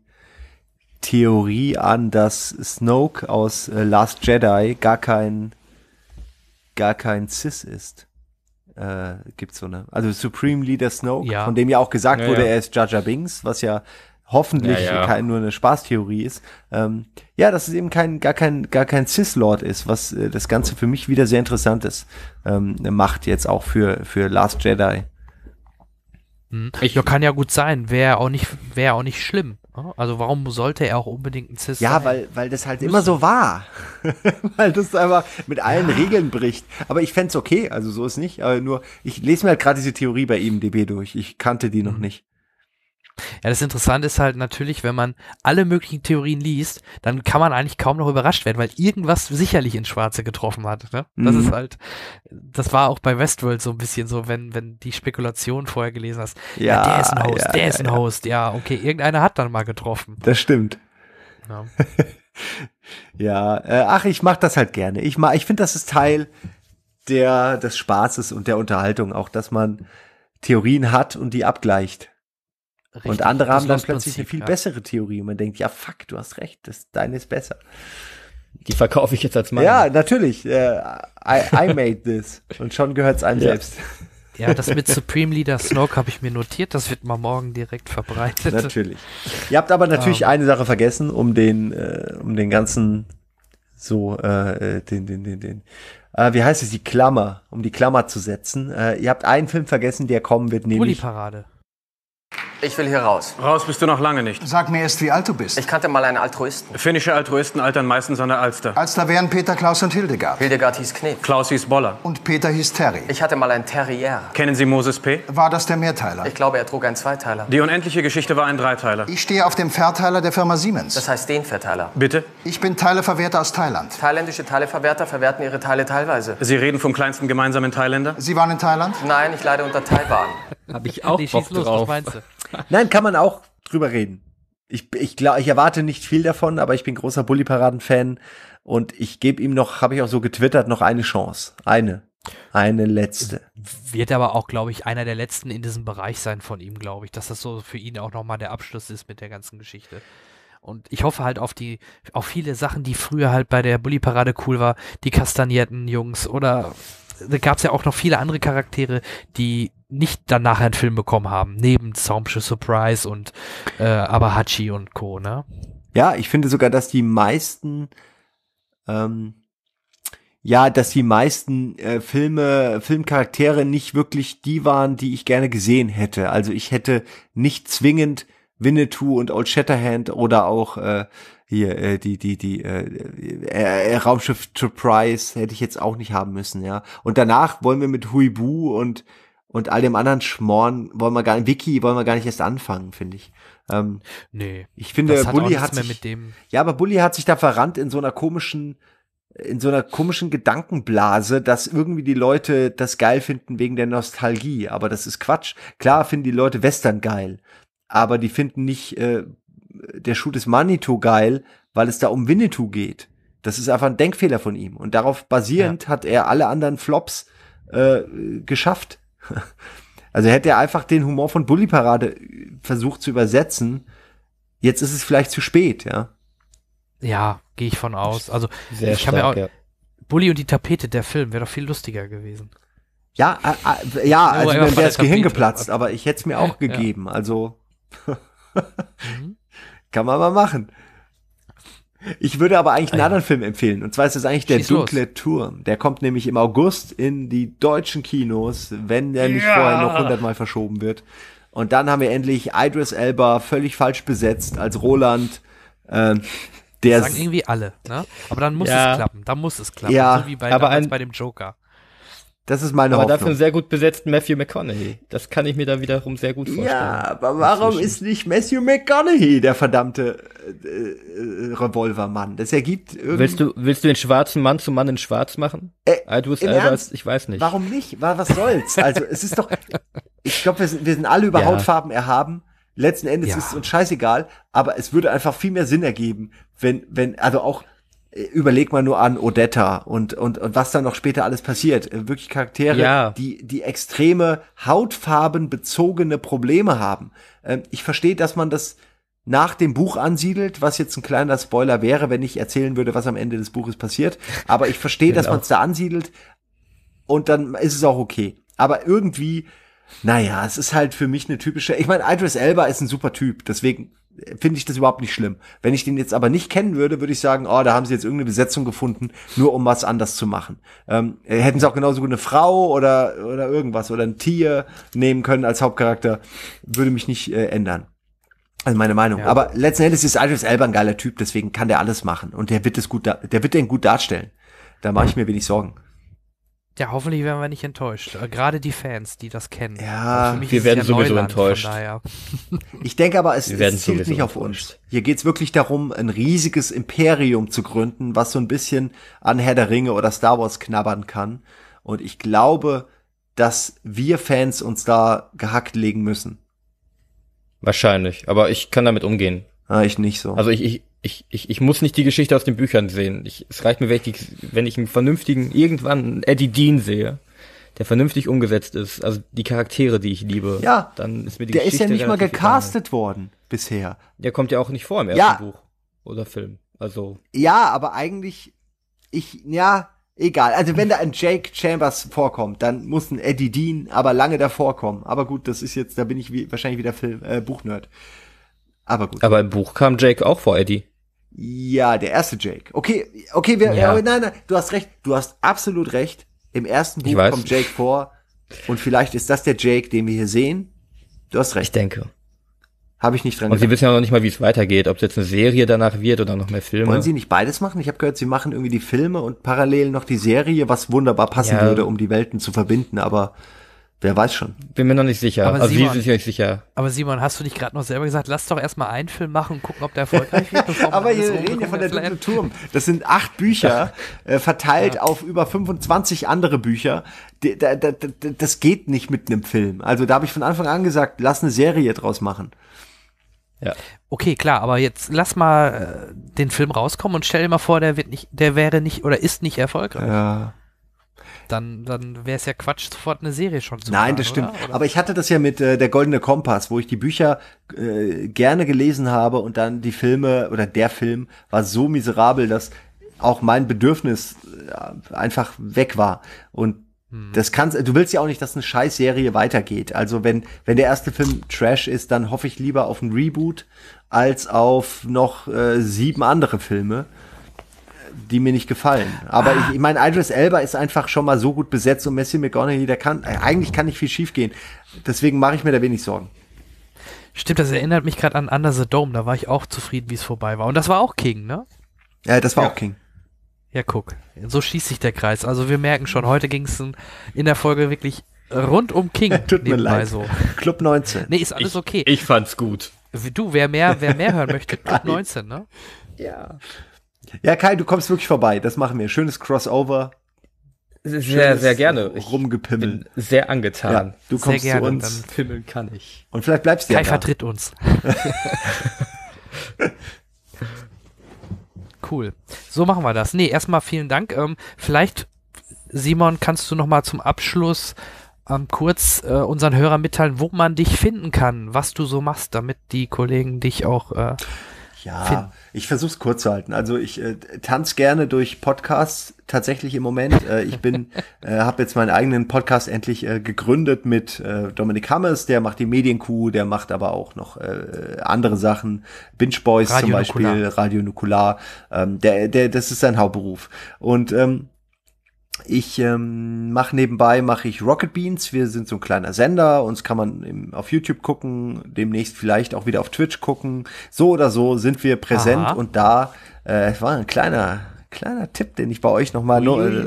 Theorie an, dass Snoke aus äh, Last Jedi gar kein gar kein Cis ist äh, gibt so eine, also Supreme Leader Snoke, ja. von dem ja auch gesagt ja, wurde, er ist Jaja Bings, was ja hoffentlich kein, nur eine Spaßtheorie ist. Ähm, ja, dass es eben kein, gar kein, gar kein Cis-Lord ist, was äh, das Ganze für mich wieder sehr interessant ist, ähm, macht jetzt auch für, für Last Jedi. Hm. Ich, kann ja gut sein, wäre auch nicht, wäre auch nicht schlimm. Ne? Also warum sollte er auch unbedingt ein Cis ja, sein? Ja, weil, weil das halt müssen. immer so war. [laughs] weil das einfach mit allen ja. Regeln bricht. Aber ich fände es okay, also so ist nicht. Aber nur, ich lese mir halt gerade diese Theorie bei IMDB durch. Ich kannte die noch mhm. nicht. Ja, das Interessante ist halt natürlich, wenn man alle möglichen Theorien liest, dann kann man eigentlich kaum noch überrascht werden, weil irgendwas sicherlich ins Schwarze getroffen hat. Ne? Das mhm. ist halt, das war auch bei Westworld so ein bisschen so, wenn, wenn die Spekulation vorher gelesen hast. Ja, ja der ist ein Host, ja, der ist ein Host, ja, okay, irgendeiner hat dann mal getroffen. Das stimmt. Ja, [laughs] ja äh, ach, ich mach das halt gerne. Ich, ich finde, das ist Teil der, des Spaßes und der Unterhaltung, auch dass man Theorien hat und die abgleicht. Richtig, und andere haben dann plötzlich eine viel ja. bessere Theorie und man denkt, ja fuck, du hast recht, das, deine ist besser. Die verkaufe ich jetzt als meine. Ja, natürlich. Äh, I, I made this. Und schon gehört es einem ja. selbst. Ja, das mit Supreme Leader Snoke habe ich mir notiert. Das wird mal morgen direkt verbreitet. Natürlich. Ihr habt aber natürlich um. Ähm. eine Sache vergessen, um den, äh, um den ganzen, so, äh, äh, den, den, den, den, äh, wie heißt es, die Klammer, um die Klammer zu setzen. Äh, ihr habt einen Film vergessen, der kommen wird, nämlich. Bulli Parade. Ich will hier raus. Raus bist du noch lange nicht. Sag mir erst, wie alt du bist. Ich kannte mal einen Altruisten. Finnische Altruisten altern meistens an der Alster. Alster wären Peter, Klaus und Hildegard. Hildegard hieß Knef. Klaus hieß Boller. Und Peter hieß Terry. Ich hatte mal einen Terrier. Kennen Sie Moses P.? War das der Mehrteiler? Ich glaube, er trug einen Zweiteiler. Die unendliche Geschichte war ein Dreiteiler. Ich stehe auf dem Verteiler der Firma Siemens. Das heißt den Verteiler. Bitte? Ich bin Teileverwerter aus Thailand. Thailändische Teileverwerter verwerten ihre Teile teilweise. Sie reden vom kleinsten gemeinsamen Thailänder? Sie waren in Thailand? Nein, ich leide unter Taiwan. Habe ich auch nee, Bock los, drauf. Was meinst du? Nein, kann man auch drüber reden. Ich, ich, glaub, ich erwarte nicht viel davon, aber ich bin großer Bully-Paraden-Fan und ich gebe ihm noch, habe ich auch so getwittert, noch eine Chance. Eine. Eine letzte. Wird aber auch, glaube ich, einer der letzten in diesem Bereich sein von ihm, glaube ich, dass das so für ihn auch nochmal der Abschluss ist mit der ganzen Geschichte. Und ich hoffe halt auf die, auf viele Sachen, die früher halt bei der Bully-Parade cool war, die kastanierten Jungs oder da gab es ja auch noch viele andere Charaktere, die nicht danach einen Film bekommen haben, neben Soundship Surprise und äh, Abahachi und Co. Ne? Ja, ich finde sogar, dass die meisten ähm, ja, dass die meisten äh, Filme, Filmcharaktere nicht wirklich die waren, die ich gerne gesehen hätte. Also ich hätte nicht zwingend Winnetou und Old Shatterhand oder auch äh, hier äh, die die die äh, äh, äh Raumschiff Surprise hätte ich jetzt auch nicht haben müssen, ja. Und danach wollen wir mit Huibu und und all dem anderen Schmoren wollen wir gar nicht, Wiki wollen wir gar nicht erst anfangen, finde ich. Ähm, nee. Ich finde, das hat Bully hat sich, ja, aber Bully hat sich da verrannt in so einer komischen, in so einer komischen Gedankenblase, dass irgendwie die Leute das geil finden wegen der Nostalgie. Aber das ist Quatsch. Klar finden die Leute Western geil, aber die finden nicht äh, der Schuh des Manito geil, weil es da um Winnetou geht. Das ist einfach ein Denkfehler von ihm. Und darauf basierend ja. hat er alle anderen Flops äh, geschafft. [laughs] Also hätte er einfach den Humor von Bully Parade äh, versucht zu übersetzen. Jetzt ist es vielleicht zu spät, ja. Ja, gehe ich von aus. Also Sehr ich habe ja auch ja. Bully und die Tapete, der Film, wäre doch viel lustiger gewesen. Ja, äh, äh, ja, also mir wäre das Gehirn geplatzt, aber ich hätte es mir auch [laughs] gegeben. Ja. Also mhm. [laughs] kann man mal machen. Ich würde aber eigentlich einen ah, ja. anderen Film empfehlen. Und zwar ist es eigentlich Schieß Der dunkle los. Turm. Der kommt nämlich im August in die deutschen Kinos, wenn der nicht ja. vorher noch hundertmal verschoben wird. Und dann haben wir endlich Idris Elba völlig falsch besetzt als Roland. Äh, der das sagen irgendwie alle, ne? Aber dann muss ja. es klappen. Dann muss es klappen. Ja, so wie bei, aber ein, bei dem Joker. Das ist meine aber Hoffnung. Aber dafür einen sehr gut besetzten Matthew McConaughey. Das kann ich mir da wiederum sehr gut vorstellen. Ja, aber warum inzwischen. ist nicht Matthew McConaughey der verdammte äh, äh, Revolvermann? Das ergibt irgendwie. Willst du, willst du den schwarzen Mann zum Mann in Schwarz machen? Äh, Aldous Albers, ich weiß nicht. Warum nicht? Was soll's? Also es ist doch. ich glaube, wir, sind, wir sind alle über [laughs] ja. Hautfarben erhaben. Letzten Endes ja. ist es uns scheißegal, aber es würde einfach viel mehr Sinn ergeben, wenn, wenn, also auch überleg mal nur an Odetta und, und, und was dann noch später alles passiert. Äh, wirklich Charaktere, ja. die, die extreme hautfarbenbezogene Probleme haben. Ähm, ich verstehe, dass man das nach dem Buch ansiedelt, was jetzt ein kleiner Spoiler wäre, wenn ich erzählen würde, was am Ende des Buches passiert. Aber ich verstehe, genau. dass man es da ansiedelt und dann ist es auch okay. Aber irgendwie, naja, es ist halt für mich eine typische. Ich meine, Idris Elba ist ein super Typ, deswegen finde ich das überhaupt nicht schlimm. Wenn ich den jetzt aber nicht kennen würde, würde ich sagen, oh, da haben sie jetzt irgendeine Besetzung gefunden, nur um was anders zu machen. Ähm, äh, hätten sie auch genauso gut eine Frau oder, oder irgendwas oder ein Tier nehmen können als Hauptcharakter, würde mich nicht äh, ändern. Also meine Meinung. Ja. Aber letzten Endes ist Idris Elba ein geiler Typ, deswegen kann der alles machen und der wird es gut, der wird den gut darstellen. Da mache ich mir wenig Sorgen. Ja, hoffentlich werden wir nicht enttäuscht. Äh, gerade die Fans, die das kennen. Ja, also wir werden ja sowieso Neuland, enttäuscht. [laughs] Ich denke aber, es, es zielt nicht auf uns. Hier geht's wirklich darum, ein riesiges Imperium zu gründen, was so ein bisschen an Herr der Ringe oder Star Wars knabbern kann. Und ich glaube, dass wir Fans uns da gehackt legen müssen. Wahrscheinlich, aber ich kann damit umgehen. Ah, ich nicht so. Also ich, ich, ich, ich, ich muss nicht die Geschichte aus den Büchern sehen. Ich, es reicht mir, wenn ich, wenn ich einen vernünftigen, irgendwann einen Eddie Dean sehe, der vernünftig umgesetzt ist, also die Charaktere, die ich liebe, ja, dann ist mir die der Geschichte. Der ist ja nicht mal gecastet egal. worden bisher. Der kommt ja auch nicht vor im ersten ja. Buch oder Film. Also. Ja, aber eigentlich, ich, ja, egal. Also wenn da ein Jake Chambers vorkommt, dann muss ein Eddie Dean aber lange davor kommen. Aber gut, das ist jetzt, da bin ich wie, wahrscheinlich wieder Film, äh, Buchnerd. Aber gut. Aber im Buch kam Jake auch vor Eddie. Ja, der erste Jake. Okay, okay, wir, ja. Äh, nein, nein, du hast recht, du hast absolut recht. Im ersten Buch kommt Jake vor und vielleicht ist das der Jake, den wir hier sehen. Du hast recht. Ich denke. Habe ich nicht dran Und gedacht. sie wissen ja noch nicht mal, wie es weitergeht, ob es jetzt eine Serie danach wird oder noch mehr Filme. Wollen sie nicht beides machen? Ich habe gehört, sie machen irgendwie die Filme und parallel noch die Serie, was wunderbar passen ja. würde, um die Welten zu verbinden, aber Wer weiß schon. Bin mir noch nicht sicher. Aber also Simon, wir sind nicht sicher. Aber Simon, hast du nicht gerade noch selber gesagt, lass doch erstmal einen Film machen und gucken, ob der erfolgreich wird? aber wir reden ja von der Dunkle Turm. Das sind acht Bücher, äh, verteilt ja. auf über 25 andere Bücher. das geht nicht mit einem Film. Also da habe ich von Anfang an gesagt, lass eine Serie draus machen. Ja. Okay, klar, aber jetzt lass mal äh, den Film rauskommen und stell dir mal vor, der wird nicht, der wäre nicht oder ist nicht erfolgreich. Ja dann, dann wäre es ja Quatsch, sofort eine Serie schon zu Nein, das stimmt. Oder? Oder? Aber ich hatte das ja mit äh, Der Goldene Kompass, wo ich die Bücher äh, gerne gelesen habe und dann die Filme oder der Film war so miserabel, dass auch mein Bedürfnis äh, einfach weg war. Und hm. das kannst, du willst ja auch nicht, dass eine Scheißserie weitergeht. Also wenn, wenn der erste Film Trash ist, dann hoffe ich lieber auf ein Reboot als auf noch äh, sieben andere Filme die mir nicht gefallen. Aber ich, ich meine, Idris Elba ist einfach schon mal so gut besetzt und Messi McGonaghy, der kann, äh, eigentlich kann nicht viel schief gehen. Deswegen mache ich mir da wenig Sorgen. Stimmt, das erinnert mich gerade an Under the Dome. Da war ich auch zufrieden, wie es vorbei war. Und das war auch King, ne? Ja, das war ja. auch King. Ja, guck. So schießt sich der Kreis. Also wir merken schon, heute ging es in der Folge wirklich rund um King. [laughs] Tut mir leid. So. Club 19. Nee, ist alles ich, okay. Ich fand's gut. Du, wer mehr, wer mehr hören möchte, Club 19, [laughs] ne? Ja. Ja, Kai, du kommst wirklich vorbei. Das machen wir. Schönes Crossover. Sehr, Schönes sehr gerne. Rumgepimmeln. sehr angetan. Ja, du kommst gerne, zu uns. Dann pimmeln kann ich. Und vielleicht bleibst du Kai ja vertritt uns. [laughs] cool. So machen wir das. Nee, erstmal vielen Dank. Ähm, vielleicht, Simon, kannst du nochmal zum Abschluss ähm, kurz äh, unseren Hörern mitteilen, wo man dich finden kann, was du so machst, damit die Kollegen dich auch äh, ja, finden. ich versuche es kurz zu halten. Also ich äh, tanze gerne durch Podcasts tatsächlich im Moment. Äh, ich bin, [laughs] äh, habe jetzt meinen eigenen Podcast endlich äh, gegründet mit äh, Dominik Hammers, der macht die Medienkuh, der macht aber auch noch äh, andere Sachen. Binge Boys Radio zum Beispiel, Nukular. Radio Nukular. Ähm, der, der, das ist sein Hauptberuf. Und ähm, ich ähm, mache nebenbei mache ich Rocket Beans. Wir sind so ein kleiner Sender. Uns kann man im, auf YouTube gucken, demnächst vielleicht auch wieder auf Twitch gucken. So oder so sind wir präsent Aha. und da äh, war ein kleiner kleiner Tipp, den ich bei euch nochmal nur äh,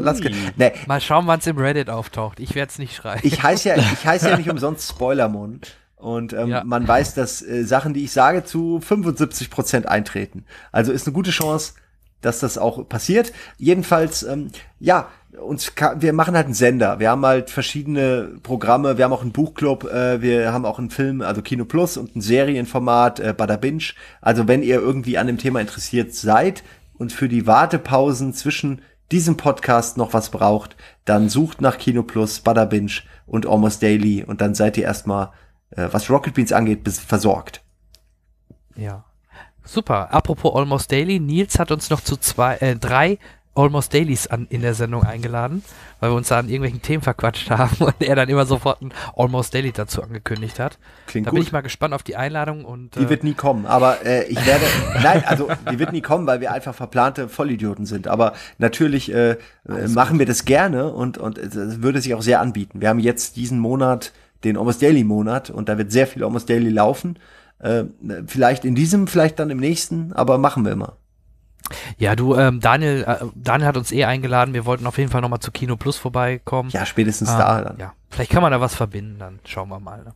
nee. Mal schauen, wann es im Reddit auftaucht. Ich werde es nicht schreiben. Ich heiße ja, ich heiße ja nicht [laughs] umsonst Spoilermon. Und ähm, ja. man weiß, dass äh, Sachen, die ich sage, zu 75 Prozent eintreten. Also ist eine gute Chance, dass das auch passiert. Jedenfalls, ähm, ja, uns wir machen halt einen Sender. Wir haben halt verschiedene Programme. Wir haben auch einen Buchclub. Äh, wir haben auch einen Film, also Kino Plus und ein Serienformat äh, Bada Binge. Also wenn ihr irgendwie an dem Thema interessiert seid und für die Wartepausen zwischen diesem Podcast noch was braucht, dann sucht nach Kino Plus, Bada Binge und Almost Daily und dann seid ihr erstmal, äh, was Rocket Beans angeht, bis versorgt. Ja. Super. Apropos Almost Daily, Nils hat uns noch zu zwei, äh, drei Almost Dailies an, in der Sendung eingeladen, weil wir uns da an irgendwelchen Themen verquatscht [laughs] haben und er dann immer sofort ein Almost Daily dazu angekündigt hat. Klingt da gut. bin ich mal gespannt auf die Einladung und. Die äh, wird nie kommen, aber äh, ich werde. [laughs] nein, also die wird nie kommen, weil wir einfach verplante Vollidioten sind. Aber natürlich äh, äh machen gut. wir das gerne und, und würde sich auch sehr anbieten. Wir haben jetzt diesen Monat den Almost Daily Monat und da wird sehr viel Almost Daily laufen. Äh, vielleicht in diesem, vielleicht dann im nächsten, aber machen wir immer. Ja, du, ähm, Daniel, äh, Daniel hat uns eh eingeladen. Wir wollten auf jeden Fall nochmal zu Kino Plus vorbeikommen. Ja, spätestens äh, da dann. Ja, vielleicht kann man da was verbinden, dann schauen wir mal. Ne?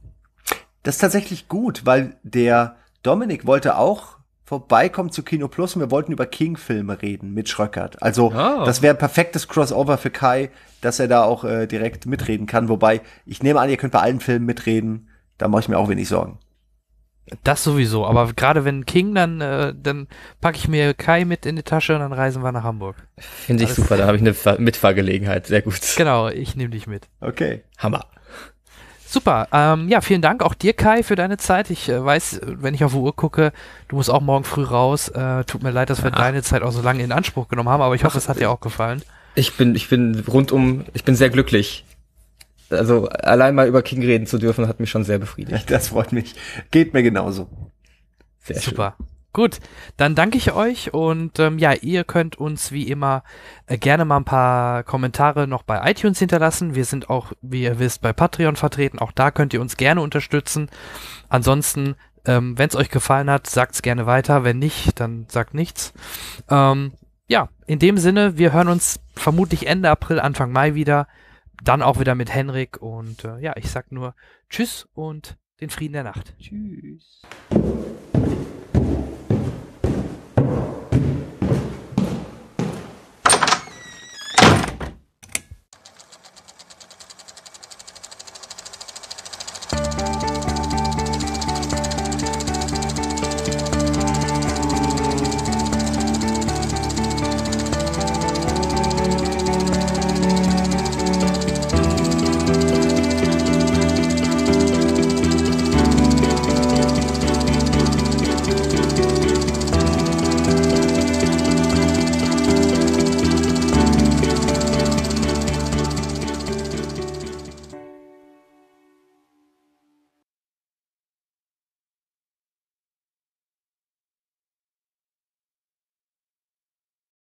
Das ist tatsächlich gut, weil der Dominik wollte auch vorbeikommen zu Kino Plus und wir wollten über King-Filme reden mit Schröckert. Also, oh. das wäre ein perfektes Crossover für Kai, dass er da auch äh, direkt mitreden kann. Wobei, ich nehme an, ihr könnt bei allen Filmen mitreden. Da mache ich mir auch wenig Sorgen. Das sowieso, aber gerade wenn King, dann, äh, dann packe ich mir Kai mit in die Tasche und dann reisen wir nach Hamburg. Finde ich Alles super, da habe ich eine Mitfahrgelegenheit, sehr gut. Genau, ich nehme dich mit. Okay. Hammer. Super, ähm, ja, vielen Dank auch dir, Kai, für deine Zeit. Ich äh, weiß, wenn ich auf die Uhr gucke, du musst auch morgen früh raus. Äh, tut mir leid, dass wir Aha. deine Zeit auch so lange in Anspruch genommen haben, aber ich hoffe, Ach, es hat dir auch gefallen. Ich bin, ich bin rundum, ich bin sehr glücklich also allein mal über King reden zu dürfen, hat mich schon sehr befriedigt. Das freut mich. Geht mir genauso. Sehr Super. Schön. Gut, dann danke ich euch und ähm, ja, ihr könnt uns wie immer äh, gerne mal ein paar Kommentare noch bei iTunes hinterlassen. Wir sind auch, wie ihr wisst, bei Patreon vertreten. Auch da könnt ihr uns gerne unterstützen. Ansonsten, ähm, wenn es euch gefallen hat, sagt's gerne weiter. Wenn nicht, dann sagt nichts. Ähm, ja, in dem Sinne, wir hören uns vermutlich Ende April, Anfang Mai wieder dann auch wieder mit Henrik und äh, ja, ich sag nur Tschüss und den Frieden der Nacht. Tschüss.